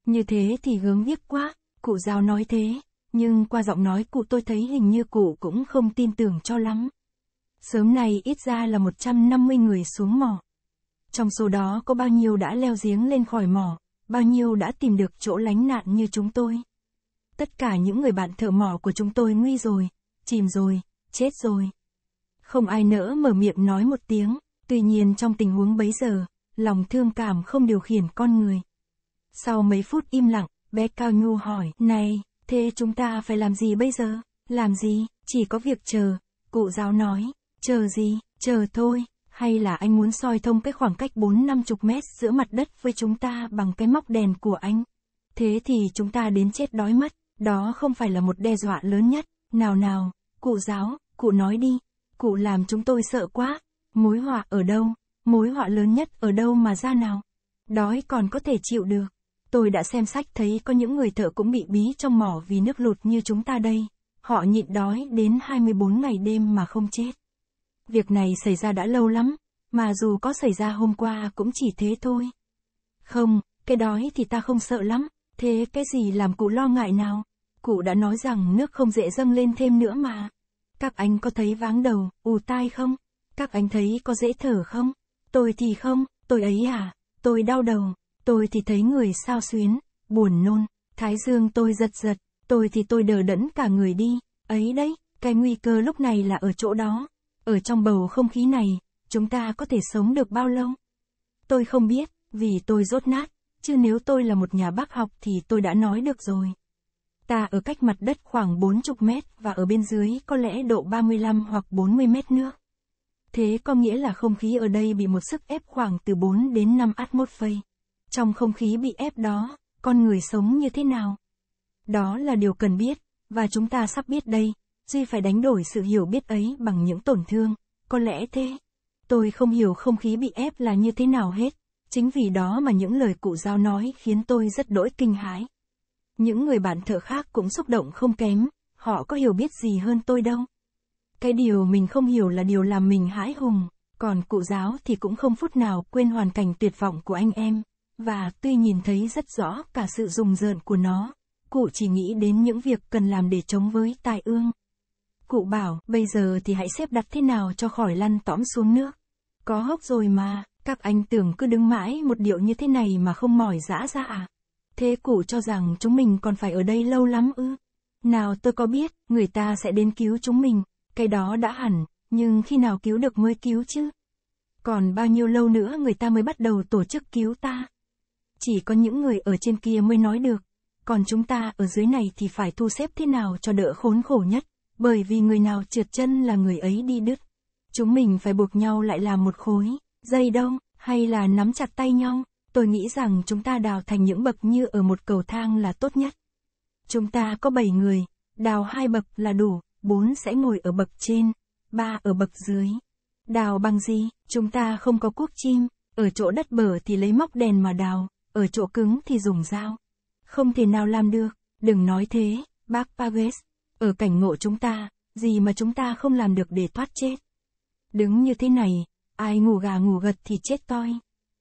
Như thế thì gớm hiếp quá, cụ giao nói thế, nhưng qua giọng nói cụ tôi thấy hình như cụ cũng không tin tưởng cho lắm. Sớm nay ít ra là 150 người xuống mỏ. Trong số đó có bao nhiêu đã leo giếng lên khỏi mỏ, bao nhiêu đã tìm được chỗ lánh nạn như chúng tôi. Tất cả những người bạn thợ mỏ của chúng tôi nguy rồi, chìm rồi, chết rồi. Không ai nỡ mở miệng nói một tiếng, tuy nhiên trong tình huống bấy giờ, lòng thương cảm không điều khiển con người. Sau mấy phút im lặng, bé Cao Nhu hỏi, này, thế chúng ta phải làm gì bây giờ? Làm gì, chỉ có việc chờ, cụ giáo nói, chờ gì, chờ thôi, hay là anh muốn soi thông cái khoảng cách 4-50 mét giữa mặt đất với chúng ta bằng cái móc đèn của anh? Thế thì chúng ta đến chết đói mất, đó không phải là một đe dọa lớn nhất, nào nào, cụ giáo, cụ nói đi, cụ làm chúng tôi sợ quá, mối họa ở đâu, mối họa lớn nhất ở đâu mà ra nào? Đói còn có thể chịu được. Tôi đã xem sách thấy có những người thợ cũng bị bí trong mỏ vì nước lụt như chúng ta đây. Họ nhịn đói đến 24 ngày đêm mà không chết. Việc này xảy ra đã lâu lắm, mà dù có xảy ra hôm qua cũng chỉ thế thôi. Không, cái đói thì ta không sợ lắm, thế cái gì làm cụ lo ngại nào? Cụ đã nói rằng nước không dễ dâng lên thêm nữa mà. Các anh có thấy váng đầu, ù tai không? Các anh thấy có dễ thở không? Tôi thì không, tôi ấy à, tôi đau đầu, tôi thì thấy người sao xuyến, buồn nôn, thái dương tôi giật giật, tôi thì tôi đờ đẫn cả người đi, ấy đấy, cái nguy cơ lúc này là ở chỗ đó, ở trong bầu không khí này, chúng ta có thể sống được bao lâu? Tôi không biết, vì tôi rốt nát, chứ nếu tôi là một nhà bác học thì tôi đã nói được rồi. Ta ở cách mặt đất khoảng 40 mét và ở bên dưới có lẽ độ 35 hoặc 40 mét nữa. Thế có nghĩa là không khí ở đây bị một sức ép khoảng từ 4 đến 5 atmosphere. Trong không khí bị ép đó, con người sống như thế nào? Đó là điều cần biết, và chúng ta sắp biết đây, Duy phải đánh đổi sự hiểu biết ấy bằng những tổn thương, có lẽ thế. Tôi không hiểu không khí bị ép là như thế nào hết, chính vì đó mà những lời cụ giáo nói khiến tôi rất đỗi kinh hãi. Những người bạn thợ khác cũng xúc động không kém, họ có hiểu biết gì hơn tôi đâu. Cái điều mình không hiểu là điều làm mình hãi hùng, còn cụ giáo thì cũng không phút nào quên hoàn cảnh tuyệt vọng của anh em và tuy nhìn thấy rất rõ cả sự rùng rợn của nó. Cụ chỉ nghĩ đến những việc cần làm để chống với tai ương. Cụ bảo, bây giờ thì hãy xếp đặt thế nào cho khỏi lăn tõm xuống nước. Có hốc rồi mà, các anh tưởng cứ đứng mãi một điệu như thế này mà không mỏi dã ra à? Thế cụ cho rằng chúng mình còn phải ở đây lâu lắm ư? Nào tôi có biết, người ta sẽ đến cứu chúng mình, cái đó đã hẳn, nhưng khi nào cứu được mới cứu chứ? Còn bao nhiêu lâu nữa người ta mới bắt đầu tổ chức cứu ta? chỉ có những người ở trên kia mới nói được. Còn chúng ta ở dưới này thì phải thu xếp thế nào cho đỡ khốn khổ nhất, bởi vì người nào trượt chân là người ấy đi đứt. Chúng mình phải buộc nhau lại làm một khối, dây đông, hay là nắm chặt tay nhau, tôi nghĩ rằng chúng ta đào thành những bậc như ở một cầu thang là tốt nhất. Chúng ta có 7 người, đào hai bậc là đủ, 4 sẽ ngồi ở bậc trên, 3 ở bậc dưới. Đào bằng gì, chúng ta không có cuốc chim, ở chỗ đất bờ thì lấy móc đèn mà đào, ở chỗ cứng thì dùng dao. Không thể nào làm được, đừng nói thế, bác Pages, ở cảnh ngộ chúng ta, gì mà chúng ta không làm được để thoát chết. Đứng như thế này, ai ngủ gà ngủ gật thì chết toi.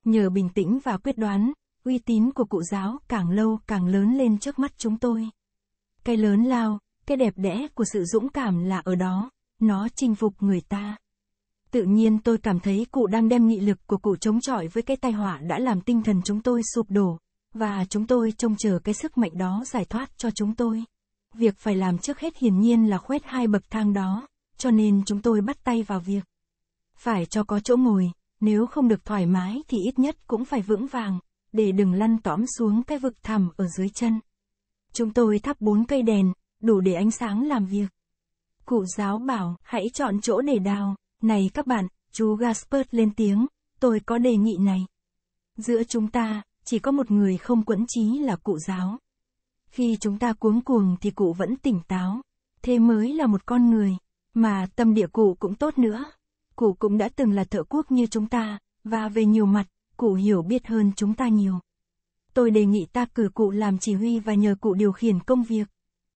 Nhờ bình tĩnh và quyết đoán, uy tín của cụ giáo càng lâu càng lớn lên trước mắt chúng tôi. Cái lớn lao, cái đẹp đẽ của sự dũng cảm là ở đó, nó chinh phục người ta. Tự nhiên tôi cảm thấy cụ đang đem nghị lực của cụ chống chọi với cái tai họa đã làm tinh thần chúng tôi sụp đổ, và chúng tôi trông chờ cái sức mạnh đó giải thoát cho chúng tôi. Việc phải làm trước hết hiển nhiên là khoét hai bậc thang đó, cho nên chúng tôi bắt tay vào việc. Phải cho có chỗ ngồi, nếu không được thoải mái thì ít nhất cũng phải vững vàng, để đừng lăn tõm xuống cái vực thẳm ở dưới chân. Chúng tôi thắp bốn cây đèn, đủ để ánh sáng làm việc. Cụ giáo bảo, hãy chọn chỗ để đào, này các bạn, chú Gaspert lên tiếng, tôi có đề nghị này. Giữa chúng ta, chỉ có một người không quẫn trí là cụ giáo. Khi chúng ta cuống cuồng thì cụ vẫn tỉnh táo, thế mới là một con người, mà tâm địa cụ cũng tốt nữa. Cụ cũng đã từng là thợ quốc như chúng ta, và về nhiều mặt, cụ hiểu biết hơn chúng ta nhiều. Tôi đề nghị ta cử cụ làm chỉ huy và nhờ cụ điều khiển công việc.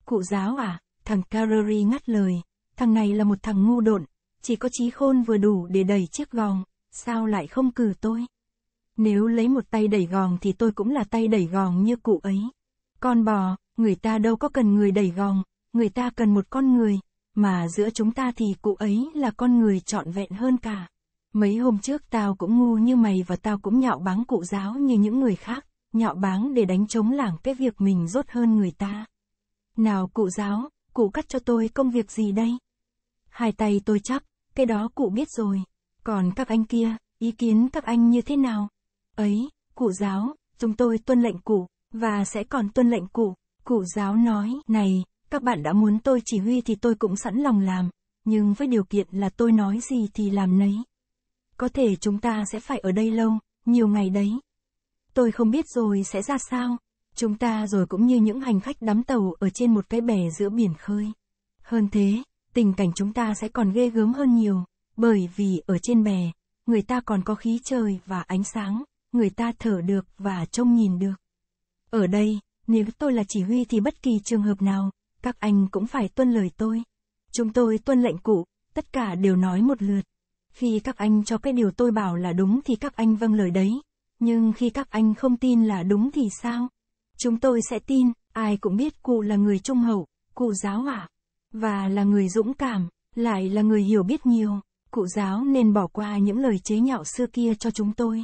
Cụ giáo à, thằng Carrory ngắt lời, thằng này là một thằng ngu độn, chỉ có trí khôn vừa đủ để đẩy chiếc gòng, sao lại không cử tôi? Nếu lấy một tay đẩy gòng thì tôi cũng là tay đẩy gòng như cụ ấy. Con bò, người ta đâu có cần người đẩy gòng, người ta cần một con người, mà giữa chúng ta thì cụ ấy là con người trọn vẹn hơn cả. Mấy hôm trước tao cũng ngu như mày và tao cũng nhạo báng cụ giáo như những người khác, nhạo báng để đánh chống làng cái việc mình rốt hơn người ta. Nào cụ giáo, cụ cắt cho tôi công việc gì đây? Hai tay tôi chắp, cái đó cụ biết rồi. Còn các anh kia, ý kiến các anh như thế nào? Ấy, cụ giáo, chúng tôi tuân lệnh cụ, và sẽ còn tuân lệnh cụ. Cụ giáo nói, này, các bạn đã muốn tôi chỉ huy thì tôi cũng sẵn lòng làm, nhưng với điều kiện là tôi nói gì thì làm nấy. Có thể chúng ta sẽ phải ở đây lâu, nhiều ngày đấy. Tôi không biết rồi sẽ ra sao. Chúng ta rồi cũng như những hành khách đắm tàu ở trên một cái bè giữa biển khơi. Hơn thế, tình cảnh chúng ta sẽ còn ghê gớm hơn nhiều, bởi vì ở trên bè, người ta còn có khí trời và ánh sáng, người ta thở được và trông nhìn được. Ở đây, nếu tôi là chỉ huy thì bất kỳ trường hợp nào, các anh cũng phải tuân lời tôi. Chúng tôi tuân lệnh cụ, tất cả đều nói một lượt. Khi các anh cho cái điều tôi bảo là đúng thì các anh vâng lời đấy. Nhưng khi các anh không tin là đúng thì sao? Chúng tôi sẽ tin, ai cũng biết cụ là người trung hậu, cụ giáo ạ À? Và là người dũng cảm, lại là người hiểu biết nhiều. Cụ giáo nên bỏ qua những lời chế nhạo xưa kia cho chúng tôi.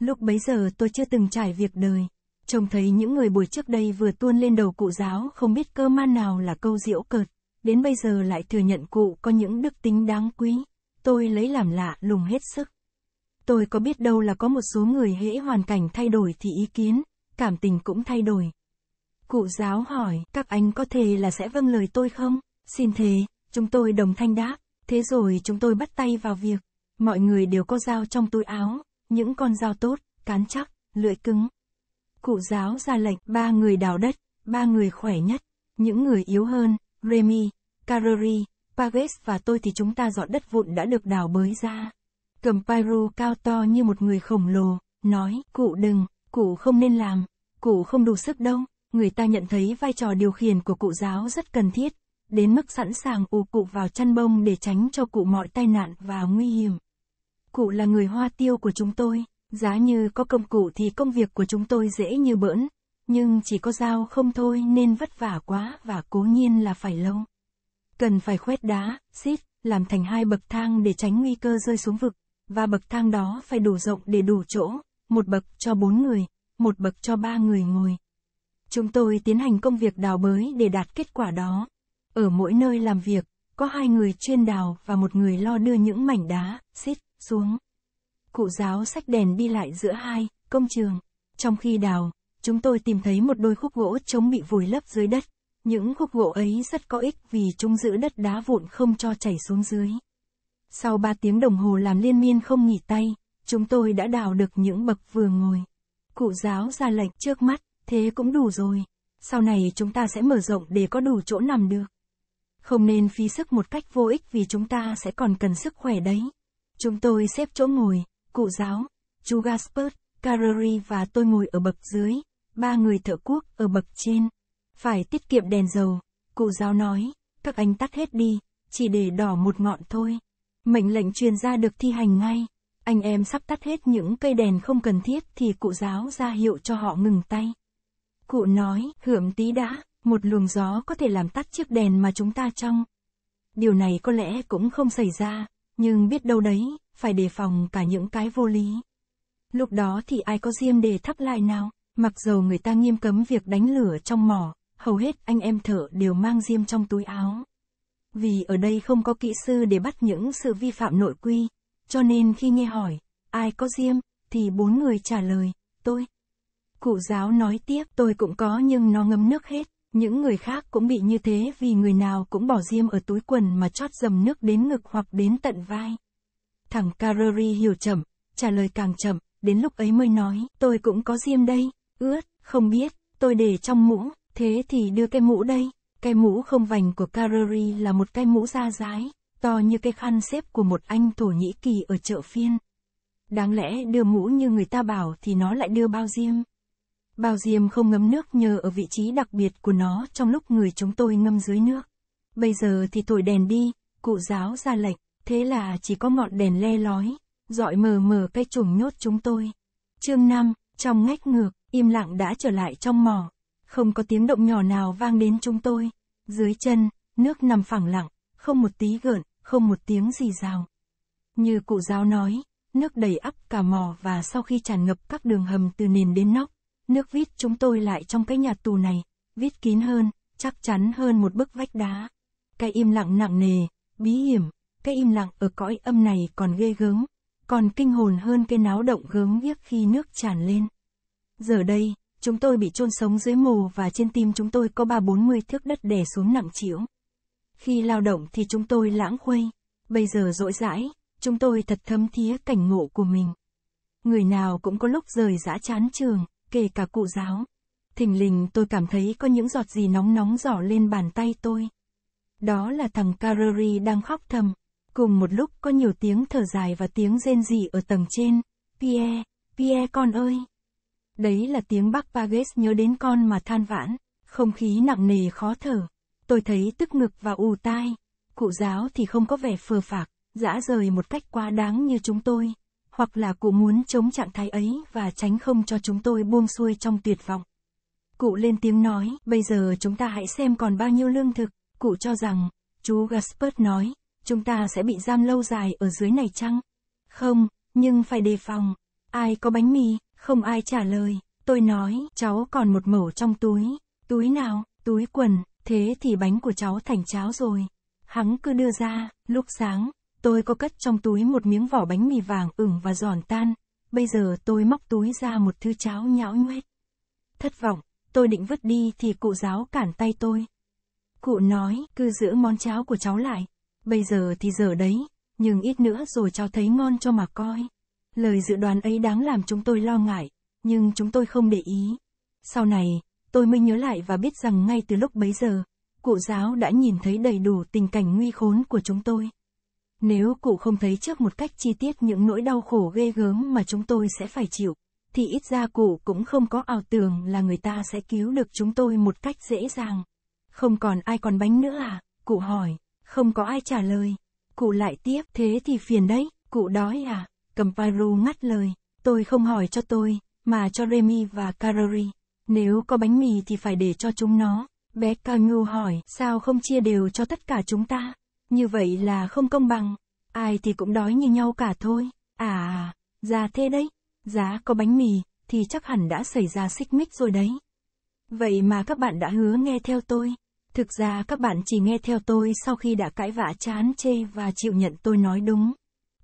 Lúc bấy giờ tôi chưa từng trải việc đời. Trông thấy những người buổi trước đây vừa tuôn lên đầu cụ giáo không biết cơ man nào là câu diễu cợt. Đến bây giờ lại thừa nhận cụ có những đức tính đáng quý. Tôi lấy làm lạ lùng hết sức. Tôi có biết đâu là có một số người hễ hoàn cảnh thay đổi thì ý kiến, cảm tình cũng thay đổi. Cụ giáo hỏi, các anh có thể là sẽ vâng lời tôi không? Xin thề, chúng tôi đồng thanh đáp, thế rồi chúng tôi bắt tay vào việc. Mọi người đều có dao trong túi áo, những con dao tốt, cán chắc, lưỡi cứng. Cụ giáo ra lệnh, ba người đào đất, ba người khỏe nhất, những người yếu hơn, Remy, Carori, Pages và tôi thì chúng ta dọn đất vụn đã được đào bới ra. Cầm pyro cao to như một người khổng lồ, nói, cụ đừng, cụ không nên làm, cụ không đủ sức đâu. Người ta nhận thấy vai trò điều khiển của cụ giáo rất cần thiết, đến mức sẵn sàng ù cụ vào chăn bông để tránh cho cụ mọi tai nạn và nguy hiểm. Cụ là người hoa tiêu của chúng tôi, giá như có công cụ thì công việc của chúng tôi dễ như bỡn, nhưng chỉ có dao không thôi nên vất vả quá và cố nhiên là phải lâu. Cần phải khoét đá, xít, làm thành hai bậc thang để tránh nguy cơ rơi xuống vực, và bậc thang đó phải đủ rộng để đủ chỗ, một bậc cho bốn người, một bậc cho ba người ngồi. Chúng tôi tiến hành công việc đào bới để đạt kết quả đó. Ở mỗi nơi làm việc, có hai người chuyên đào và một người lo đưa những mảnh đá, xít, xuống. Cụ giáo sách đèn đi lại giữa hai, công trường. Trong khi đào, chúng tôi tìm thấy một đôi khúc gỗ chống bị vùi lấp dưới đất. Những khúc gỗ ấy rất có ích vì chúng giữ đất đá vụn không cho chảy xuống dưới. Sau ba tiếng đồng hồ làm liên miên không nghỉ tay, chúng tôi đã đào được những bậc vừa ngồi. Cụ giáo ra lệnh trước mắt, thế cũng đủ rồi. Sau này chúng ta sẽ mở rộng để có đủ chỗ nằm được. Không nên phí sức một cách vô ích vì chúng ta sẽ còn cần sức khỏe đấy. Chúng tôi xếp chỗ ngồi, cụ giáo, chú Gaspert, Carreri và tôi ngồi ở bậc dưới, ba người thợ quốc ở bậc trên. Phải tiết kiệm đèn dầu, cụ giáo nói, các anh tắt hết đi, chỉ để đỏ một ngọn thôi. Mệnh lệnh truyền ra được thi hành ngay. Anh em sắp tắt hết những cây đèn không cần thiết thì cụ giáo ra hiệu cho họ ngừng tay. Cụ nói, hưởng tí đã, một luồng gió có thể làm tắt chiếc đèn mà chúng ta trong. Điều này có lẽ cũng không xảy ra, nhưng biết đâu đấy, phải đề phòng cả những cái vô lý. Lúc đó thì ai có diêm để thắp lại nào, mặc dầu người ta nghiêm cấm việc đánh lửa trong mỏ, hầu hết anh em thợ đều mang diêm trong túi áo. Vì ở đây không có kỹ sư để bắt những sự vi phạm nội quy, cho nên khi nghe hỏi, ai có diêm, thì bốn người trả lời, tôi. Cụ giáo nói tiếp tôi cũng có nhưng nó ngấm nước hết. Những người khác cũng bị như thế vì người nào cũng bỏ diêm ở túi quần mà chót dầm nước đến ngực hoặc đến tận vai. Thằng Carori hiểu chậm, trả lời càng chậm, đến lúc ấy mới nói, tôi cũng có diêm đây, ướt, không biết, tôi để trong mũ, thế thì đưa cái mũ đây. Cái mũ không vành của Carori là một cái mũ da dái, to như cái khăn xếp của một anh Thổ Nhĩ Kỳ ở chợ phiên. Đáng lẽ đưa mũ như người ta bảo thì nó lại đưa bao diêm. Bao diêm không ngấm nước nhờ ở vị trí đặc biệt của nó trong lúc người chúng tôi ngâm dưới nước. Bây giờ thì thổi đèn đi, cụ giáo ra lệch thế là chỉ có ngọn đèn le lói, dọi mờ mờ cây chuồng nhốt chúng tôi. Chương 5, trong ngách ngược, im lặng đã trở lại trong mỏ. Không có tiếng động nhỏ nào vang đến chúng tôi. Dưới chân, nước nằm phẳng lặng, không một tí gợn, không một tiếng gì rào. Như cụ giáo nói, nước đầy ắp cả mỏ và sau khi tràn ngập các đường hầm từ nền đến nóc, nước vít chúng tôi lại trong cái nhà tù này, vít kín hơn, chắc chắn hơn một bức vách đá. Cái im lặng nặng nề, bí hiểm, cái im lặng ở cõi âm này còn ghê gớm, còn kinh hồn hơn cái náo động gớm ghiếc khi nước tràn lên. Giờ đây, chúng tôi bị chôn sống dưới mồ và trên tim chúng tôi có ba bốn mươi thước đất đè xuống nặng chịu. Khi lao động thì chúng tôi lãng khuây, bây giờ rỗi rãi, chúng tôi thật thấm thía cảnh ngộ của mình. Người nào cũng có lúc rời dã chán trường, kể cả cụ giáo. Thình lình tôi cảm thấy có những giọt gì nóng nóng giỏ lên bàn tay tôi. Đó là thằng Carori đang khóc thầm. Cùng một lúc có nhiều tiếng thở dài và tiếng rên rỉ ở tầng trên. Pierre, Pierre con ơi. Đấy là tiếng bác Pages nhớ đến con mà than vãn. Không khí nặng nề khó thở. Tôi thấy tức ngực và ù tai. Cụ giáo thì không có vẻ phờ phạc, dã rời một cách quá đáng như chúng tôi hoặc là cụ muốn chống trạng thái ấy và tránh không cho chúng tôi buông xuôi trong tuyệt vọng. Cụ lên tiếng nói, bây giờ chúng ta hãy xem còn bao nhiêu lương thực, cụ cho rằng, chú gaspard nói, chúng ta sẽ bị giam lâu dài ở dưới này chăng? Không, nhưng phải đề phòng, ai có bánh mì, không ai trả lời, tôi nói, cháu còn một mẩu trong túi, túi nào, túi quần, thế thì bánh của cháu thành cháo rồi. Hắn cứ đưa ra, lúc sáng, Tôi có cất trong túi một miếng vỏ bánh mì vàng ửng và giòn tan, bây giờ tôi móc túi ra một thứ cháo nhão nhoét. Thất vọng, tôi định vứt đi thì cụ giáo cản tay tôi. Cụ nói, cứ giữ món cháo của cháu lại, bây giờ thì giờ đấy, nhưng ít nữa rồi cháu thấy ngon cho mà coi. Lời dự đoán ấy đáng làm chúng tôi lo ngại, nhưng chúng tôi không để ý. Sau này, tôi mới nhớ lại và biết rằng ngay từ lúc bấy giờ, cụ giáo đã nhìn thấy đầy đủ tình cảnh nguy khốn của chúng tôi. Nếu cụ không thấy trước một cách chi tiết những nỗi đau khổ ghê gớm mà chúng tôi sẽ phải chịu, thì ít ra cụ cũng không có ảo tưởng là người ta sẽ cứu được chúng tôi một cách dễ dàng. Không còn ai còn bánh nữa à? Cụ hỏi, không có ai trả lời. Cụ lại tiếp, thế thì phiền đấy, cụ đói à? Cầm Pyro ngắt lời, tôi không hỏi cho tôi, mà cho Remy và Carori. Nếu có bánh mì thì phải để cho chúng nó. Bé Cangu hỏi, sao không chia đều cho tất cả chúng ta? Như vậy là không công bằng, ai thì cũng đói như nhau cả thôi. À, ra thế đấy, giá có bánh mì, thì chắc hẳn đã xảy ra xích mích rồi đấy. Vậy mà các bạn đã hứa nghe theo tôi. Thực ra các bạn chỉ nghe theo tôi sau khi đã cãi vã chán chê và chịu nhận tôi nói đúng.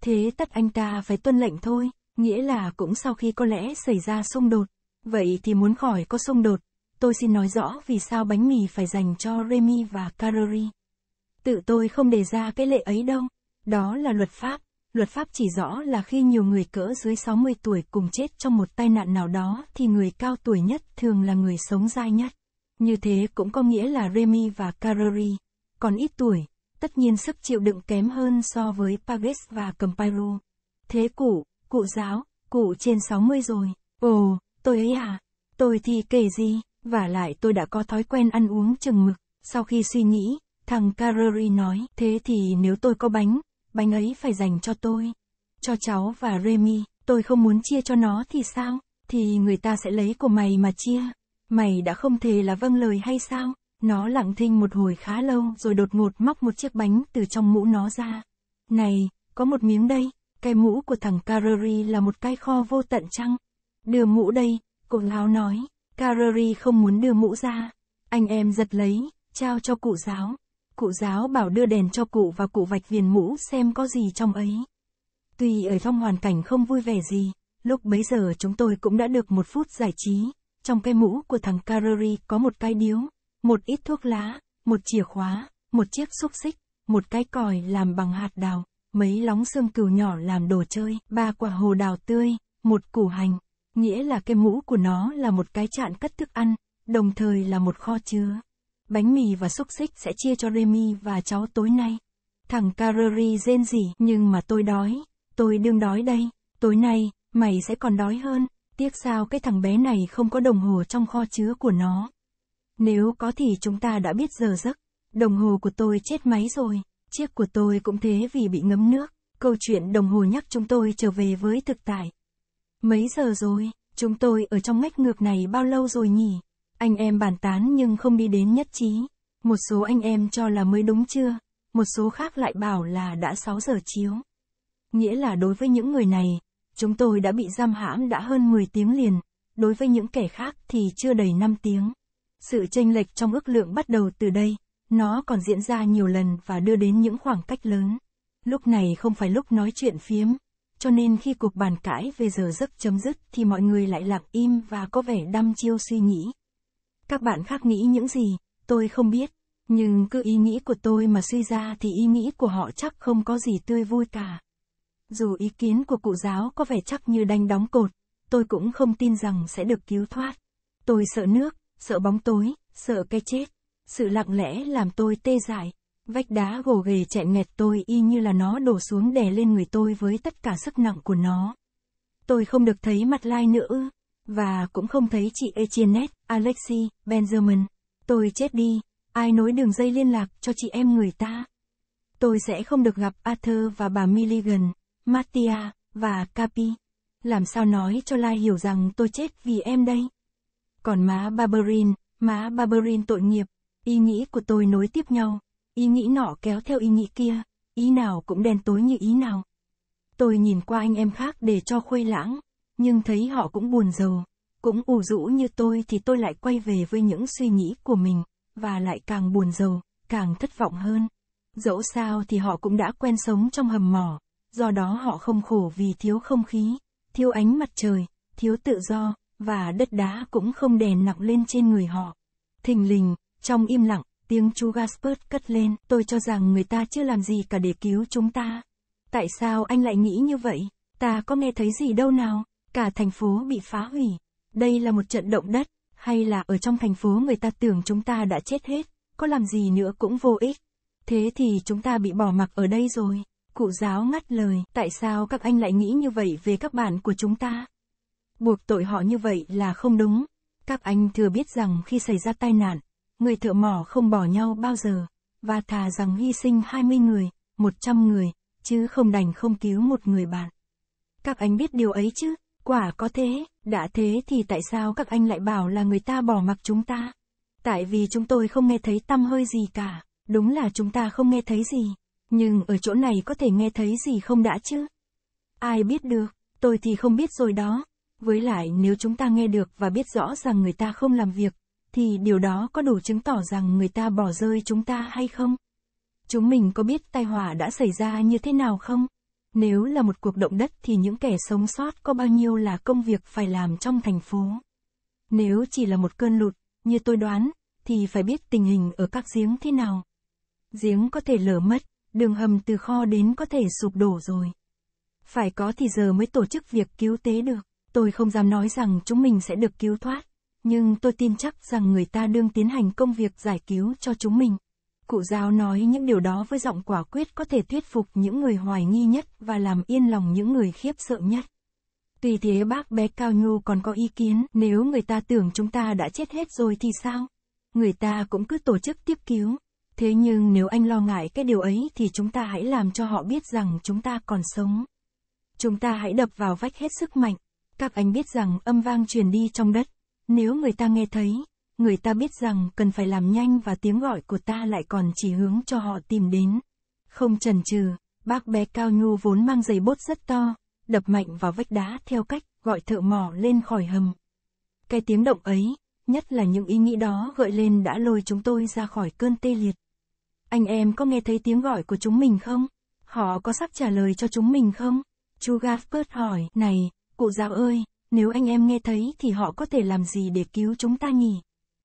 Thế tất anh ta phải tuân lệnh thôi, nghĩa là cũng sau khi có lẽ xảy ra xung đột. Vậy thì muốn khỏi có xung đột, tôi xin nói rõ vì sao bánh mì phải dành cho Remy và Carori. Tự tôi không đề ra cái lệ ấy đâu. Đó là luật pháp. Luật pháp chỉ rõ là khi nhiều người cỡ dưới 60 tuổi cùng chết trong một tai nạn nào đó thì người cao tuổi nhất thường là người sống dai nhất. Như thế cũng có nghĩa là Remy và Carreri, còn ít tuổi, tất nhiên sức chịu đựng kém hơn so với Pages và Campairo. Thế cụ, cụ giáo, cụ trên 60 rồi. Ồ, tôi ấy à, tôi thì kể gì, và lại tôi đã có thói quen ăn uống chừng mực, sau khi suy nghĩ, Thằng Carreri nói, thế thì nếu tôi có bánh, bánh ấy phải dành cho tôi, cho cháu và Remy, tôi không muốn chia cho nó thì sao, thì người ta sẽ lấy của mày mà chia. Mày đã không thể là vâng lời hay sao? Nó lặng thinh một hồi khá lâu rồi đột ngột móc một chiếc bánh từ trong mũ nó ra. Này, có một miếng đây, cái mũ của thằng Carreri là một cái kho vô tận chăng? Đưa mũ đây, cụ láo nói. Carreri không muốn đưa mũ ra. Anh em giật lấy, trao cho cụ giáo. Cụ giáo bảo đưa đèn cho cụ và cụ vạch viền mũ xem có gì trong ấy. Tuy ở trong hoàn cảnh không vui vẻ gì, lúc bấy giờ chúng tôi cũng đã được một phút giải trí. Trong cái mũ của thằng Carreri có một cái điếu, một ít thuốc lá, một chìa khóa, một chiếc xúc xích, một cái còi làm bằng hạt đào, mấy lóng xương cừu nhỏ làm đồ chơi, ba quả hồ đào tươi, một củ hành. Nghĩa là cái mũ của nó là một cái chạn cất thức ăn, đồng thời là một kho chứa bánh mì và xúc xích sẽ chia cho Remy và cháu tối nay. Thằng Careri rên rỉ, nhưng mà tôi đói, tôi đương đói đây, tối nay, mày sẽ còn đói hơn, tiếc sao cái thằng bé này không có đồng hồ trong kho chứa của nó. Nếu có thì chúng ta đã biết giờ giấc, đồng hồ của tôi chết máy rồi, chiếc của tôi cũng thế vì bị ngấm nước, câu chuyện đồng hồ nhắc chúng tôi trở về với thực tại. Mấy giờ rồi, chúng tôi ở trong ngách ngược này bao lâu rồi nhỉ? Anh em bàn tán nhưng không đi đến nhất trí. Một số anh em cho là mới đúng chưa, một số khác lại bảo là đã 6 giờ chiếu. Nghĩa là đối với những người này, chúng tôi đã bị giam hãm đã hơn 10 tiếng liền, đối với những kẻ khác thì chưa đầy 5 tiếng. Sự chênh lệch trong ước lượng bắt đầu từ đây, nó còn diễn ra nhiều lần và đưa đến những khoảng cách lớn. Lúc này không phải lúc nói chuyện phiếm, cho nên khi cuộc bàn cãi về giờ giấc chấm dứt thì mọi người lại lặng im và có vẻ đăm chiêu suy nghĩ. Các bạn khác nghĩ những gì, tôi không biết, nhưng cứ ý nghĩ của tôi mà suy ra thì ý nghĩ của họ chắc không có gì tươi vui cả. Dù ý kiến của cụ giáo có vẻ chắc như đánh đóng cột, tôi cũng không tin rằng sẽ được cứu thoát. Tôi sợ nước, sợ bóng tối, sợ cái chết. Sự lặng lẽ làm tôi tê dại. Vách đá gồ ghề chẹn nghẹt tôi y như là nó đổ xuống đè lên người tôi với tất cả sức nặng của nó. Tôi không được thấy mặt lai nữa, và cũng không thấy chị Echinette Alexi, Benjamin, tôi chết đi, ai nối đường dây liên lạc cho chị em người ta? Tôi sẽ không được gặp Arthur và bà Milligan, Mattia, và Capi. Làm sao nói cho Lai hiểu rằng tôi chết vì em đây? Còn má Barberin, má Barberin tội nghiệp, ý nghĩ của tôi nối tiếp nhau, ý nghĩ nọ kéo theo ý nghĩ kia, ý nào cũng đen tối như ý nào. Tôi nhìn qua anh em khác để cho khuây lãng, nhưng thấy họ cũng buồn rầu. Cũng u rũ như tôi thì tôi lại quay về với những suy nghĩ của mình, và lại càng buồn rầu càng thất vọng hơn. Dẫu sao thì họ cũng đã quen sống trong hầm mỏ, do đó họ không khổ vì thiếu không khí, thiếu ánh mặt trời, thiếu tự do, và đất đá cũng không đè nặng lên trên người họ. Thình lình, trong im lặng, tiếng chú Gaspard cất lên, tôi cho rằng người ta chưa làm gì cả để cứu chúng ta. Tại sao anh lại nghĩ như vậy? Ta có nghe thấy gì đâu nào? Cả thành phố bị phá hủy, đây là một trận động đất, hay là ở trong thành phố người ta tưởng chúng ta đã chết hết, có làm gì nữa cũng vô ích. Thế thì chúng ta bị bỏ mặc ở đây rồi. Cụ giáo ngắt lời, tại sao các anh lại nghĩ như vậy về các bạn của chúng ta? Buộc tội họ như vậy là không đúng. Các anh thừa biết rằng khi xảy ra tai nạn, người thợ mỏ không bỏ nhau bao giờ, và thà rằng hy sinh 20 người, 100 người, chứ không đành không cứu một người bạn. Các anh biết điều ấy chứ? Quả có thế, đã thế thì tại sao các anh lại bảo là người ta bỏ mặc chúng ta? Tại vì chúng tôi không nghe thấy tâm hơi gì cả, đúng là chúng ta không nghe thấy gì, nhưng ở chỗ này có thể nghe thấy gì không đã chứ? Ai biết được, tôi thì không biết rồi đó. Với lại nếu chúng ta nghe được và biết rõ rằng người ta không làm việc, thì điều đó có đủ chứng tỏ rằng người ta bỏ rơi chúng ta hay không? Chúng mình có biết tai họa đã xảy ra như thế nào không? Nếu là một cuộc động đất thì những kẻ sống sót có bao nhiêu là công việc phải làm trong thành phố. Nếu chỉ là một cơn lụt, như tôi đoán, thì phải biết tình hình ở các giếng thế nào. Giếng có thể lở mất, đường hầm từ kho đến có thể sụp đổ rồi. Phải có thì giờ mới tổ chức việc cứu tế được. Tôi không dám nói rằng chúng mình sẽ được cứu thoát, nhưng tôi tin chắc rằng người ta đương tiến hành công việc giải cứu cho chúng mình. Cụ giáo nói những điều đó với giọng quả quyết có thể thuyết phục những người hoài nghi nhất và làm yên lòng những người khiếp sợ nhất. Tuy thế bác bé Cao Nhu còn có ý kiến, nếu người ta tưởng chúng ta đã chết hết rồi thì sao? Người ta cũng cứ tổ chức tiếp cứu. Thế nhưng nếu anh lo ngại cái điều ấy thì chúng ta hãy làm cho họ biết rằng chúng ta còn sống. Chúng ta hãy đập vào vách hết sức mạnh. Các anh biết rằng âm vang truyền đi trong đất. Nếu người ta nghe thấy, người ta biết rằng cần phải làm nhanh và tiếng gọi của ta lại còn chỉ hướng cho họ tìm đến. Không chần chừ, bác bé Cao Nhu vốn mang giày bốt rất to, đập mạnh vào vách đá theo cách gọi thợ mỏ lên khỏi hầm. Cái tiếng động ấy, nhất là những ý nghĩ đó gợi lên đã lôi chúng tôi ra khỏi cơn tê liệt. Anh em có nghe thấy tiếng gọi của chúng mình không? Họ có sắp trả lời cho chúng mình không? chú gaffert hỏi, này, cụ giáo ơi, nếu anh em nghe thấy thì họ có thể làm gì để cứu chúng ta nhỉ?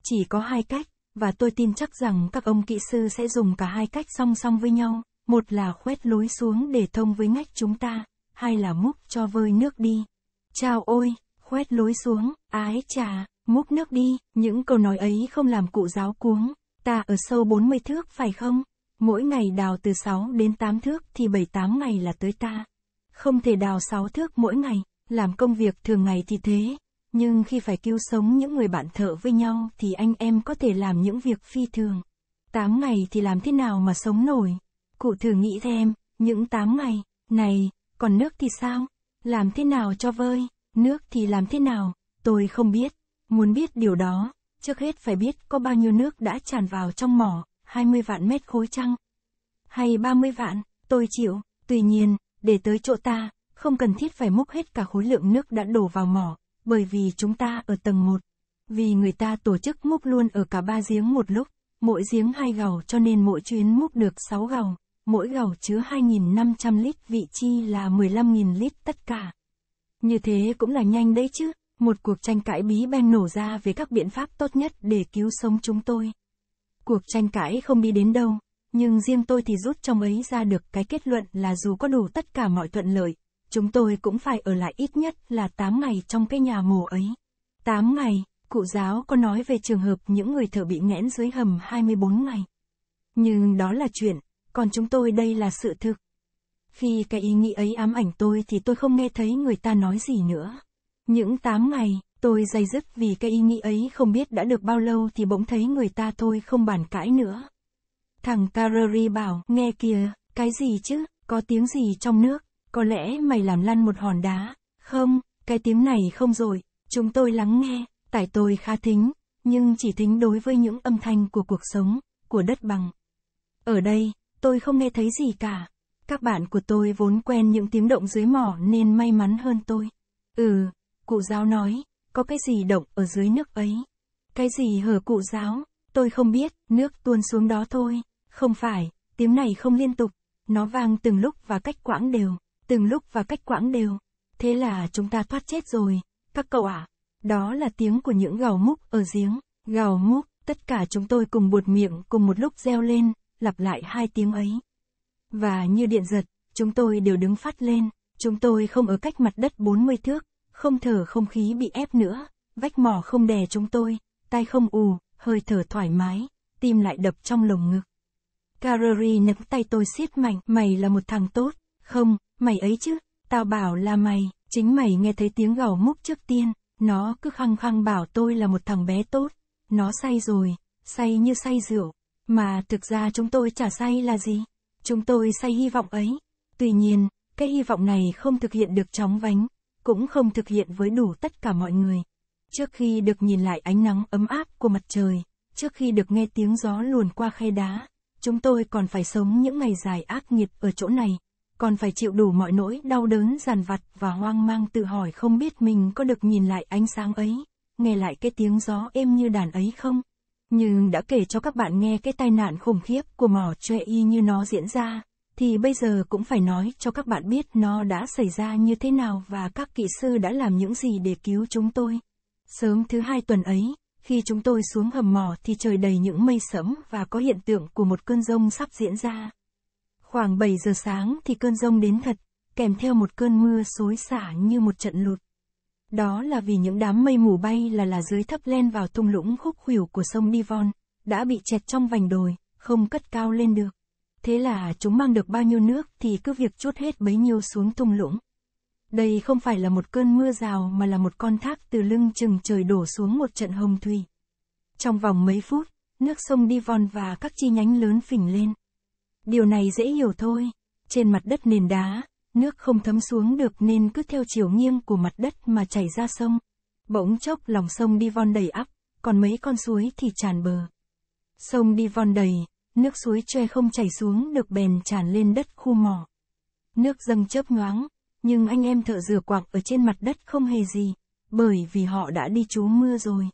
Chỉ có hai cách, và tôi tin chắc rằng các ông kỹ sư sẽ dùng cả hai cách song song với nhau, một là khoét lối xuống để thông với ngách chúng ta, hai là múc cho vơi nước đi. Chào ôi, khoét lối xuống, ái chà múc nước đi, những câu nói ấy không làm cụ giáo cuống, ta ở sâu 40 thước phải không? Mỗi ngày đào từ 6 đến 8 thước thì 7-8 ngày là tới ta. Không thể đào 6 thước mỗi ngày, làm công việc thường ngày thì thế, nhưng khi phải cứu sống những người bạn thợ với nhau thì anh em có thể làm những việc phi thường. tám ngày thì làm thế nào mà sống nổi? Cụ thử nghĩ thêm, những tám ngày, này, còn nước thì sao? Làm thế nào cho vơi? Nước thì làm thế nào? Tôi không biết. Muốn biết điều đó, trước hết phải biết có bao nhiêu nước đã tràn vào trong mỏ, 20 vạn mét khối chăng? Hay 30 vạn, tôi chịu, tuy nhiên, để tới chỗ ta, không cần thiết phải múc hết cả khối lượng nước đã đổ vào mỏ, bởi vì chúng ta ở tầng 1. Vì người ta tổ chức múc luôn ở cả ba giếng một lúc, mỗi giếng hai gầu cho nên mỗi chuyến múc được 6 gầu, mỗi gầu chứa 2.500 lít vị chi là 15.000 lít tất cả. Như thế cũng là nhanh đấy chứ, một cuộc tranh cãi bí ben nổ ra về các biện pháp tốt nhất để cứu sống chúng tôi. Cuộc tranh cãi không đi đến đâu, nhưng riêng tôi thì rút trong ấy ra được cái kết luận là dù có đủ tất cả mọi thuận lợi, chúng tôi cũng phải ở lại ít nhất là 8 ngày trong cái nhà mồ ấy. 8 ngày, cụ giáo có nói về trường hợp những người thợ bị nghẽn dưới hầm 24 ngày. Nhưng đó là chuyện, còn chúng tôi đây là sự thực. Khi cái ý nghĩ ấy ám ảnh tôi thì tôi không nghe thấy người ta nói gì nữa. Những 8 ngày, tôi dây dứt vì cái ý nghĩ ấy không biết đã được bao lâu thì bỗng thấy người ta thôi không bàn cãi nữa. Thằng Karari bảo, nghe kìa, cái gì chứ, có tiếng gì trong nước có lẽ mày làm lăn một hòn đá, không, cái tiếng này không rồi, chúng tôi lắng nghe, tại tôi khá thính, nhưng chỉ thính đối với những âm thanh của cuộc sống, của đất bằng. Ở đây, tôi không nghe thấy gì cả. Các bạn của tôi vốn quen những tiếng động dưới mỏ nên may mắn hơn tôi. Ừ, cụ giáo nói, có cái gì động ở dưới nước ấy. Cái gì hở cụ giáo, tôi không biết, nước tuôn xuống đó thôi. Không phải, tiếng này không liên tục, nó vang từng lúc và cách quãng đều từng lúc và cách quãng đều. Thế là chúng ta thoát chết rồi, các cậu ạ. À, đó là tiếng của những gào múc ở giếng, gào múc, tất cả chúng tôi cùng buột miệng cùng một lúc reo lên, lặp lại hai tiếng ấy. Và như điện giật, chúng tôi đều đứng phát lên, chúng tôi không ở cách mặt đất 40 thước, không thở không khí bị ép nữa, vách mỏ không đè chúng tôi, tay không ù, hơi thở thoải mái, tim lại đập trong lồng ngực. Carreri nắm tay tôi siết mạnh, mày là một thằng tốt, không, Mày ấy chứ, tao bảo là mày, chính mày nghe thấy tiếng gào múc trước tiên, nó cứ khăng khăng bảo tôi là một thằng bé tốt, nó say rồi, say như say rượu, mà thực ra chúng tôi chả say là gì, chúng tôi say hy vọng ấy. Tuy nhiên, cái hy vọng này không thực hiện được chóng vánh, cũng không thực hiện với đủ tất cả mọi người. Trước khi được nhìn lại ánh nắng ấm áp của mặt trời, trước khi được nghe tiếng gió luồn qua khe đá, chúng tôi còn phải sống những ngày dài ác nghiệt ở chỗ này còn phải chịu đủ mọi nỗi đau đớn giàn vặt và hoang mang tự hỏi không biết mình có được nhìn lại ánh sáng ấy, nghe lại cái tiếng gió êm như đàn ấy không. Nhưng đã kể cho các bạn nghe cái tai nạn khủng khiếp của mỏ tre y như nó diễn ra, thì bây giờ cũng phải nói cho các bạn biết nó đã xảy ra như thế nào và các kỹ sư đã làm những gì để cứu chúng tôi. Sớm thứ hai tuần ấy, khi chúng tôi xuống hầm mỏ thì trời đầy những mây sẫm và có hiện tượng của một cơn rông sắp diễn ra. Khoảng 7 giờ sáng thì cơn rông đến thật, kèm theo một cơn mưa xối xả như một trận lụt. Đó là vì những đám mây mù bay là là dưới thấp len vào thung lũng khúc khuỷu của sông Divon, đã bị chẹt trong vành đồi, không cất cao lên được. Thế là chúng mang được bao nhiêu nước thì cứ việc chốt hết bấy nhiêu xuống thung lũng. Đây không phải là một cơn mưa rào mà là một con thác từ lưng chừng trời đổ xuống một trận hồng thủy. Trong vòng mấy phút, nước sông Divon và các chi nhánh lớn phình lên. Điều này dễ hiểu thôi. Trên mặt đất nền đá, nước không thấm xuống được nên cứ theo chiều nghiêng của mặt đất mà chảy ra sông. Bỗng chốc lòng sông đi von đầy ắp, còn mấy con suối thì tràn bờ. Sông đi von đầy, nước suối tre không chảy xuống được bèn tràn lên đất khu mỏ. Nước dâng chớp nhoáng, nhưng anh em thợ rửa quạc ở trên mặt đất không hề gì, bởi vì họ đã đi trú mưa rồi.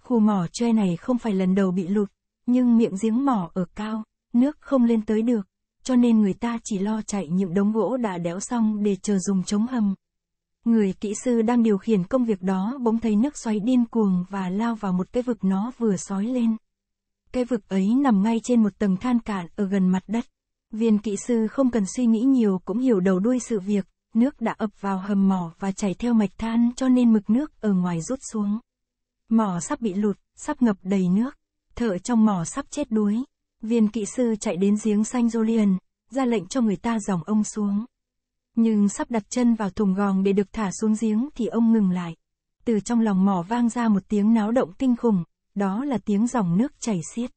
Khu mỏ tre này không phải lần đầu bị lụt, nhưng miệng giếng mỏ ở cao, nước không lên tới được, cho nên người ta chỉ lo chạy những đống gỗ đã đéo xong để chờ dùng chống hầm. Người kỹ sư đang điều khiển công việc đó bỗng thấy nước xoáy điên cuồng và lao vào một cái vực nó vừa sói lên. Cái vực ấy nằm ngay trên một tầng than cạn ở gần mặt đất. Viên kỹ sư không cần suy nghĩ nhiều cũng hiểu đầu đuôi sự việc, nước đã ập vào hầm mỏ và chảy theo mạch than cho nên mực nước ở ngoài rút xuống. Mỏ sắp bị lụt, sắp ngập đầy nước, thợ trong mỏ sắp chết đuối. Viên kỹ sư chạy đến giếng xanh rô liền, ra lệnh cho người ta dòng ông xuống. Nhưng sắp đặt chân vào thùng gòn để được thả xuống giếng thì ông ngừng lại. Từ trong lòng mỏ vang ra một tiếng náo động kinh khủng, đó là tiếng dòng nước chảy xiết.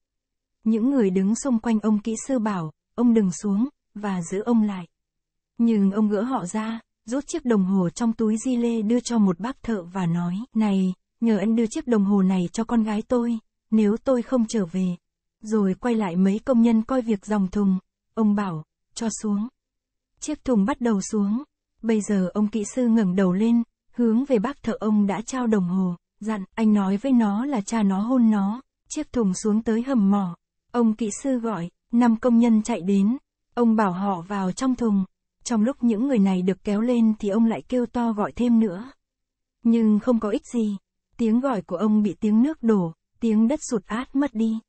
Những người đứng xung quanh ông kỹ sư bảo, ông đừng xuống, và giữ ông lại. Nhưng ông gỡ họ ra, rút chiếc đồng hồ trong túi di lê đưa cho một bác thợ và nói, này, nhờ anh đưa chiếc đồng hồ này cho con gái tôi, nếu tôi không trở về, rồi quay lại mấy công nhân coi việc dòng thùng, ông bảo, cho xuống. Chiếc thùng bắt đầu xuống, bây giờ ông kỹ sư ngẩng đầu lên, hướng về bác thợ ông đã trao đồng hồ, dặn, anh nói với nó là cha nó hôn nó, chiếc thùng xuống tới hầm mỏ. Ông kỹ sư gọi, năm công nhân chạy đến, ông bảo họ vào trong thùng, trong lúc những người này được kéo lên thì ông lại kêu to gọi thêm nữa. Nhưng không có ích gì, tiếng gọi của ông bị tiếng nước đổ, tiếng đất sụt át mất đi.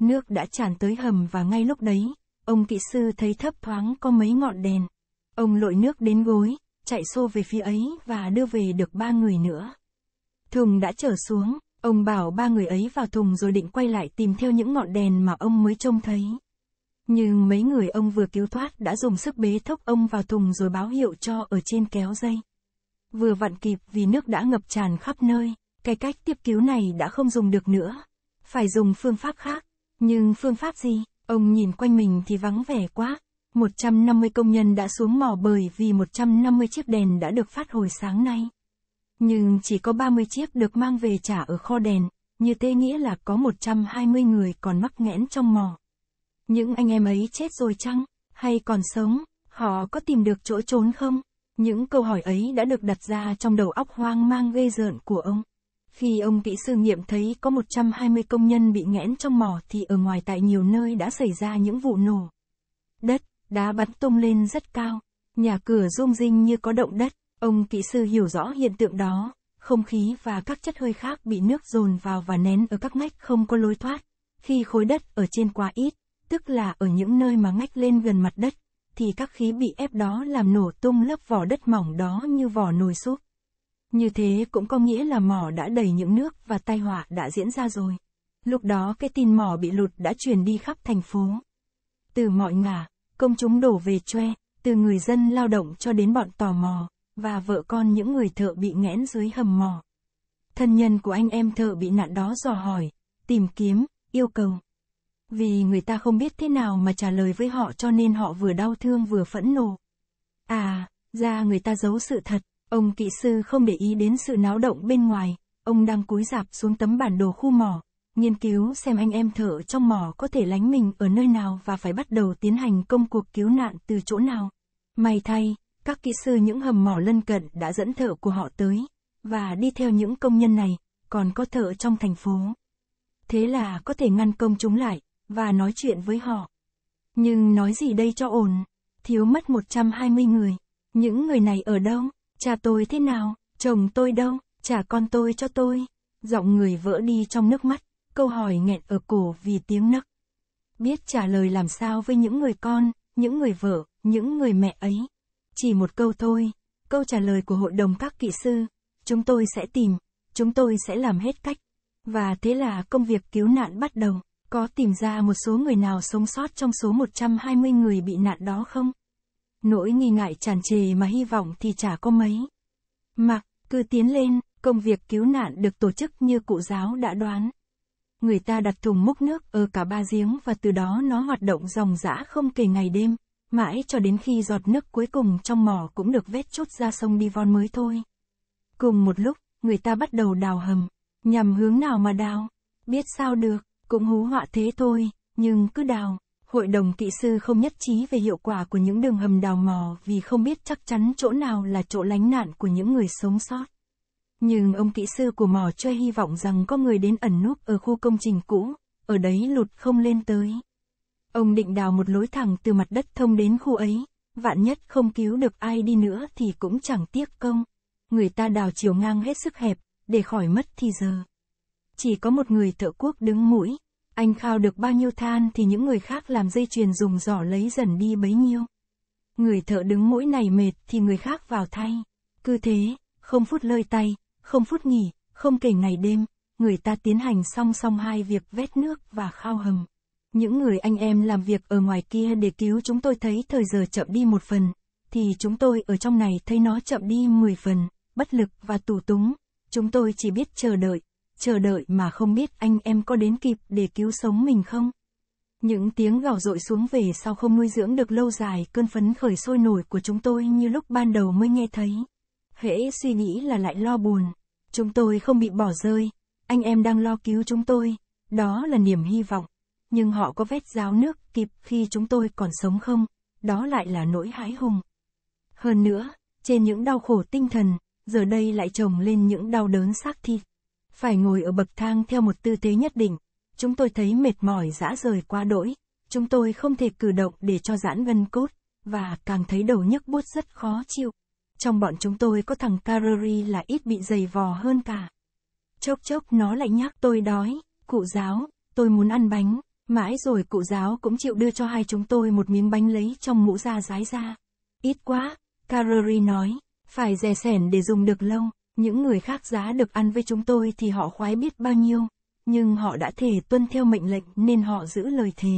Nước đã tràn tới hầm và ngay lúc đấy, ông kỹ sư thấy thấp thoáng có mấy ngọn đèn. Ông lội nước đến gối, chạy xô về phía ấy và đưa về được ba người nữa. Thùng đã trở xuống, ông bảo ba người ấy vào thùng rồi định quay lại tìm theo những ngọn đèn mà ông mới trông thấy. Nhưng mấy người ông vừa cứu thoát đã dùng sức bế thốc ông vào thùng rồi báo hiệu cho ở trên kéo dây. Vừa vặn kịp vì nước đã ngập tràn khắp nơi, cái cách tiếp cứu này đã không dùng được nữa. Phải dùng phương pháp khác, nhưng phương pháp gì? Ông nhìn quanh mình thì vắng vẻ quá. 150 công nhân đã xuống mỏ bởi vì 150 chiếc đèn đã được phát hồi sáng nay. Nhưng chỉ có 30 chiếc được mang về trả ở kho đèn, như thế nghĩa là có 120 người còn mắc nghẽn trong mỏ. Những anh em ấy chết rồi chăng? Hay còn sống? Họ có tìm được chỗ trốn không? Những câu hỏi ấy đã được đặt ra trong đầu óc hoang mang gây rợn của ông. Khi ông kỹ sư nghiệm thấy có 120 công nhân bị nghẽn trong mỏ thì ở ngoài tại nhiều nơi đã xảy ra những vụ nổ. Đất, đá bắn tung lên rất cao, nhà cửa rung rinh như có động đất, ông kỹ sư hiểu rõ hiện tượng đó, không khí và các chất hơi khác bị nước dồn vào và nén ở các ngách không có lối thoát. Khi khối đất ở trên quá ít, tức là ở những nơi mà ngách lên gần mặt đất, thì các khí bị ép đó làm nổ tung lớp vỏ đất mỏng đó như vỏ nồi súp. Như thế cũng có nghĩa là mỏ đã đầy những nước và tai họa đã diễn ra rồi. Lúc đó cái tin mỏ bị lụt đã truyền đi khắp thành phố. Từ mọi ngả, công chúng đổ về choe, từ người dân lao động cho đến bọn tò mò, và vợ con những người thợ bị nghẽn dưới hầm mỏ. Thân nhân của anh em thợ bị nạn đó dò hỏi, tìm kiếm, yêu cầu. Vì người ta không biết thế nào mà trả lời với họ cho nên họ vừa đau thương vừa phẫn nộ. À, ra người ta giấu sự thật. Ông kỹ sư không để ý đến sự náo động bên ngoài, ông đang cúi rạp xuống tấm bản đồ khu mỏ, nghiên cứu xem anh em thợ trong mỏ có thể lánh mình ở nơi nào và phải bắt đầu tiến hành công cuộc cứu nạn từ chỗ nào. May thay, các kỹ sư những hầm mỏ lân cận đã dẫn thợ của họ tới, và đi theo những công nhân này, còn có thợ trong thành phố. Thế là có thể ngăn công chúng lại, và nói chuyện với họ. Nhưng nói gì đây cho ổn, thiếu mất 120 người, những người này ở đâu? Cha tôi thế nào? Chồng tôi đâu? Trả con tôi cho tôi. Giọng người vỡ đi trong nước mắt, câu hỏi nghẹn ở cổ vì tiếng nấc. Biết trả lời làm sao với những người con, những người vợ, những người mẹ ấy. Chỉ một câu thôi, câu trả lời của hội đồng các kỹ sư. Chúng tôi sẽ tìm, chúng tôi sẽ làm hết cách. Và thế là công việc cứu nạn bắt đầu. Có tìm ra một số người nào sống sót trong số 120 người bị nạn đó không? nỗi nghi ngại tràn trề mà hy vọng thì chả có mấy. Mặc, cứ tiến lên, công việc cứu nạn được tổ chức như cụ giáo đã đoán. Người ta đặt thùng múc nước ở cả ba giếng và từ đó nó hoạt động dòng dã không kể ngày đêm, mãi cho đến khi giọt nước cuối cùng trong mỏ cũng được vét chút ra sông đi von mới thôi. Cùng một lúc, người ta bắt đầu đào hầm, nhằm hướng nào mà đào, biết sao được, cũng hú họa thế thôi, nhưng cứ đào. Hội đồng kỹ sư không nhất trí về hiệu quả của những đường hầm đào mò vì không biết chắc chắn chỗ nào là chỗ lánh nạn của những người sống sót. Nhưng ông kỹ sư của mò cho hy vọng rằng có người đến ẩn núp ở khu công trình cũ, ở đấy lụt không lên tới. Ông định đào một lối thẳng từ mặt đất thông đến khu ấy, vạn nhất không cứu được ai đi nữa thì cũng chẳng tiếc công. Người ta đào chiều ngang hết sức hẹp, để khỏi mất thì giờ. Chỉ có một người thợ quốc đứng mũi, anh khao được bao nhiêu than thì những người khác làm dây chuyền dùng giỏ lấy dần đi bấy nhiêu. Người thợ đứng mỗi này mệt thì người khác vào thay. Cứ thế, không phút lơi tay, không phút nghỉ, không kể ngày đêm, người ta tiến hành song song hai việc vét nước và khao hầm. Những người anh em làm việc ở ngoài kia để cứu chúng tôi thấy thời giờ chậm đi một phần, thì chúng tôi ở trong này thấy nó chậm đi 10 phần, bất lực và tù túng. Chúng tôi chỉ biết chờ đợi, chờ đợi mà không biết anh em có đến kịp để cứu sống mình không. Những tiếng gào dội xuống về sau không nuôi dưỡng được lâu dài, cơn phấn khởi sôi nổi của chúng tôi như lúc ban đầu mới nghe thấy. Hễ suy nghĩ là lại lo buồn. Chúng tôi không bị bỏ rơi, anh em đang lo cứu chúng tôi, đó là niềm hy vọng. Nhưng họ có vét ráo nước kịp khi chúng tôi còn sống không, đó lại là nỗi hãi hùng. Hơn nữa, trên những đau khổ tinh thần, giờ đây lại chồng lên những đau đớn xác thịt phải ngồi ở bậc thang theo một tư thế nhất định. Chúng tôi thấy mệt mỏi dã rời quá đỗi, chúng tôi không thể cử động để cho giãn gân cốt, và càng thấy đầu nhức bút rất khó chịu. Trong bọn chúng tôi có thằng Carori là ít bị dày vò hơn cả. Chốc chốc nó lại nhắc tôi đói, cụ giáo, tôi muốn ăn bánh, mãi rồi cụ giáo cũng chịu đưa cho hai chúng tôi một miếng bánh lấy trong mũ da rái ra. Ít quá, Carori nói, phải rè sẻn để dùng được lâu. Những người khác giá được ăn với chúng tôi thì họ khoái biết bao nhiêu, nhưng họ đã thể tuân theo mệnh lệnh nên họ giữ lời thề.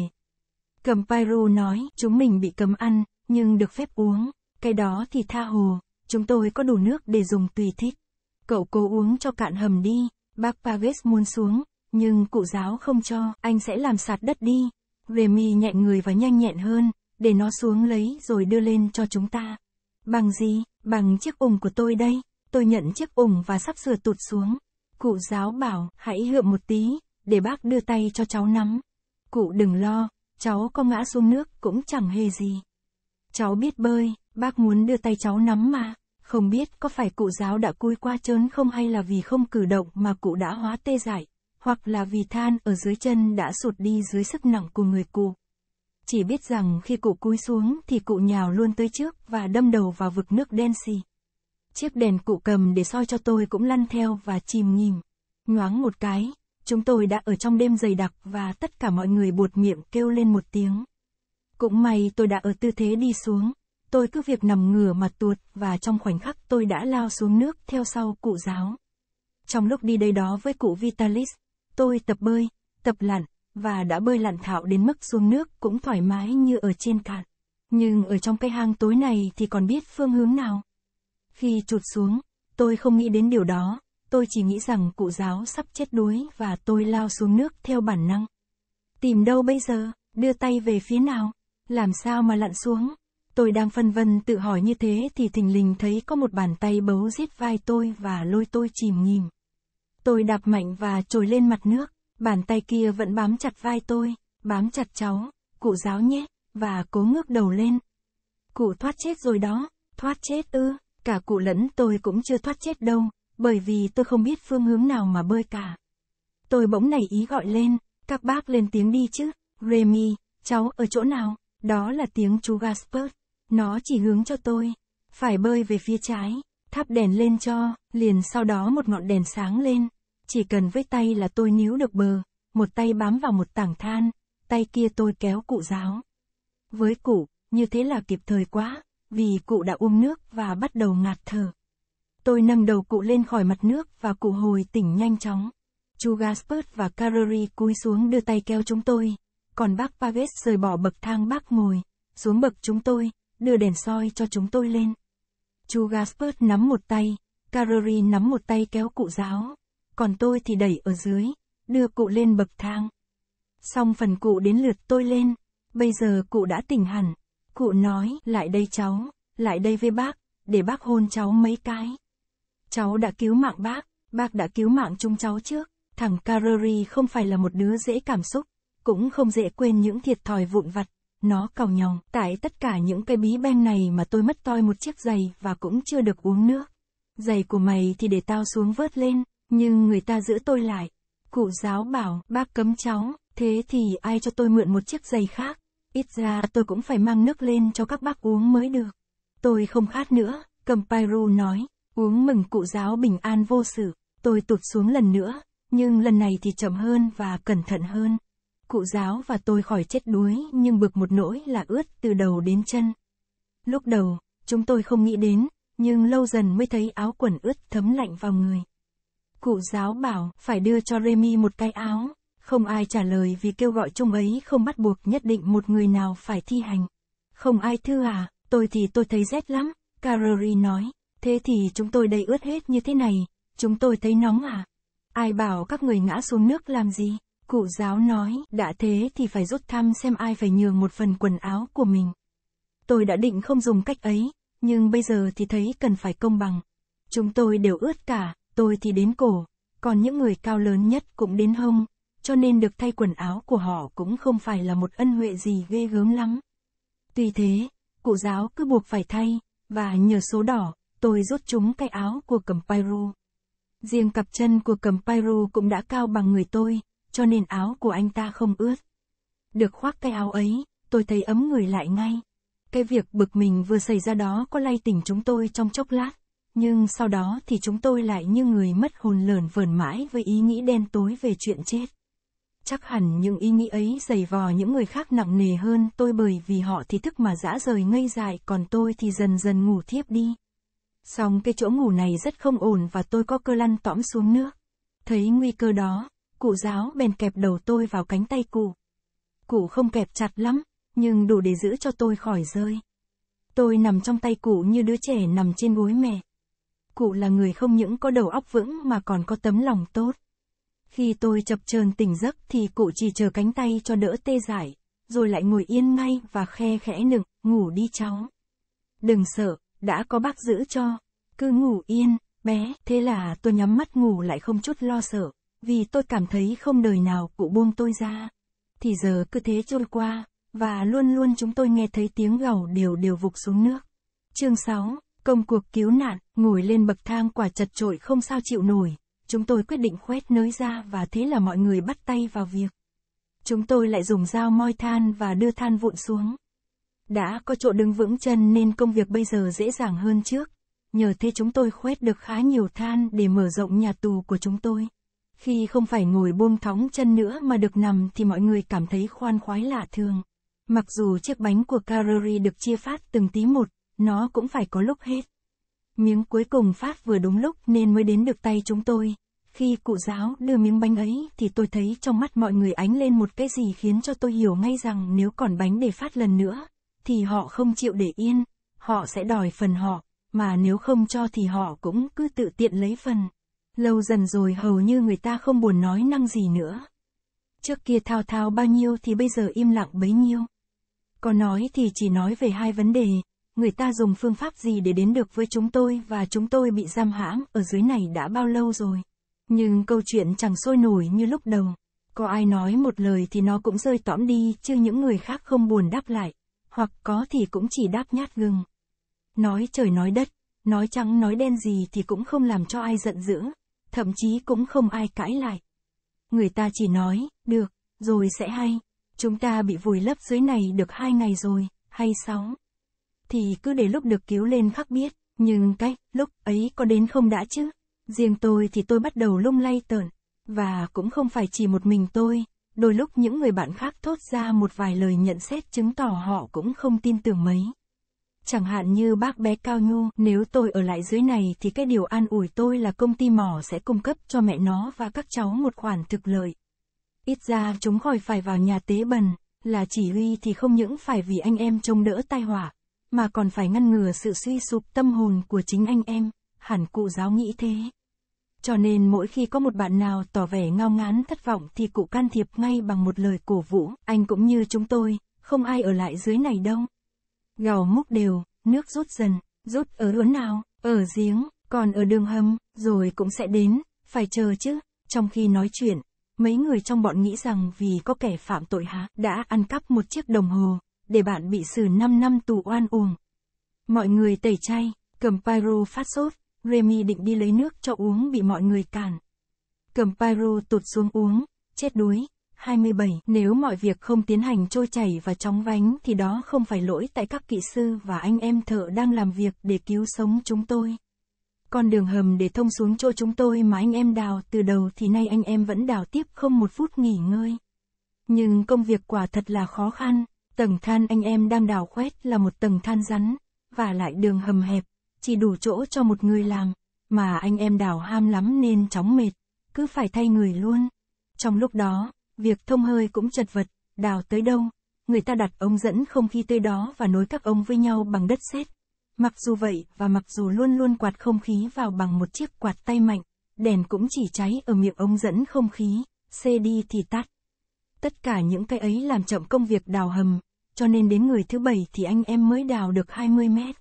Cầm Pyro nói, chúng mình bị cấm ăn, nhưng được phép uống, cái đó thì tha hồ, chúng tôi có đủ nước để dùng tùy thích. Cậu cố uống cho cạn hầm đi, bác Paves muốn xuống, nhưng cụ giáo không cho, anh sẽ làm sạt đất đi. Remy nhẹn người và nhanh nhẹn hơn, để nó xuống lấy rồi đưa lên cho chúng ta. Bằng gì, bằng chiếc ủng của tôi đây tôi nhận chiếc ủng và sắp sửa tụt xuống. Cụ giáo bảo, hãy hượm một tí, để bác đưa tay cho cháu nắm. Cụ đừng lo, cháu có ngã xuống nước cũng chẳng hề gì. Cháu biết bơi, bác muốn đưa tay cháu nắm mà. Không biết có phải cụ giáo đã cúi qua trớn không hay là vì không cử động mà cụ đã hóa tê dại, hoặc là vì than ở dưới chân đã sụt đi dưới sức nặng của người cụ. Chỉ biết rằng khi cụ cúi xuống thì cụ nhào luôn tới trước và đâm đầu vào vực nước đen xì. Chiếc đèn cụ cầm để soi cho tôi cũng lăn theo và chìm nghỉm. Nhoáng một cái, chúng tôi đã ở trong đêm dày đặc và tất cả mọi người buột miệng kêu lên một tiếng. Cũng may tôi đã ở tư thế đi xuống, tôi cứ việc nằm ngửa mặt tuột và trong khoảnh khắc tôi đã lao xuống nước theo sau cụ giáo. Trong lúc đi đây đó với cụ Vitalis, tôi tập bơi, tập lặn, và đã bơi lặn thạo đến mức xuống nước cũng thoải mái như ở trên cạn. Nhưng ở trong cái hang tối này thì còn biết phương hướng nào? khi trụt xuống, tôi không nghĩ đến điều đó, tôi chỉ nghĩ rằng cụ giáo sắp chết đuối và tôi lao xuống nước theo bản năng. Tìm đâu bây giờ, đưa tay về phía nào, làm sao mà lặn xuống? Tôi đang phân vân tự hỏi như thế thì thình lình thấy có một bàn tay bấu giết vai tôi và lôi tôi chìm nghỉm. Tôi đạp mạnh và trồi lên mặt nước, bàn tay kia vẫn bám chặt vai tôi, bám chặt cháu, cụ giáo nhé, và cố ngước đầu lên. Cụ thoát chết rồi đó, thoát chết ư cả cụ lẫn tôi cũng chưa thoát chết đâu, bởi vì tôi không biết phương hướng nào mà bơi cả. Tôi bỗng nảy ý gọi lên, các bác lên tiếng đi chứ, Remy, cháu ở chỗ nào? Đó là tiếng chú Gaspard, nó chỉ hướng cho tôi, phải bơi về phía trái, thắp đèn lên cho, liền sau đó một ngọn đèn sáng lên, chỉ cần với tay là tôi níu được bờ, một tay bám vào một tảng than, tay kia tôi kéo cụ giáo. Với cụ, như thế là kịp thời quá vì cụ đã uống nước và bắt đầu ngạt thở. Tôi nâng đầu cụ lên khỏi mặt nước và cụ hồi tỉnh nhanh chóng. Chú Gaspard và Carrory cúi xuống đưa tay kéo chúng tôi. Còn bác Paget rời bỏ bậc thang bác ngồi, xuống bậc chúng tôi, đưa đèn soi cho chúng tôi lên. Chú Gaspard nắm một tay, Carrory nắm một tay kéo cụ giáo. Còn tôi thì đẩy ở dưới, đưa cụ lên bậc thang. Xong phần cụ đến lượt tôi lên, bây giờ cụ đã tỉnh hẳn, Cụ nói, lại đây cháu, lại đây với bác, để bác hôn cháu mấy cái. Cháu đã cứu mạng bác, bác đã cứu mạng chúng cháu trước. Thằng Carori không phải là một đứa dễ cảm xúc, cũng không dễ quên những thiệt thòi vụn vặt. Nó cào nhòng, tại tất cả những cái bí beng này mà tôi mất toi một chiếc giày và cũng chưa được uống nước. Giày của mày thì để tao xuống vớt lên, nhưng người ta giữ tôi lại. Cụ giáo bảo, bác cấm cháu, thế thì ai cho tôi mượn một chiếc giày khác? ít ra tôi cũng phải mang nước lên cho các bác uống mới được. Tôi không khát nữa, cầm pyro nói, uống mừng cụ giáo bình an vô sự. Tôi tụt xuống lần nữa, nhưng lần này thì chậm hơn và cẩn thận hơn. Cụ giáo và tôi khỏi chết đuối nhưng bực một nỗi là ướt từ đầu đến chân. Lúc đầu, chúng tôi không nghĩ đến, nhưng lâu dần mới thấy áo quần ướt thấm lạnh vào người. Cụ giáo bảo phải đưa cho Remy một cái áo, không ai trả lời vì kêu gọi chung ấy không bắt buộc nhất định một người nào phải thi hành. Không ai thư à, tôi thì tôi thấy rét lắm, Carori nói, thế thì chúng tôi đây ướt hết như thế này, chúng tôi thấy nóng à. Ai bảo các người ngã xuống nước làm gì? Cụ giáo nói, đã thế thì phải rút thăm xem ai phải nhường một phần quần áo của mình. Tôi đã định không dùng cách ấy, nhưng bây giờ thì thấy cần phải công bằng. Chúng tôi đều ướt cả, tôi thì đến cổ, còn những người cao lớn nhất cũng đến hông, cho nên được thay quần áo của họ cũng không phải là một ân huệ gì ghê gớm lắm. Tuy thế, cụ giáo cứ buộc phải thay, và nhờ số đỏ, tôi rốt chúng cái áo của cầm Pyro. Riêng cặp chân của cầm Pyro cũng đã cao bằng người tôi, cho nên áo của anh ta không ướt. Được khoác cái áo ấy, tôi thấy ấm người lại ngay. Cái việc bực mình vừa xảy ra đó có lay tỉnh chúng tôi trong chốc lát, nhưng sau đó thì chúng tôi lại như người mất hồn lởn vờn mãi với ý nghĩ đen tối về chuyện chết chắc hẳn những ý nghĩ ấy dày vò những người khác nặng nề hơn tôi bởi vì họ thì thức mà dã rời ngây dại còn tôi thì dần dần ngủ thiếp đi. Song cái chỗ ngủ này rất không ổn và tôi có cơ lăn tõm xuống nước. Thấy nguy cơ đó, cụ giáo bèn kẹp đầu tôi vào cánh tay cụ. Cụ không kẹp chặt lắm, nhưng đủ để giữ cho tôi khỏi rơi. Tôi nằm trong tay cụ như đứa trẻ nằm trên gối mẹ. Cụ là người không những có đầu óc vững mà còn có tấm lòng tốt. Khi tôi chập chờn tỉnh giấc thì cụ chỉ chờ cánh tay cho đỡ tê giải, rồi lại ngồi yên ngay và khe khẽ nựng, ngủ đi cháu. Đừng sợ, đã có bác giữ cho, cứ ngủ yên, bé, thế là tôi nhắm mắt ngủ lại không chút lo sợ, vì tôi cảm thấy không đời nào cụ buông tôi ra. Thì giờ cứ thế trôi qua, và luôn luôn chúng tôi nghe thấy tiếng gầu đều đều vụt xuống nước. Chương 6, công cuộc cứu nạn, ngồi lên bậc thang quả chật trội không sao chịu nổi, chúng tôi quyết định khoét nới ra và thế là mọi người bắt tay vào việc. Chúng tôi lại dùng dao moi than và đưa than vụn xuống. Đã có chỗ đứng vững chân nên công việc bây giờ dễ dàng hơn trước. Nhờ thế chúng tôi khoét được khá nhiều than để mở rộng nhà tù của chúng tôi. Khi không phải ngồi buông thóng chân nữa mà được nằm thì mọi người cảm thấy khoan khoái lạ thường. Mặc dù chiếc bánh của Carreri được chia phát từng tí một, nó cũng phải có lúc hết. Miếng cuối cùng phát vừa đúng lúc nên mới đến được tay chúng tôi, khi cụ giáo đưa miếng bánh ấy thì tôi thấy trong mắt mọi người ánh lên một cái gì khiến cho tôi hiểu ngay rằng nếu còn bánh để phát lần nữa, thì họ không chịu để yên, họ sẽ đòi phần họ, mà nếu không cho thì họ cũng cứ tự tiện lấy phần. Lâu dần rồi hầu như người ta không buồn nói năng gì nữa. Trước kia thao thao bao nhiêu thì bây giờ im lặng bấy nhiêu. Có nói thì chỉ nói về hai vấn đề, người ta dùng phương pháp gì để đến được với chúng tôi và chúng tôi bị giam hãm ở dưới này đã bao lâu rồi. Nhưng câu chuyện chẳng sôi nổi như lúc đầu. Có ai nói một lời thì nó cũng rơi tõm đi, chứ những người khác không buồn đáp lại. Hoặc có thì cũng chỉ đáp nhát gừng. Nói trời nói đất, nói trắng nói đen gì thì cũng không làm cho ai giận dữ. Thậm chí cũng không ai cãi lại. Người ta chỉ nói, được, rồi sẽ hay. Chúng ta bị vùi lấp dưới này được hai ngày rồi, hay sáu. Thì cứ để lúc được cứu lên khắc biết, nhưng cách, lúc ấy có đến không đã chứ? Riêng tôi thì tôi bắt đầu lung lay tởn, và cũng không phải chỉ một mình tôi, đôi lúc những người bạn khác thốt ra một vài lời nhận xét chứng tỏ họ cũng không tin tưởng mấy. Chẳng hạn như bác bé Cao Nhu, nếu tôi ở lại dưới này thì cái điều an ủi tôi là công ty mỏ sẽ cung cấp cho mẹ nó và các cháu một khoản thực lợi. Ít ra chúng khỏi phải vào nhà tế bần, là chỉ huy thì không những phải vì anh em trông đỡ tai họa, mà còn phải ngăn ngừa sự suy sụp tâm hồn của chính anh em hẳn cụ giáo nghĩ thế. Cho nên mỗi khi có một bạn nào tỏ vẻ ngao ngán thất vọng thì cụ can thiệp ngay bằng một lời cổ vũ, anh cũng như chúng tôi, không ai ở lại dưới này đâu. Gào múc đều, nước rút dần, rút ở hướng nào, ở giếng, còn ở đường hầm, rồi cũng sẽ đến, phải chờ chứ. Trong khi nói chuyện, mấy người trong bọn nghĩ rằng vì có kẻ phạm tội há đã ăn cắp một chiếc đồng hồ, để bạn bị xử 5 năm tù oan uổng. Mọi người tẩy chay, cầm pyro phát sốt, Remy định đi lấy nước cho uống bị mọi người cản. Cầm pyro tụt xuống uống, chết đuối. 27. Nếu mọi việc không tiến hành trôi chảy và chóng vánh thì đó không phải lỗi tại các kỹ sư và anh em thợ đang làm việc để cứu sống chúng tôi. Con đường hầm để thông xuống chỗ chúng tôi mà anh em đào từ đầu thì nay anh em vẫn đào tiếp không một phút nghỉ ngơi. Nhưng công việc quả thật là khó khăn, tầng than anh em đang đào khoét là một tầng than rắn, và lại đường hầm hẹp, chỉ đủ chỗ cho một người làm, mà anh em đào ham lắm nên chóng mệt, cứ phải thay người luôn. Trong lúc đó, việc thông hơi cũng chật vật, đào tới đâu, người ta đặt ống dẫn không khí tới đó và nối các ống với nhau bằng đất sét. Mặc dù vậy, và mặc dù luôn luôn quạt không khí vào bằng một chiếc quạt tay mạnh, đèn cũng chỉ cháy ở miệng ống dẫn không khí, xe đi thì tắt. Tất cả những cái ấy làm chậm công việc đào hầm, cho nên đến người thứ bảy thì anh em mới đào được 20 mét.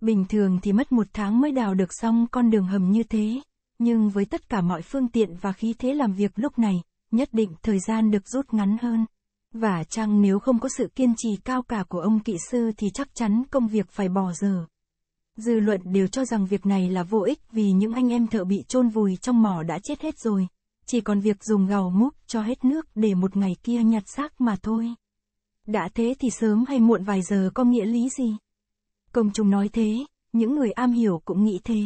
Bình thường thì mất một tháng mới đào được xong con đường hầm như thế, nhưng với tất cả mọi phương tiện và khí thế làm việc lúc này, nhất định thời gian được rút ngắn hơn. Và chăng nếu không có sự kiên trì cao cả của ông kỹ sư thì chắc chắn công việc phải bỏ giờ. Dư luận đều cho rằng việc này là vô ích vì những anh em thợ bị chôn vùi trong mỏ đã chết hết rồi, chỉ còn việc dùng gào múc cho hết nước để một ngày kia nhặt xác mà thôi. Đã thế thì sớm hay muộn vài giờ có nghĩa lý gì? Công chúng nói thế, những người am hiểu cũng nghĩ thế.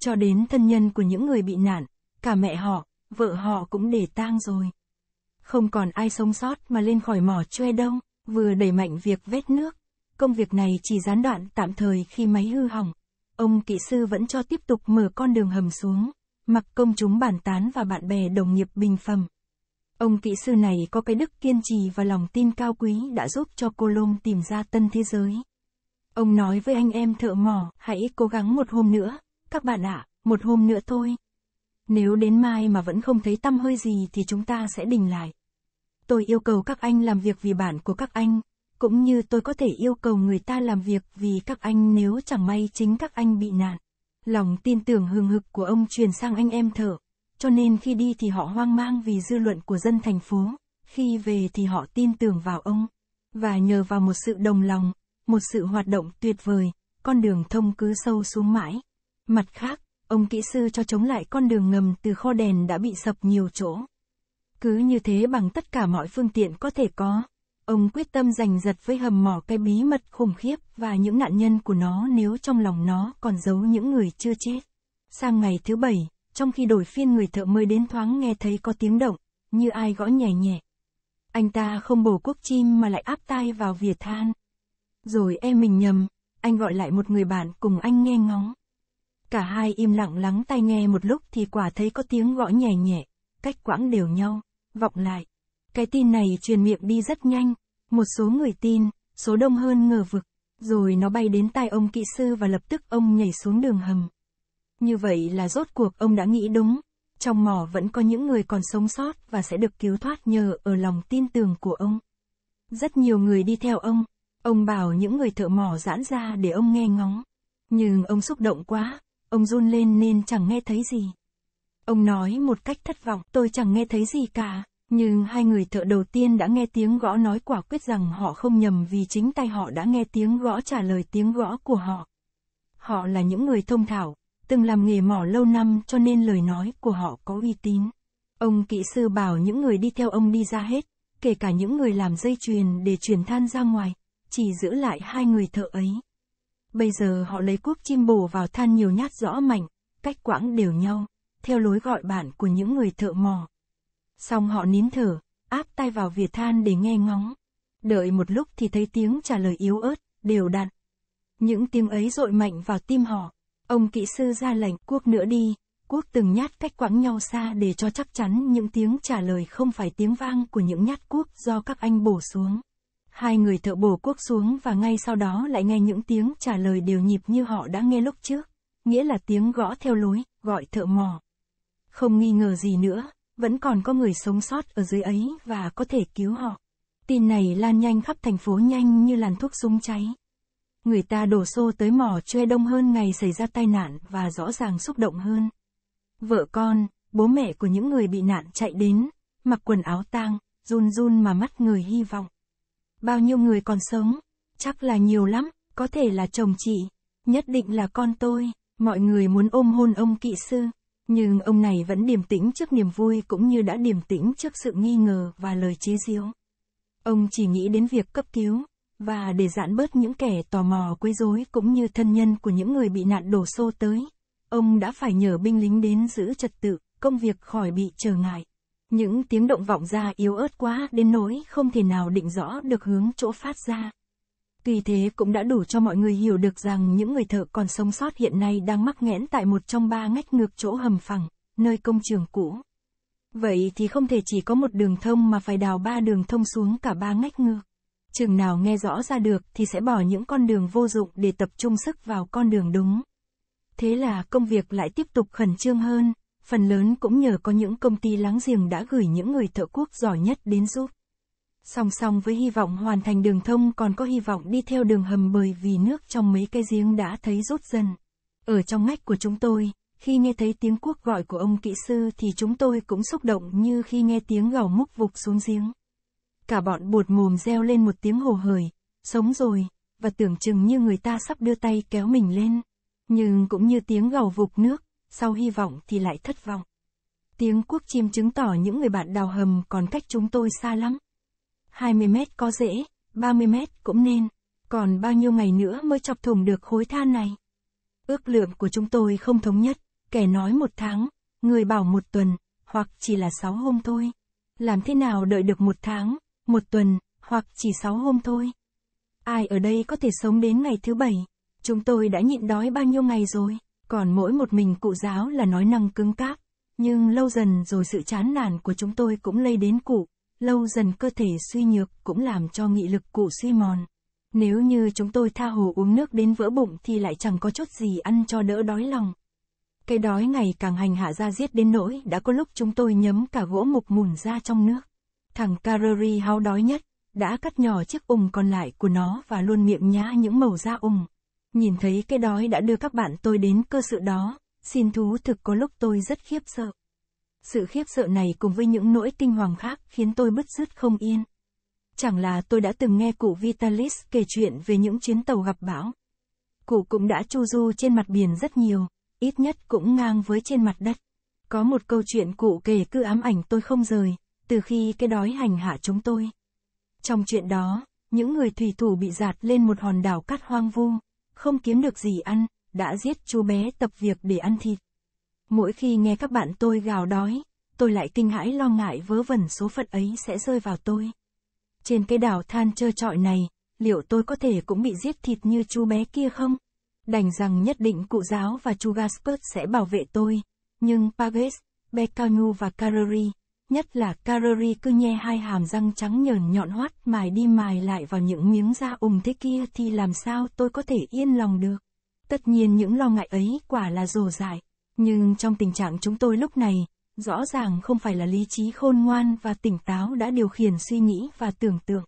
Cho đến thân nhân của những người bị nạn, cả mẹ họ, vợ họ cũng để tang rồi. Không còn ai sống sót mà lên khỏi mỏ choe đông, vừa đẩy mạnh việc vét nước. Công việc này chỉ gián đoạn tạm thời khi máy hư hỏng. Ông kỹ sư vẫn cho tiếp tục mở con đường hầm xuống, mặc công chúng bàn tán và bạn bè đồng nghiệp bình phẩm. Ông kỹ sư này có cái đức kiên trì và lòng tin cao quý đã giúp cho Colomb tìm ra tân thế giới. Ông nói với anh em thợ mỏ, hãy cố gắng một hôm nữa, các bạn ạ, à, một hôm nữa thôi. Nếu đến mai mà vẫn không thấy tâm hơi gì thì chúng ta sẽ đình lại. Tôi yêu cầu các anh làm việc vì bản của các anh, cũng như tôi có thể yêu cầu người ta làm việc vì các anh nếu chẳng may chính các anh bị nạn. Lòng tin tưởng hừng hực của ông truyền sang anh em thợ, cho nên khi đi thì họ hoang mang vì dư luận của dân thành phố, khi về thì họ tin tưởng vào ông, và nhờ vào một sự đồng lòng, một sự hoạt động tuyệt vời, con đường thông cứ sâu xuống mãi. Mặt khác, ông kỹ sư cho chống lại con đường ngầm từ kho đèn đã bị sập nhiều chỗ. Cứ như thế bằng tất cả mọi phương tiện có thể có, ông quyết tâm giành giật với hầm mỏ cái bí mật khủng khiếp và những nạn nhân của nó nếu trong lòng nó còn giấu những người chưa chết. Sang ngày thứ bảy, trong khi đổi phiên người thợ mới đến thoáng nghe thấy có tiếng động, như ai gõ nhẹ nhẹ. Anh ta không bổ quốc chim mà lại áp tai vào vỉa than. Rồi em mình nhầm, anh gọi lại một người bạn cùng anh nghe ngóng. Cả hai im lặng lắng tai nghe một lúc thì quả thấy có tiếng gõ nhẹ nhẹ, cách quãng đều nhau, vọng lại. Cái tin này truyền miệng đi rất nhanh, một số người tin, số đông hơn ngờ vực, rồi nó bay đến tai ông kỹ sư và lập tức ông nhảy xuống đường hầm. Như vậy là rốt cuộc ông đã nghĩ đúng, trong mỏ vẫn có những người còn sống sót và sẽ được cứu thoát nhờ ở lòng tin tưởng của ông. Rất nhiều người đi theo ông, Ông bảo những người thợ mỏ giãn ra để ông nghe ngóng. Nhưng ông xúc động quá, ông run lên nên chẳng nghe thấy gì. Ông nói một cách thất vọng, tôi chẳng nghe thấy gì cả, nhưng hai người thợ đầu tiên đã nghe tiếng gõ nói quả quyết rằng họ không nhầm vì chính tay họ đã nghe tiếng gõ trả lời tiếng gõ của họ. Họ là những người thông thảo, từng làm nghề mỏ lâu năm cho nên lời nói của họ có uy tín. Ông kỹ sư bảo những người đi theo ông đi ra hết, kể cả những người làm dây chuyền để chuyển than ra ngoài chỉ giữ lại hai người thợ ấy. Bây giờ họ lấy cuốc chim bổ vào than nhiều nhát rõ mạnh, cách quãng đều nhau, theo lối gọi bản của những người thợ mò. Xong họ nín thở, áp tay vào vỉa than để nghe ngóng. Đợi một lúc thì thấy tiếng trả lời yếu ớt, đều đặn. Những tiếng ấy dội mạnh vào tim họ. Ông kỹ sư ra lệnh cuốc nữa đi, cuốc từng nhát cách quãng nhau xa để cho chắc chắn những tiếng trả lời không phải tiếng vang của những nhát cuốc do các anh bổ xuống. Hai người thợ bổ quốc xuống và ngay sau đó lại nghe những tiếng trả lời đều nhịp như họ đã nghe lúc trước, nghĩa là tiếng gõ theo lối, gọi thợ mò. Không nghi ngờ gì nữa, vẫn còn có người sống sót ở dưới ấy và có thể cứu họ. Tin này lan nhanh khắp thành phố nhanh như làn thuốc súng cháy. Người ta đổ xô tới mò chê đông hơn ngày xảy ra tai nạn và rõ ràng xúc động hơn. Vợ con, bố mẹ của những người bị nạn chạy đến, mặc quần áo tang, run run mà mắt người hy vọng. Bao nhiêu người còn sống? Chắc là nhiều lắm, có thể là chồng chị, nhất định là con tôi. Mọi người muốn ôm hôn ông kỵ sư, nhưng ông này vẫn điềm tĩnh trước niềm vui cũng như đã điềm tĩnh trước sự nghi ngờ và lời chế giễu. Ông chỉ nghĩ đến việc cấp cứu, và để giãn bớt những kẻ tò mò quấy rối cũng như thân nhân của những người bị nạn đổ xô tới. Ông đã phải nhờ binh lính đến giữ trật tự, công việc khỏi bị trở ngại. Những tiếng động vọng ra yếu ớt quá đến nỗi không thể nào định rõ được hướng chỗ phát ra. Tuy thế cũng đã đủ cho mọi người hiểu được rằng những người thợ còn sống sót hiện nay đang mắc nghẽn tại một trong ba ngách ngược chỗ hầm phẳng, nơi công trường cũ. Vậy thì không thể chỉ có một đường thông mà phải đào ba đường thông xuống cả ba ngách ngược. trường nào nghe rõ ra được thì sẽ bỏ những con đường vô dụng để tập trung sức vào con đường đúng. Thế là công việc lại tiếp tục khẩn trương hơn, phần lớn cũng nhờ có những công ty láng giềng đã gửi những người thợ quốc giỏi nhất đến giúp. Song song với hy vọng hoàn thành đường thông còn có hy vọng đi theo đường hầm bởi vì nước trong mấy cái giếng đã thấy rút dần. Ở trong ngách của chúng tôi, khi nghe thấy tiếng quốc gọi của ông kỹ sư thì chúng tôi cũng xúc động như khi nghe tiếng gào múc vục xuống giếng. Cả bọn buột mồm reo lên một tiếng hồ hởi, sống rồi, và tưởng chừng như người ta sắp đưa tay kéo mình lên. Nhưng cũng như tiếng gào vục nước, sau hy vọng thì lại thất vọng. Tiếng quốc chim chứng tỏ những người bạn đào hầm còn cách chúng tôi xa lắm. 20 mét có dễ, 30 mét cũng nên. Còn bao nhiêu ngày nữa mới chọc thủng được khối than này? Ước lượng của chúng tôi không thống nhất, kẻ nói một tháng, người bảo một tuần, hoặc chỉ là sáu hôm thôi. Làm thế nào đợi được một tháng, một tuần, hoặc chỉ sáu hôm thôi? Ai ở đây có thể sống đến ngày thứ bảy? Chúng tôi đã nhịn đói bao nhiêu ngày rồi? Còn mỗi một mình cụ giáo là nói năng cứng cáp. Nhưng lâu dần rồi sự chán nản của chúng tôi cũng lây đến cụ, lâu dần cơ thể suy nhược cũng làm cho nghị lực cụ suy mòn. Nếu như chúng tôi tha hồ uống nước đến vỡ bụng thì lại chẳng có chút gì ăn cho đỡ đói lòng. Cái đói ngày càng hành hạ ra giết đến nỗi đã có lúc chúng tôi nhấm cả gỗ mục mùn ra trong nước. Thằng Carori háo đói nhất, đã cắt nhỏ chiếc ung còn lại của nó và luôn miệng nhã những màu da ung. Nhìn thấy cái đói đã đưa các bạn tôi đến cơ sự đó, xin thú thực có lúc tôi rất khiếp sợ. Sự khiếp sợ này cùng với những nỗi kinh hoàng khác khiến tôi bứt rứt không yên. Chẳng là tôi đã từng nghe cụ Vitalis kể chuyện về những chuyến tàu gặp bão. Cụ cũng đã chu du trên mặt biển rất nhiều, ít nhất cũng ngang với trên mặt đất. Có một câu chuyện cụ kể cứ ám ảnh tôi không rời, từ khi cái đói hành hạ chúng tôi. Trong chuyện đó, những người thủy thủ bị giạt lên một hòn đảo cát hoang vu không kiếm được gì ăn, đã giết chú bé tập việc để ăn thịt. Mỗi khi nghe các bạn tôi gào đói, tôi lại kinh hãi lo ngại vớ vẩn số phận ấy sẽ rơi vào tôi. Trên cái đảo than trơ trọi này, liệu tôi có thể cũng bị giết thịt như chú bé kia không? Đành rằng nhất định cụ giáo và chú Gaspert sẽ bảo vệ tôi, nhưng Pages, Becanu và Carreri, nhất là Carori cứ nhe hai hàm răng trắng nhờn nhọn hoắt mài đi mài lại vào những miếng da ủng thế kia thì làm sao tôi có thể yên lòng được. Tất nhiên những lo ngại ấy quả là rồ dại, nhưng trong tình trạng chúng tôi lúc này, rõ ràng không phải là lý trí khôn ngoan và tỉnh táo đã điều khiển suy nghĩ và tưởng tượng.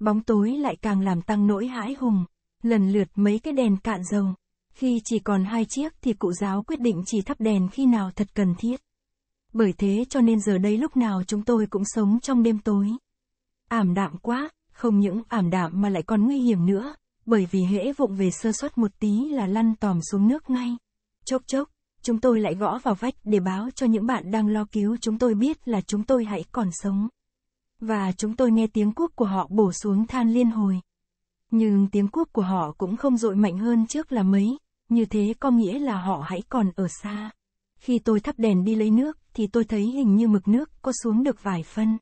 Bóng tối lại càng làm tăng nỗi hãi hùng, lần lượt mấy cái đèn cạn dầu. Khi chỉ còn hai chiếc thì cụ giáo quyết định chỉ thắp đèn khi nào thật cần thiết. Bởi thế cho nên giờ đây lúc nào chúng tôi cũng sống trong đêm tối. Ảm đạm quá, không những ảm đạm mà lại còn nguy hiểm nữa, bởi vì hễ vụng về sơ suất một tí là lăn tòm xuống nước ngay. Chốc chốc, chúng tôi lại gõ vào vách để báo cho những bạn đang lo cứu chúng tôi biết là chúng tôi hãy còn sống. Và chúng tôi nghe tiếng cuốc của họ bổ xuống than liên hồi. Nhưng tiếng cuốc của họ cũng không dội mạnh hơn trước là mấy, như thế có nghĩa là họ hãy còn ở xa. Khi tôi thắp đèn đi lấy nước, thì tôi thấy hình như mực nước có xuống được vài phân.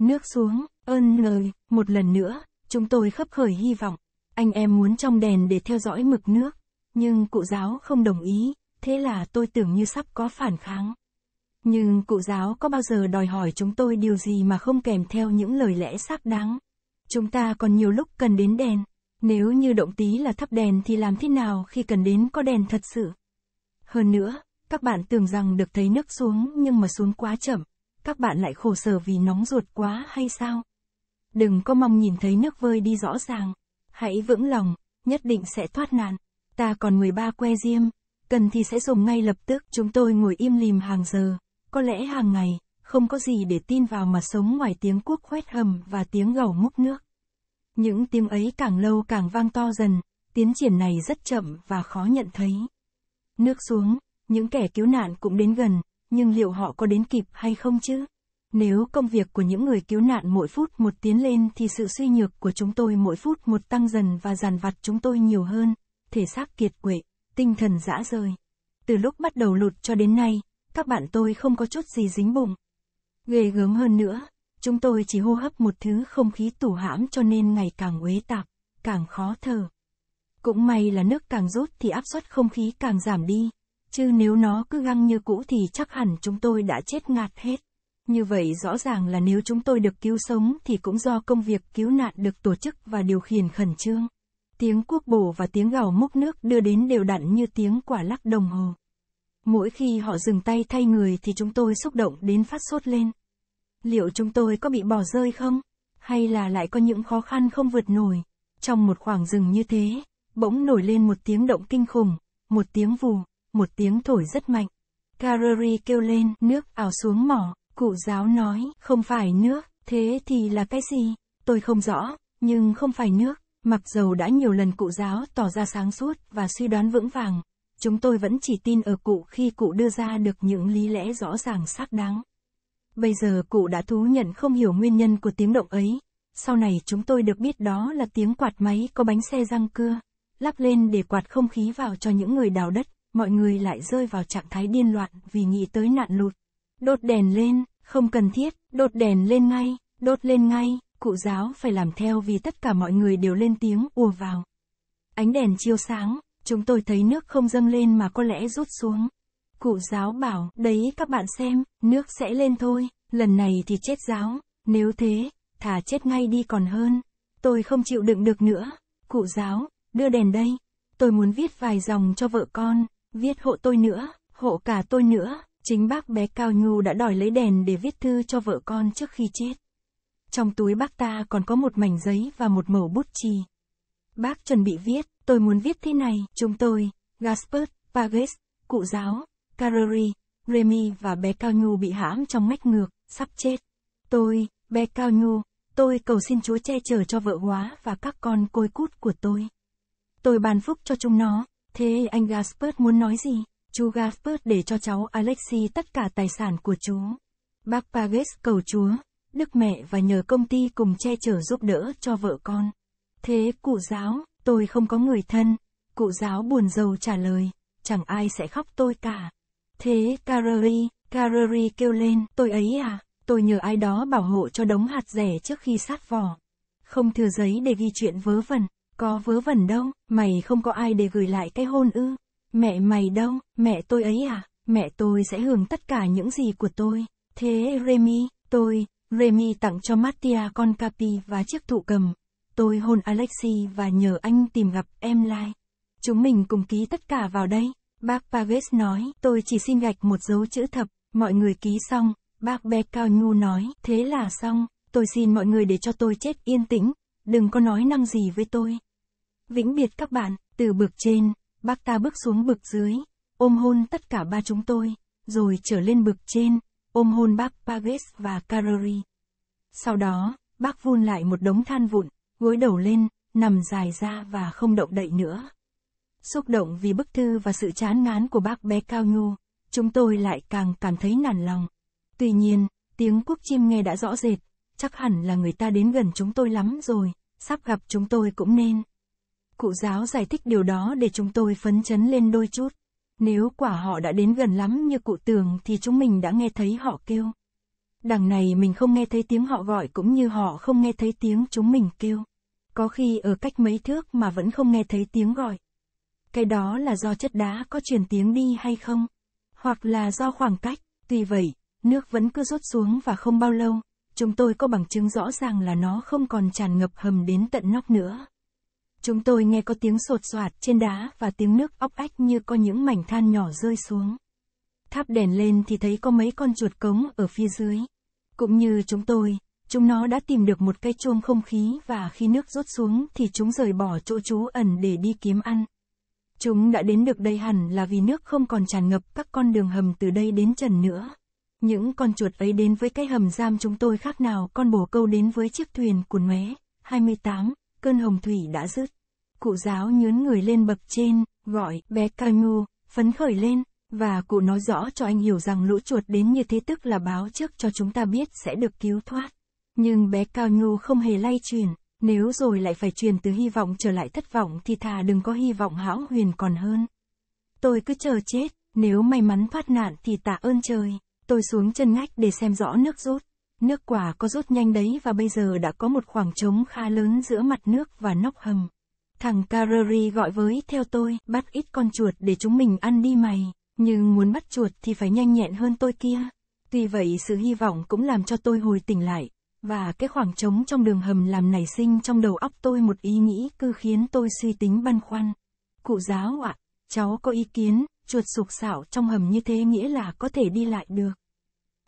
Nước xuống, ơn ngời, một lần nữa, chúng tôi khấp khởi hy vọng. Anh em muốn trong đèn để theo dõi mực nước, nhưng cụ giáo không đồng ý, thế là tôi tưởng như sắp có phản kháng. Nhưng cụ giáo có bao giờ đòi hỏi chúng tôi điều gì mà không kèm theo những lời lẽ xác đáng. Chúng ta còn nhiều lúc cần đến đèn. Nếu như động tí là thắp đèn thì làm thế nào khi cần đến có đèn thật sự? Hơn nữa, các bạn tưởng rằng được thấy nước xuống nhưng mà xuống quá chậm, các bạn lại khổ sở vì nóng ruột quá hay sao? Đừng có mong nhìn thấy nước vơi đi rõ ràng, hãy vững lòng, nhất định sẽ thoát nạn. Ta còn 13 que diêm, cần thì sẽ dùng ngay lập tức. Chúng tôi ngồi im lìm hàng giờ, có lẽ hàng ngày, không có gì để tin vào mà sống ngoài tiếng cuốc khoét hầm và tiếng gầu múc nước. Những tiếng ấy càng lâu càng vang to dần, tiến triển này rất chậm và khó nhận thấy. Nước xuống, những kẻ cứu nạn cũng đến gần, nhưng liệu họ có đến kịp hay không chứ? Nếu công việc của những người cứu nạn mỗi phút một tiến lên thì sự suy nhược của chúng tôi mỗi phút một tăng dần và giàn vặt chúng tôi nhiều hơn, thể xác kiệt quệ, tinh thần dã rời. Từ lúc bắt đầu lụt cho đến nay, các bạn tôi không có chút gì dính bụng. Ghê gớm hơn nữa, chúng tôi chỉ hô hấp một thứ không khí tủ hãm cho nên ngày càng uế tạp, càng khó thở. Cũng may là nước càng rút thì áp suất không khí càng giảm đi, Chứ nếu nó cứ găng như cũ thì chắc hẳn chúng tôi đã chết ngạt hết. Như vậy rõ ràng là nếu chúng tôi được cứu sống thì cũng do công việc cứu nạn được tổ chức và điều khiển khẩn trương. Tiếng cuốc bổ và tiếng gào múc nước đưa đến đều đặn như tiếng quả lắc đồng hồ. Mỗi khi họ dừng tay thay người thì chúng tôi xúc động đến phát sốt lên. Liệu chúng tôi có bị bỏ rơi không? Hay là lại có những khó khăn không vượt nổi? Trong một khoảng rừng như thế, bỗng nổi lên một tiếng động kinh khủng, một tiếng vù một tiếng thổi rất mạnh. Carreri kêu lên, nước ảo xuống mỏ, cụ giáo nói, không phải nước, thế thì là cái gì? Tôi không rõ, nhưng không phải nước, mặc dầu đã nhiều lần cụ giáo tỏ ra sáng suốt và suy đoán vững vàng. Chúng tôi vẫn chỉ tin ở cụ khi cụ đưa ra được những lý lẽ rõ ràng xác đáng. Bây giờ cụ đã thú nhận không hiểu nguyên nhân của tiếng động ấy. Sau này chúng tôi được biết đó là tiếng quạt máy có bánh xe răng cưa, lắp lên để quạt không khí vào cho những người đào đất mọi người lại rơi vào trạng thái điên loạn vì nghĩ tới nạn lụt. Đốt đèn lên, không cần thiết, đốt đèn lên ngay, đốt lên ngay, cụ giáo phải làm theo vì tất cả mọi người đều lên tiếng ùa vào. Ánh đèn chiếu sáng, chúng tôi thấy nước không dâng lên mà có lẽ rút xuống. Cụ giáo bảo, đấy các bạn xem, nước sẽ lên thôi, lần này thì chết giáo, nếu thế, thả chết ngay đi còn hơn. Tôi không chịu đựng được nữa. Cụ giáo, đưa đèn đây. Tôi muốn viết vài dòng cho vợ con. Viết hộ tôi nữa, hộ cả tôi nữa, chính bác bé Cao Nhu đã đòi lấy đèn để viết thư cho vợ con trước khi chết. Trong túi bác ta còn có một mảnh giấy và một mẩu bút chì. Bác chuẩn bị viết, tôi muốn viết thế này, chúng tôi, gaspard, Pages, Cụ Giáo, Carreri, Remy và bé Cao Nhu bị hãm trong mách ngược, sắp chết. Tôi, bé Cao Nhu, tôi cầu xin Chúa che chở cho vợ hóa và các con côi cút của tôi. Tôi ban phúc cho chúng nó, Thế anh Gaspard muốn nói gì? Chú Gaspard để cho cháu Alexi tất cả tài sản của chú. Bác Pages cầu chúa, đức mẹ và nhờ công ty cùng che chở giúp đỡ cho vợ con. Thế cụ giáo, tôi không có người thân. Cụ giáo buồn rầu trả lời, chẳng ai sẽ khóc tôi cả. Thế Carreri, Carreri kêu lên, tôi ấy à, tôi nhờ ai đó bảo hộ cho đống hạt rẻ trước khi sát vỏ. Không thừa giấy để ghi chuyện vớ vẩn. Có vớ vẩn đâu, mày không có ai để gửi lại cái hôn ư. Mẹ mày đâu, mẹ tôi ấy à, mẹ tôi sẽ hưởng tất cả những gì của tôi. Thế Remy, tôi, Remy tặng cho Mattia con capi và chiếc thụ cầm. Tôi hôn Alexi và nhờ anh tìm gặp em lại. Chúng mình cùng ký tất cả vào đây. Bác Pages nói, tôi chỉ xin gạch một dấu chữ thập, mọi người ký xong. Bác Bé Cao Nhu nói, thế là xong, tôi xin mọi người để cho tôi chết yên tĩnh, đừng có nói năng gì với tôi. Vĩnh biệt các bạn, từ bực trên, bác ta bước xuống bực dưới, ôm hôn tất cả ba chúng tôi, rồi trở lên bực trên, ôm hôn bác Pages và Carori. Sau đó, bác vun lại một đống than vụn, gối đầu lên, nằm dài ra và không động đậy nữa. Xúc động vì bức thư và sự chán ngán của bác bé Cao Nhu, chúng tôi lại càng cảm thấy nản lòng. Tuy nhiên, tiếng quốc chim nghe đã rõ rệt, chắc hẳn là người ta đến gần chúng tôi lắm rồi, sắp gặp chúng tôi cũng nên. Cụ giáo giải thích điều đó để chúng tôi phấn chấn lên đôi chút. Nếu quả họ đã đến gần lắm như cụ tường thì chúng mình đã nghe thấy họ kêu. Đằng này mình không nghe thấy tiếng họ gọi cũng như họ không nghe thấy tiếng chúng mình kêu. Có khi ở cách mấy thước mà vẫn không nghe thấy tiếng gọi. Cái đó là do chất đá có truyền tiếng đi hay không? Hoặc là do khoảng cách, tuy vậy, nước vẫn cứ rút xuống và không bao lâu, chúng tôi có bằng chứng rõ ràng là nó không còn tràn ngập hầm đến tận nóc nữa. Chúng tôi nghe có tiếng sột soạt trên đá và tiếng nước óc ách như có những mảnh than nhỏ rơi xuống. tháp đèn lên thì thấy có mấy con chuột cống ở phía dưới. Cũng như chúng tôi, chúng nó đã tìm được một cây chuông không khí và khi nước rốt xuống thì chúng rời bỏ chỗ trú ẩn để đi kiếm ăn. Chúng đã đến được đây hẳn là vì nước không còn tràn ngập các con đường hầm từ đây đến trần nữa. Những con chuột ấy đến với cái hầm giam chúng tôi khác nào con bồ câu đến với chiếc thuyền của Nuế, 28 cơn hồng thủy đã dứt. Cụ giáo nhướn người lên bậc trên, gọi, bé Camus, phấn khởi lên, và cụ nói rõ cho anh hiểu rằng lũ chuột đến như thế tức là báo trước cho chúng ta biết sẽ được cứu thoát. Nhưng bé Camus không hề lay truyền, nếu rồi lại phải truyền từ hy vọng trở lại thất vọng thì thà đừng có hy vọng hão huyền còn hơn. Tôi cứ chờ chết, nếu may mắn thoát nạn thì tạ ơn trời, tôi xuống chân ngách để xem rõ nước rút. Nước quả có rút nhanh đấy và bây giờ đã có một khoảng trống khá lớn giữa mặt nước và nóc hầm. Thằng Carreri gọi với theo tôi, bắt ít con chuột để chúng mình ăn đi mày. Nhưng muốn bắt chuột thì phải nhanh nhẹn hơn tôi kia. Tuy vậy sự hy vọng cũng làm cho tôi hồi tỉnh lại. Và cái khoảng trống trong đường hầm làm nảy sinh trong đầu óc tôi một ý nghĩ cứ khiến tôi suy tính băn khoăn. Cụ giáo ạ, à, cháu có ý kiến, chuột sục sạo trong hầm như thế nghĩa là có thể đi lại được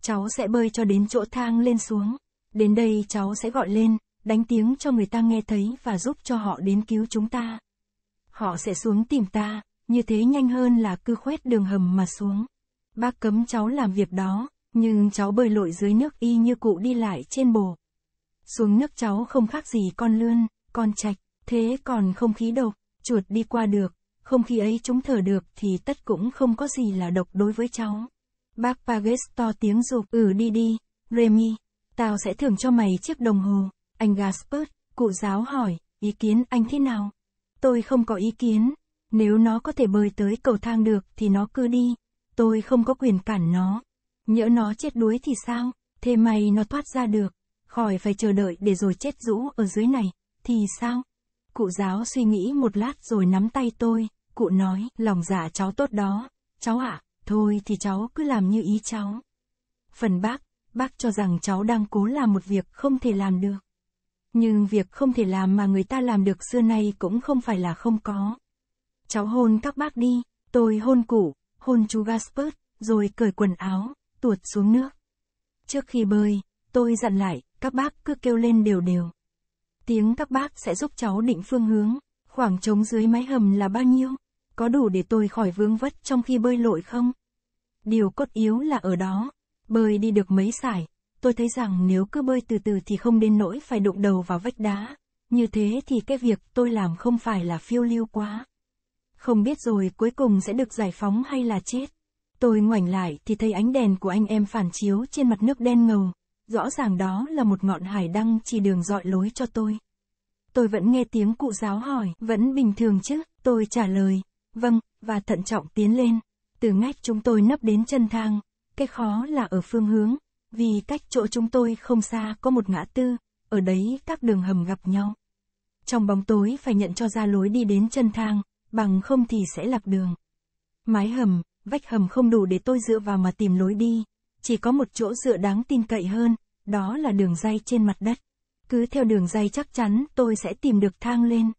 cháu sẽ bơi cho đến chỗ thang lên xuống. Đến đây cháu sẽ gọi lên, đánh tiếng cho người ta nghe thấy và giúp cho họ đến cứu chúng ta. Họ sẽ xuống tìm ta, như thế nhanh hơn là cứ khoét đường hầm mà xuống. Bác cấm cháu làm việc đó, nhưng cháu bơi lội dưới nước y như cụ đi lại trên bồ. Xuống nước cháu không khác gì con lươn, con trạch, thế còn không khí độc, chuột đi qua được, không khí ấy chúng thở được thì tất cũng không có gì là độc đối với cháu. Bác Pages to tiếng rụp, ừ đi đi, Remy, tao sẽ thưởng cho mày chiếc đồng hồ. Anh Gaspard, cụ giáo hỏi, ý kiến anh thế nào? Tôi không có ý kiến. Nếu nó có thể bơi tới cầu thang được thì nó cứ đi. Tôi không có quyền cản nó. Nhỡ nó chết đuối thì sao? Thế mày nó thoát ra được. Khỏi phải chờ đợi để rồi chết rũ ở dưới này. Thì sao? Cụ giáo suy nghĩ một lát rồi nắm tay tôi. Cụ nói, lòng dạ cháu tốt đó. Cháu ạ, à, Thôi thì cháu cứ làm như ý cháu. Phần bác, bác cho rằng cháu đang cố làm một việc không thể làm được. Nhưng việc không thể làm mà người ta làm được xưa nay cũng không phải là không có. Cháu hôn các bác đi, tôi hôn cụ, hôn chú gaspard rồi cởi quần áo, tuột xuống nước. Trước khi bơi, tôi dặn lại, các bác cứ kêu lên đều đều. Tiếng các bác sẽ giúp cháu định phương hướng, khoảng trống dưới mái hầm là bao nhiêu? có đủ để tôi khỏi vướng vất trong khi bơi lội không? Điều cốt yếu là ở đó. Bơi đi được mấy sải, tôi thấy rằng nếu cứ bơi từ từ thì không đến nỗi phải đụng đầu vào vách đá. Như thế thì cái việc tôi làm không phải là phiêu lưu quá. Không biết rồi cuối cùng sẽ được giải phóng hay là chết. Tôi ngoảnh lại thì thấy ánh đèn của anh em phản chiếu trên mặt nước đen ngầu. Rõ ràng đó là một ngọn hải đăng chỉ đường dọi lối cho tôi. Tôi vẫn nghe tiếng cụ giáo hỏi, vẫn bình thường chứ, tôi trả lời, vâng, và thận trọng tiến lên. Từ ngách chúng tôi nấp đến chân thang, cái khó là ở phương hướng, vì cách chỗ chúng tôi không xa có một ngã tư, ở đấy các đường hầm gặp nhau. Trong bóng tối phải nhận cho ra lối đi đến chân thang, bằng không thì sẽ lạc đường. Mái hầm, vách hầm không đủ để tôi dựa vào mà tìm lối đi, chỉ có một chỗ dựa đáng tin cậy hơn, đó là đường dây trên mặt đất. Cứ theo đường dây chắc chắn tôi sẽ tìm được thang lên.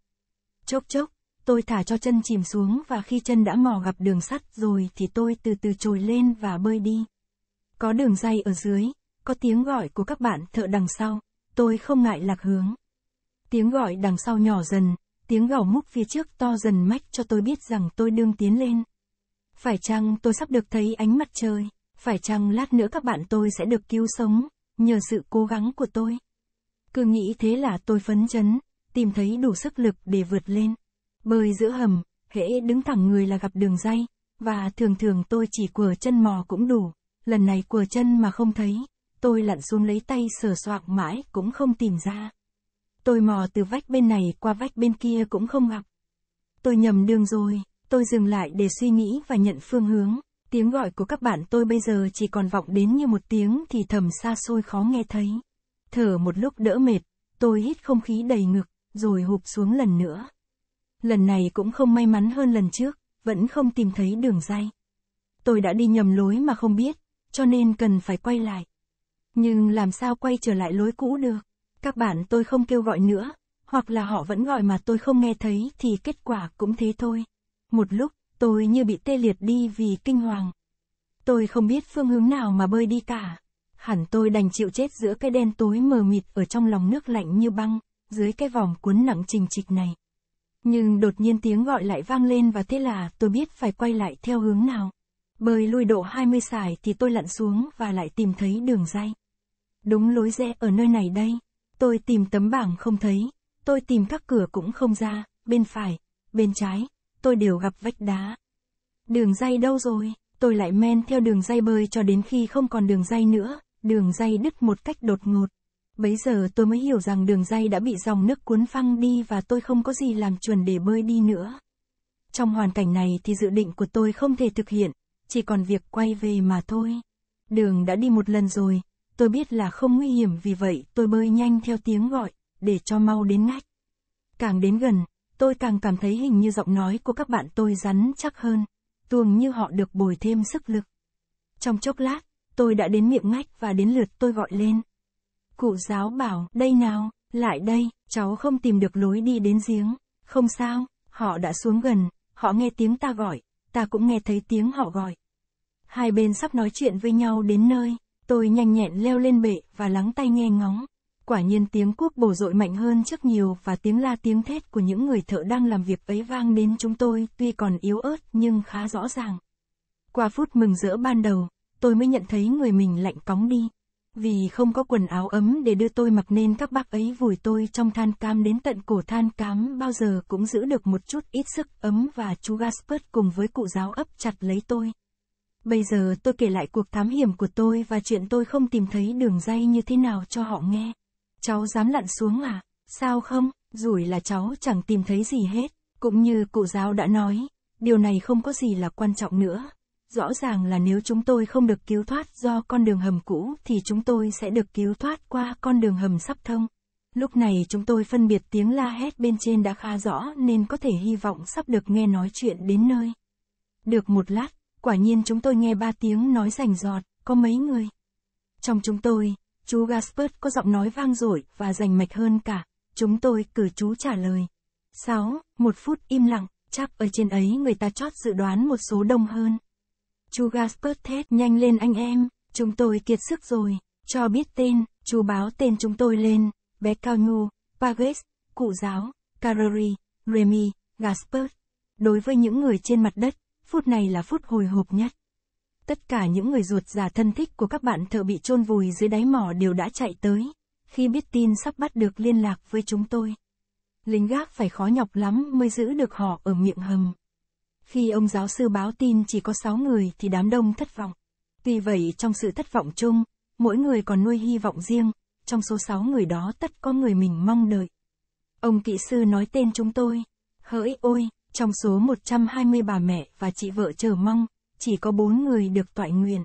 Chốc chốc, tôi thả cho chân chìm xuống và khi chân đã mò gặp đường sắt rồi thì tôi từ từ trồi lên và bơi đi. Có đường dây ở dưới, có tiếng gọi của các bạn thợ đằng sau, tôi không ngại lạc hướng. Tiếng gọi đằng sau nhỏ dần, tiếng gào múc phía trước to dần mách cho tôi biết rằng tôi đương tiến lên. Phải chăng tôi sắp được thấy ánh mặt trời, phải chăng lát nữa các bạn tôi sẽ được cứu sống, nhờ sự cố gắng của tôi. Cứ nghĩ thế là tôi phấn chấn, tìm thấy đủ sức lực để vượt lên. Bơi giữa hầm, hễ đứng thẳng người là gặp đường dây, và thường thường tôi chỉ quờ chân mò cũng đủ, lần này quờ chân mà không thấy, tôi lặn xuống lấy tay sờ soạng mãi cũng không tìm ra. Tôi mò từ vách bên này qua vách bên kia cũng không gặp. Tôi nhầm đường rồi, tôi dừng lại để suy nghĩ và nhận phương hướng, tiếng gọi của các bạn tôi bây giờ chỉ còn vọng đến như một tiếng thì thầm xa xôi khó nghe thấy. Thở một lúc đỡ mệt, tôi hít không khí đầy ngực, rồi hụp xuống lần nữa lần này cũng không may mắn hơn lần trước, vẫn không tìm thấy đường dây. Tôi đã đi nhầm lối mà không biết, cho nên cần phải quay lại. Nhưng làm sao quay trở lại lối cũ được? Các bạn tôi không kêu gọi nữa, hoặc là họ vẫn gọi mà tôi không nghe thấy thì kết quả cũng thế thôi. Một lúc, tôi như bị tê liệt đi vì kinh hoàng. Tôi không biết phương hướng nào mà bơi đi cả. Hẳn tôi đành chịu chết giữa cái đen tối mờ mịt ở trong lòng nước lạnh như băng, dưới cái vòng cuốn nặng trình trịch này. Nhưng đột nhiên tiếng gọi lại vang lên và thế là tôi biết phải quay lại theo hướng nào. Bơi lui độ 20 sải thì tôi lặn xuống và lại tìm thấy đường dây. Đúng lối rẽ ở nơi này đây. Tôi tìm tấm bảng không thấy. Tôi tìm các cửa cũng không ra, bên phải, bên trái, tôi đều gặp vách đá. Đường dây đâu rồi? Tôi lại men theo đường dây bơi cho đến khi không còn đường dây nữa, đường dây đứt một cách đột ngột. Bấy giờ tôi mới hiểu rằng đường dây đã bị dòng nước cuốn phăng đi và tôi không có gì làm chuẩn để bơi đi nữa. Trong hoàn cảnh này thì dự định của tôi không thể thực hiện, chỉ còn việc quay về mà thôi. Đường đã đi một lần rồi, tôi biết là không nguy hiểm vì vậy tôi bơi nhanh theo tiếng gọi, để cho mau đến ngách. Càng đến gần, tôi càng cảm thấy hình như giọng nói của các bạn tôi rắn chắc hơn, tuồng như họ được bồi thêm sức lực. Trong chốc lát, tôi đã đến miệng ngách và đến lượt tôi gọi lên. Cụ giáo bảo, đây nào, lại đây, cháu không tìm được lối đi đến giếng. Không sao, họ đã xuống gần, họ nghe tiếng ta gọi, ta cũng nghe thấy tiếng họ gọi. Hai bên sắp nói chuyện với nhau đến nơi, tôi nhanh nhẹn leo lên bệ và lắng tay nghe ngóng. Quả nhiên tiếng cuốc bổ rội mạnh hơn trước nhiều và tiếng la tiếng thét của những người thợ đang làm việc ấy vang đến chúng tôi tuy còn yếu ớt nhưng khá rõ ràng. Qua phút mừng rỡ ban đầu, tôi mới nhận thấy người mình lạnh cóng đi. Vì không có quần áo ấm để đưa tôi mặc nên các bác ấy vùi tôi trong than cam đến tận cổ than cám bao giờ cũng giữ được một chút ít sức ấm và chú Gaspard cùng với cụ giáo ấp chặt lấy tôi. Bây giờ tôi kể lại cuộc thám hiểm của tôi và chuyện tôi không tìm thấy đường dây như thế nào cho họ nghe. Cháu dám lặn xuống à? Sao không? Rủi là cháu chẳng tìm thấy gì hết. Cũng như cụ giáo đã nói, điều này không có gì là quan trọng nữa. Rõ ràng là nếu chúng tôi không được cứu thoát do con đường hầm cũ thì chúng tôi sẽ được cứu thoát qua con đường hầm sắp thông. Lúc này chúng tôi phân biệt tiếng la hét bên trên đã khá rõ nên có thể hy vọng sắp được nghe nói chuyện đến nơi. Được một lát, quả nhiên chúng tôi nghe ba tiếng nói rành giọt, có mấy người. Trong chúng tôi, chú gaspard có giọng nói vang dội và rành mạch hơn cả. Chúng tôi cử chú trả lời. sáu Một phút im lặng, chắc ở trên ấy người ta chót dự đoán một số đông hơn. Chú Gaspert thét nhanh lên anh em, chúng tôi kiệt sức rồi, cho biết tên, chú báo tên chúng tôi lên, bé Cao Nhu, Pages, Cụ Giáo, Carreri, Remy, Gaspert. Đối với những người trên mặt đất, phút này là phút hồi hộp nhất. Tất cả những người ruột già thân thích của các bạn thợ bị chôn vùi dưới đáy mỏ đều đã chạy tới, khi biết tin sắp bắt được liên lạc với chúng tôi. Lính gác phải khó nhọc lắm mới giữ được họ ở miệng hầm. Khi ông giáo sư báo tin chỉ có 6 người thì đám đông thất vọng. Tuy vậy trong sự thất vọng chung, mỗi người còn nuôi hy vọng riêng, trong số 6 người đó tất có người mình mong đợi. Ông kỹ sư nói tên chúng tôi. Hỡi ôi, trong số 120 bà mẹ và chị vợ chờ mong, chỉ có 4 người được toại nguyện.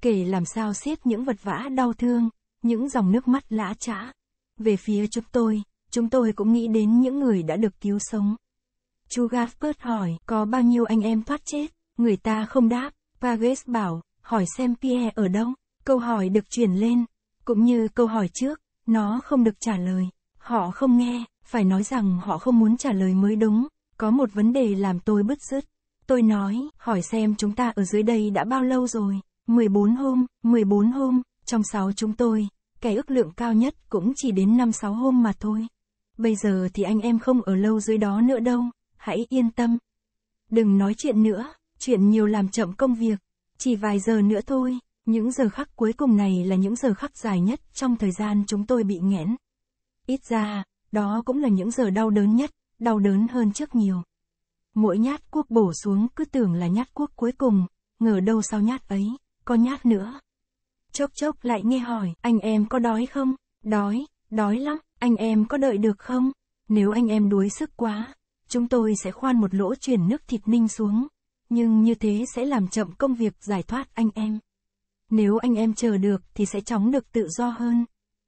Kể làm sao xiết những vật vã đau thương, những dòng nước mắt lã trã. Về phía chúng tôi, chúng tôi cũng nghĩ đến những người đã được cứu sống. Chú Gafford hỏi, có bao nhiêu anh em thoát chết? Người ta không đáp. Pages bảo, hỏi xem Pierre ở đâu? Câu hỏi được chuyển lên, cũng như câu hỏi trước, nó không được trả lời. Họ không nghe, phải nói rằng họ không muốn trả lời mới đúng. Có một vấn đề làm tôi bứt rứt. Tôi nói, hỏi xem chúng ta ở dưới đây đã bao lâu rồi? 14 hôm, 14 hôm, trong 6 chúng tôi, kẻ ước lượng cao nhất cũng chỉ đến 5-6 hôm mà thôi. Bây giờ thì anh em không ở lâu dưới đó nữa đâu hãy yên tâm. Đừng nói chuyện nữa, chuyện nhiều làm chậm công việc. Chỉ vài giờ nữa thôi, những giờ khắc cuối cùng này là những giờ khắc dài nhất trong thời gian chúng tôi bị nghẽn. Ít ra, đó cũng là những giờ đau đớn nhất, đau đớn hơn trước nhiều. Mỗi nhát cuốc bổ xuống cứ tưởng là nhát cuốc cuối cùng, ngờ đâu sau nhát ấy, có nhát nữa. Chốc chốc lại nghe hỏi, anh em có đói không? Đói, đói lắm, anh em có đợi được không? Nếu anh em đuối sức quá, Chúng tôi sẽ khoan một lỗ chuyển nước thịt ninh xuống, nhưng như thế sẽ làm chậm công việc giải thoát anh em. Nếu anh em chờ được thì sẽ chóng được tự do hơn.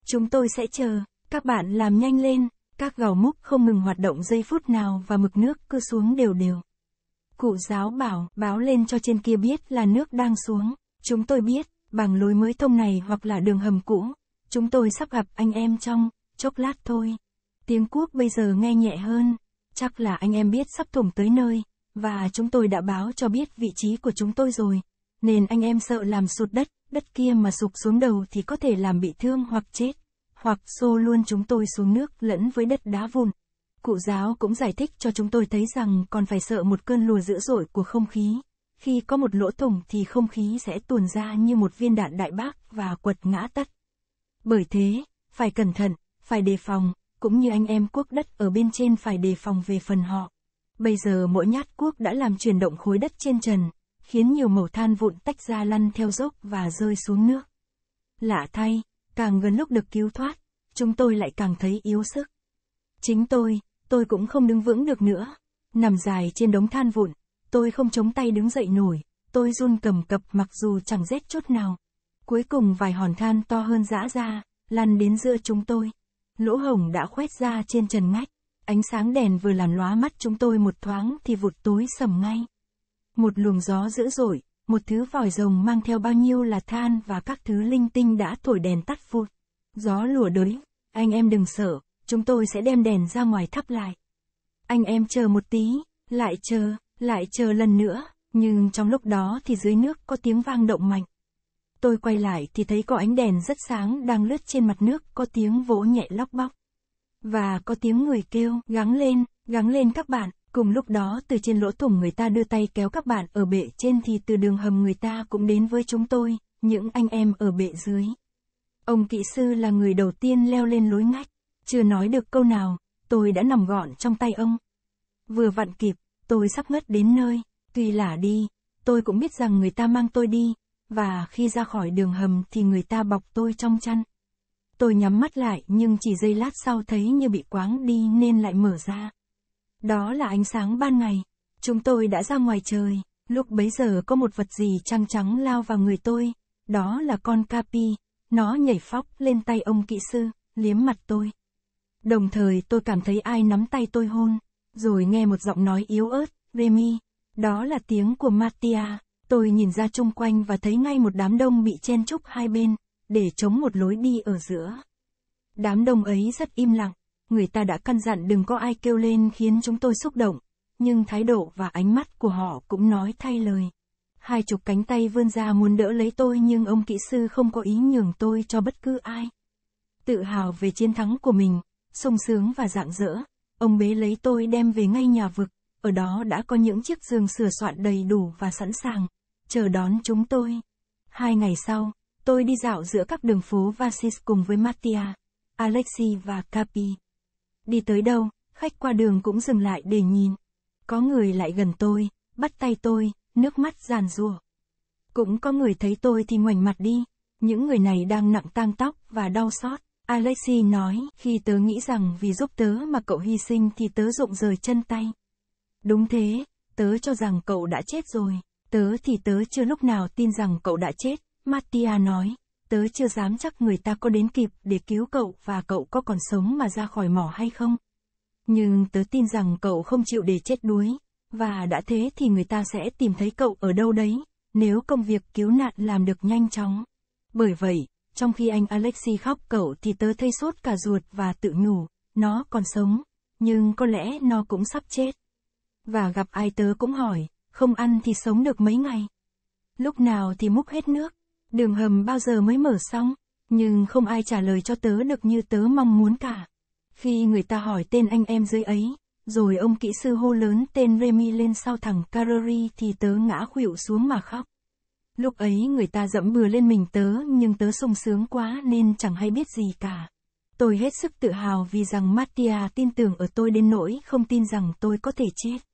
Chúng tôi sẽ chờ, các bạn làm nhanh lên, các gào múc không ngừng hoạt động giây phút nào và mực nước cứ xuống đều đều. Cụ giáo bảo, báo lên cho trên kia biết là nước đang xuống, chúng tôi biết, bằng lối mới thông này hoặc là đường hầm cũ, chúng tôi sắp gặp anh em trong, chốc lát thôi. Tiếng cuốc bây giờ nghe nhẹ hơn chắc là anh em biết sắp thủng tới nơi, và chúng tôi đã báo cho biết vị trí của chúng tôi rồi, nên anh em sợ làm sụt đất, đất kia mà sụp xuống đầu thì có thể làm bị thương hoặc chết, hoặc xô luôn chúng tôi xuống nước lẫn với đất đá vụn Cụ giáo cũng giải thích cho chúng tôi thấy rằng còn phải sợ một cơn lùa dữ dội của không khí. Khi có một lỗ thủng thì không khí sẽ tuồn ra như một viên đạn đại bác và quật ngã tắt. Bởi thế, phải cẩn thận, phải đề phòng, cũng như anh em quốc đất ở bên trên phải đề phòng về phần họ. Bây giờ mỗi nhát cuốc đã làm chuyển động khối đất trên trần, khiến nhiều mẩu than vụn tách ra lăn theo dốc và rơi xuống nước. Lạ thay, càng gần lúc được cứu thoát, chúng tôi lại càng thấy yếu sức. Chính tôi, tôi cũng không đứng vững được nữa. Nằm dài trên đống than vụn, tôi không chống tay đứng dậy nổi, tôi run cầm cập mặc dù chẳng rét chút nào. Cuối cùng vài hòn than to hơn dã ra, lăn đến giữa chúng tôi lỗ hồng đã khoét ra trên trần ngách, ánh sáng đèn vừa làm lóa mắt chúng tôi một thoáng thì vụt tối sầm ngay. Một luồng gió dữ dội, một thứ vòi rồng mang theo bao nhiêu là than và các thứ linh tinh đã thổi đèn tắt phụt. Gió lùa đới, anh em đừng sợ, chúng tôi sẽ đem đèn ra ngoài thắp lại. Anh em chờ một tí, lại chờ, lại chờ lần nữa, nhưng trong lúc đó thì dưới nước có tiếng vang động mạnh tôi quay lại thì thấy có ánh đèn rất sáng đang lướt trên mặt nước, có tiếng vỗ nhẹ lóc bóc. Và có tiếng người kêu, gắng lên, gắng lên các bạn. Cùng lúc đó từ trên lỗ thủng người ta đưa tay kéo các bạn ở bệ trên thì từ đường hầm người ta cũng đến với chúng tôi, những anh em ở bệ dưới. Ông kỹ sư là người đầu tiên leo lên lối ngách. Chưa nói được câu nào, tôi đã nằm gọn trong tay ông. Vừa vặn kịp, tôi sắp ngất đến nơi. Tuy là đi, tôi cũng biết rằng người ta mang tôi đi, và khi ra khỏi đường hầm thì người ta bọc tôi trong chăn. Tôi nhắm mắt lại nhưng chỉ giây lát sau thấy như bị quáng đi nên lại mở ra. Đó là ánh sáng ban ngày. Chúng tôi đã ra ngoài trời, lúc bấy giờ có một vật gì trăng trắng lao vào người tôi, đó là con Capi, nó nhảy phóc lên tay ông kỹ sư, liếm mặt tôi. Đồng thời tôi cảm thấy ai nắm tay tôi hôn, rồi nghe một giọng nói yếu ớt, Remy, đó là tiếng của Mattia. Tôi nhìn ra chung quanh và thấy ngay một đám đông bị chen chúc hai bên, để chống một lối đi ở giữa. Đám đông ấy rất im lặng, người ta đã căn dặn đừng có ai kêu lên khiến chúng tôi xúc động, nhưng thái độ và ánh mắt của họ cũng nói thay lời. Hai chục cánh tay vươn ra muốn đỡ lấy tôi nhưng ông kỹ sư không có ý nhường tôi cho bất cứ ai. Tự hào về chiến thắng của mình, sung sướng và rạng rỡ, ông bế lấy tôi đem về ngay nhà vực, ở đó đã có những chiếc giường sửa soạn đầy đủ và sẵn sàng, chờ đón chúng tôi. Hai ngày sau, tôi đi dạo giữa các đường phố Vasis cùng với Mattia, Alexi và Capi. Đi tới đâu, khách qua đường cũng dừng lại để nhìn. Có người lại gần tôi, bắt tay tôi, nước mắt giàn rủa. Cũng có người thấy tôi thì ngoảnh mặt đi. Những người này đang nặng tang tóc và đau xót. Alexi nói, khi tớ nghĩ rằng vì giúp tớ mà cậu hy sinh thì tớ rụng rời chân tay. Đúng thế, tớ cho rằng cậu đã chết rồi. Tớ thì tớ chưa lúc nào tin rằng cậu đã chết, Mattia nói. Tớ chưa dám chắc người ta có đến kịp để cứu cậu và cậu có còn sống mà ra khỏi mỏ hay không. Nhưng tớ tin rằng cậu không chịu để chết đuối, và đã thế thì người ta sẽ tìm thấy cậu ở đâu đấy, nếu công việc cứu nạn làm được nhanh chóng. Bởi vậy, trong khi anh Alexi khóc cậu thì tớ thấy sốt cả ruột và tự nhủ, nó còn sống, nhưng có lẽ nó cũng sắp chết. Và gặp ai tớ cũng hỏi, không ăn thì sống được mấy ngày. Lúc nào thì múc hết nước, đường hầm bao giờ mới mở xong, nhưng không ai trả lời cho tớ được như tớ mong muốn cả. Khi người ta hỏi tên anh em dưới ấy, rồi ông kỹ sư hô lớn tên Remy lên sau thằng Carreri thì tớ ngã khuỵu xuống mà khóc. Lúc ấy người ta dẫm bừa lên mình tớ nhưng tớ sung sướng quá nên chẳng hay biết gì cả. Tôi hết sức tự hào vì rằng Mattia tin tưởng ở tôi đến nỗi không tin rằng tôi có thể chết.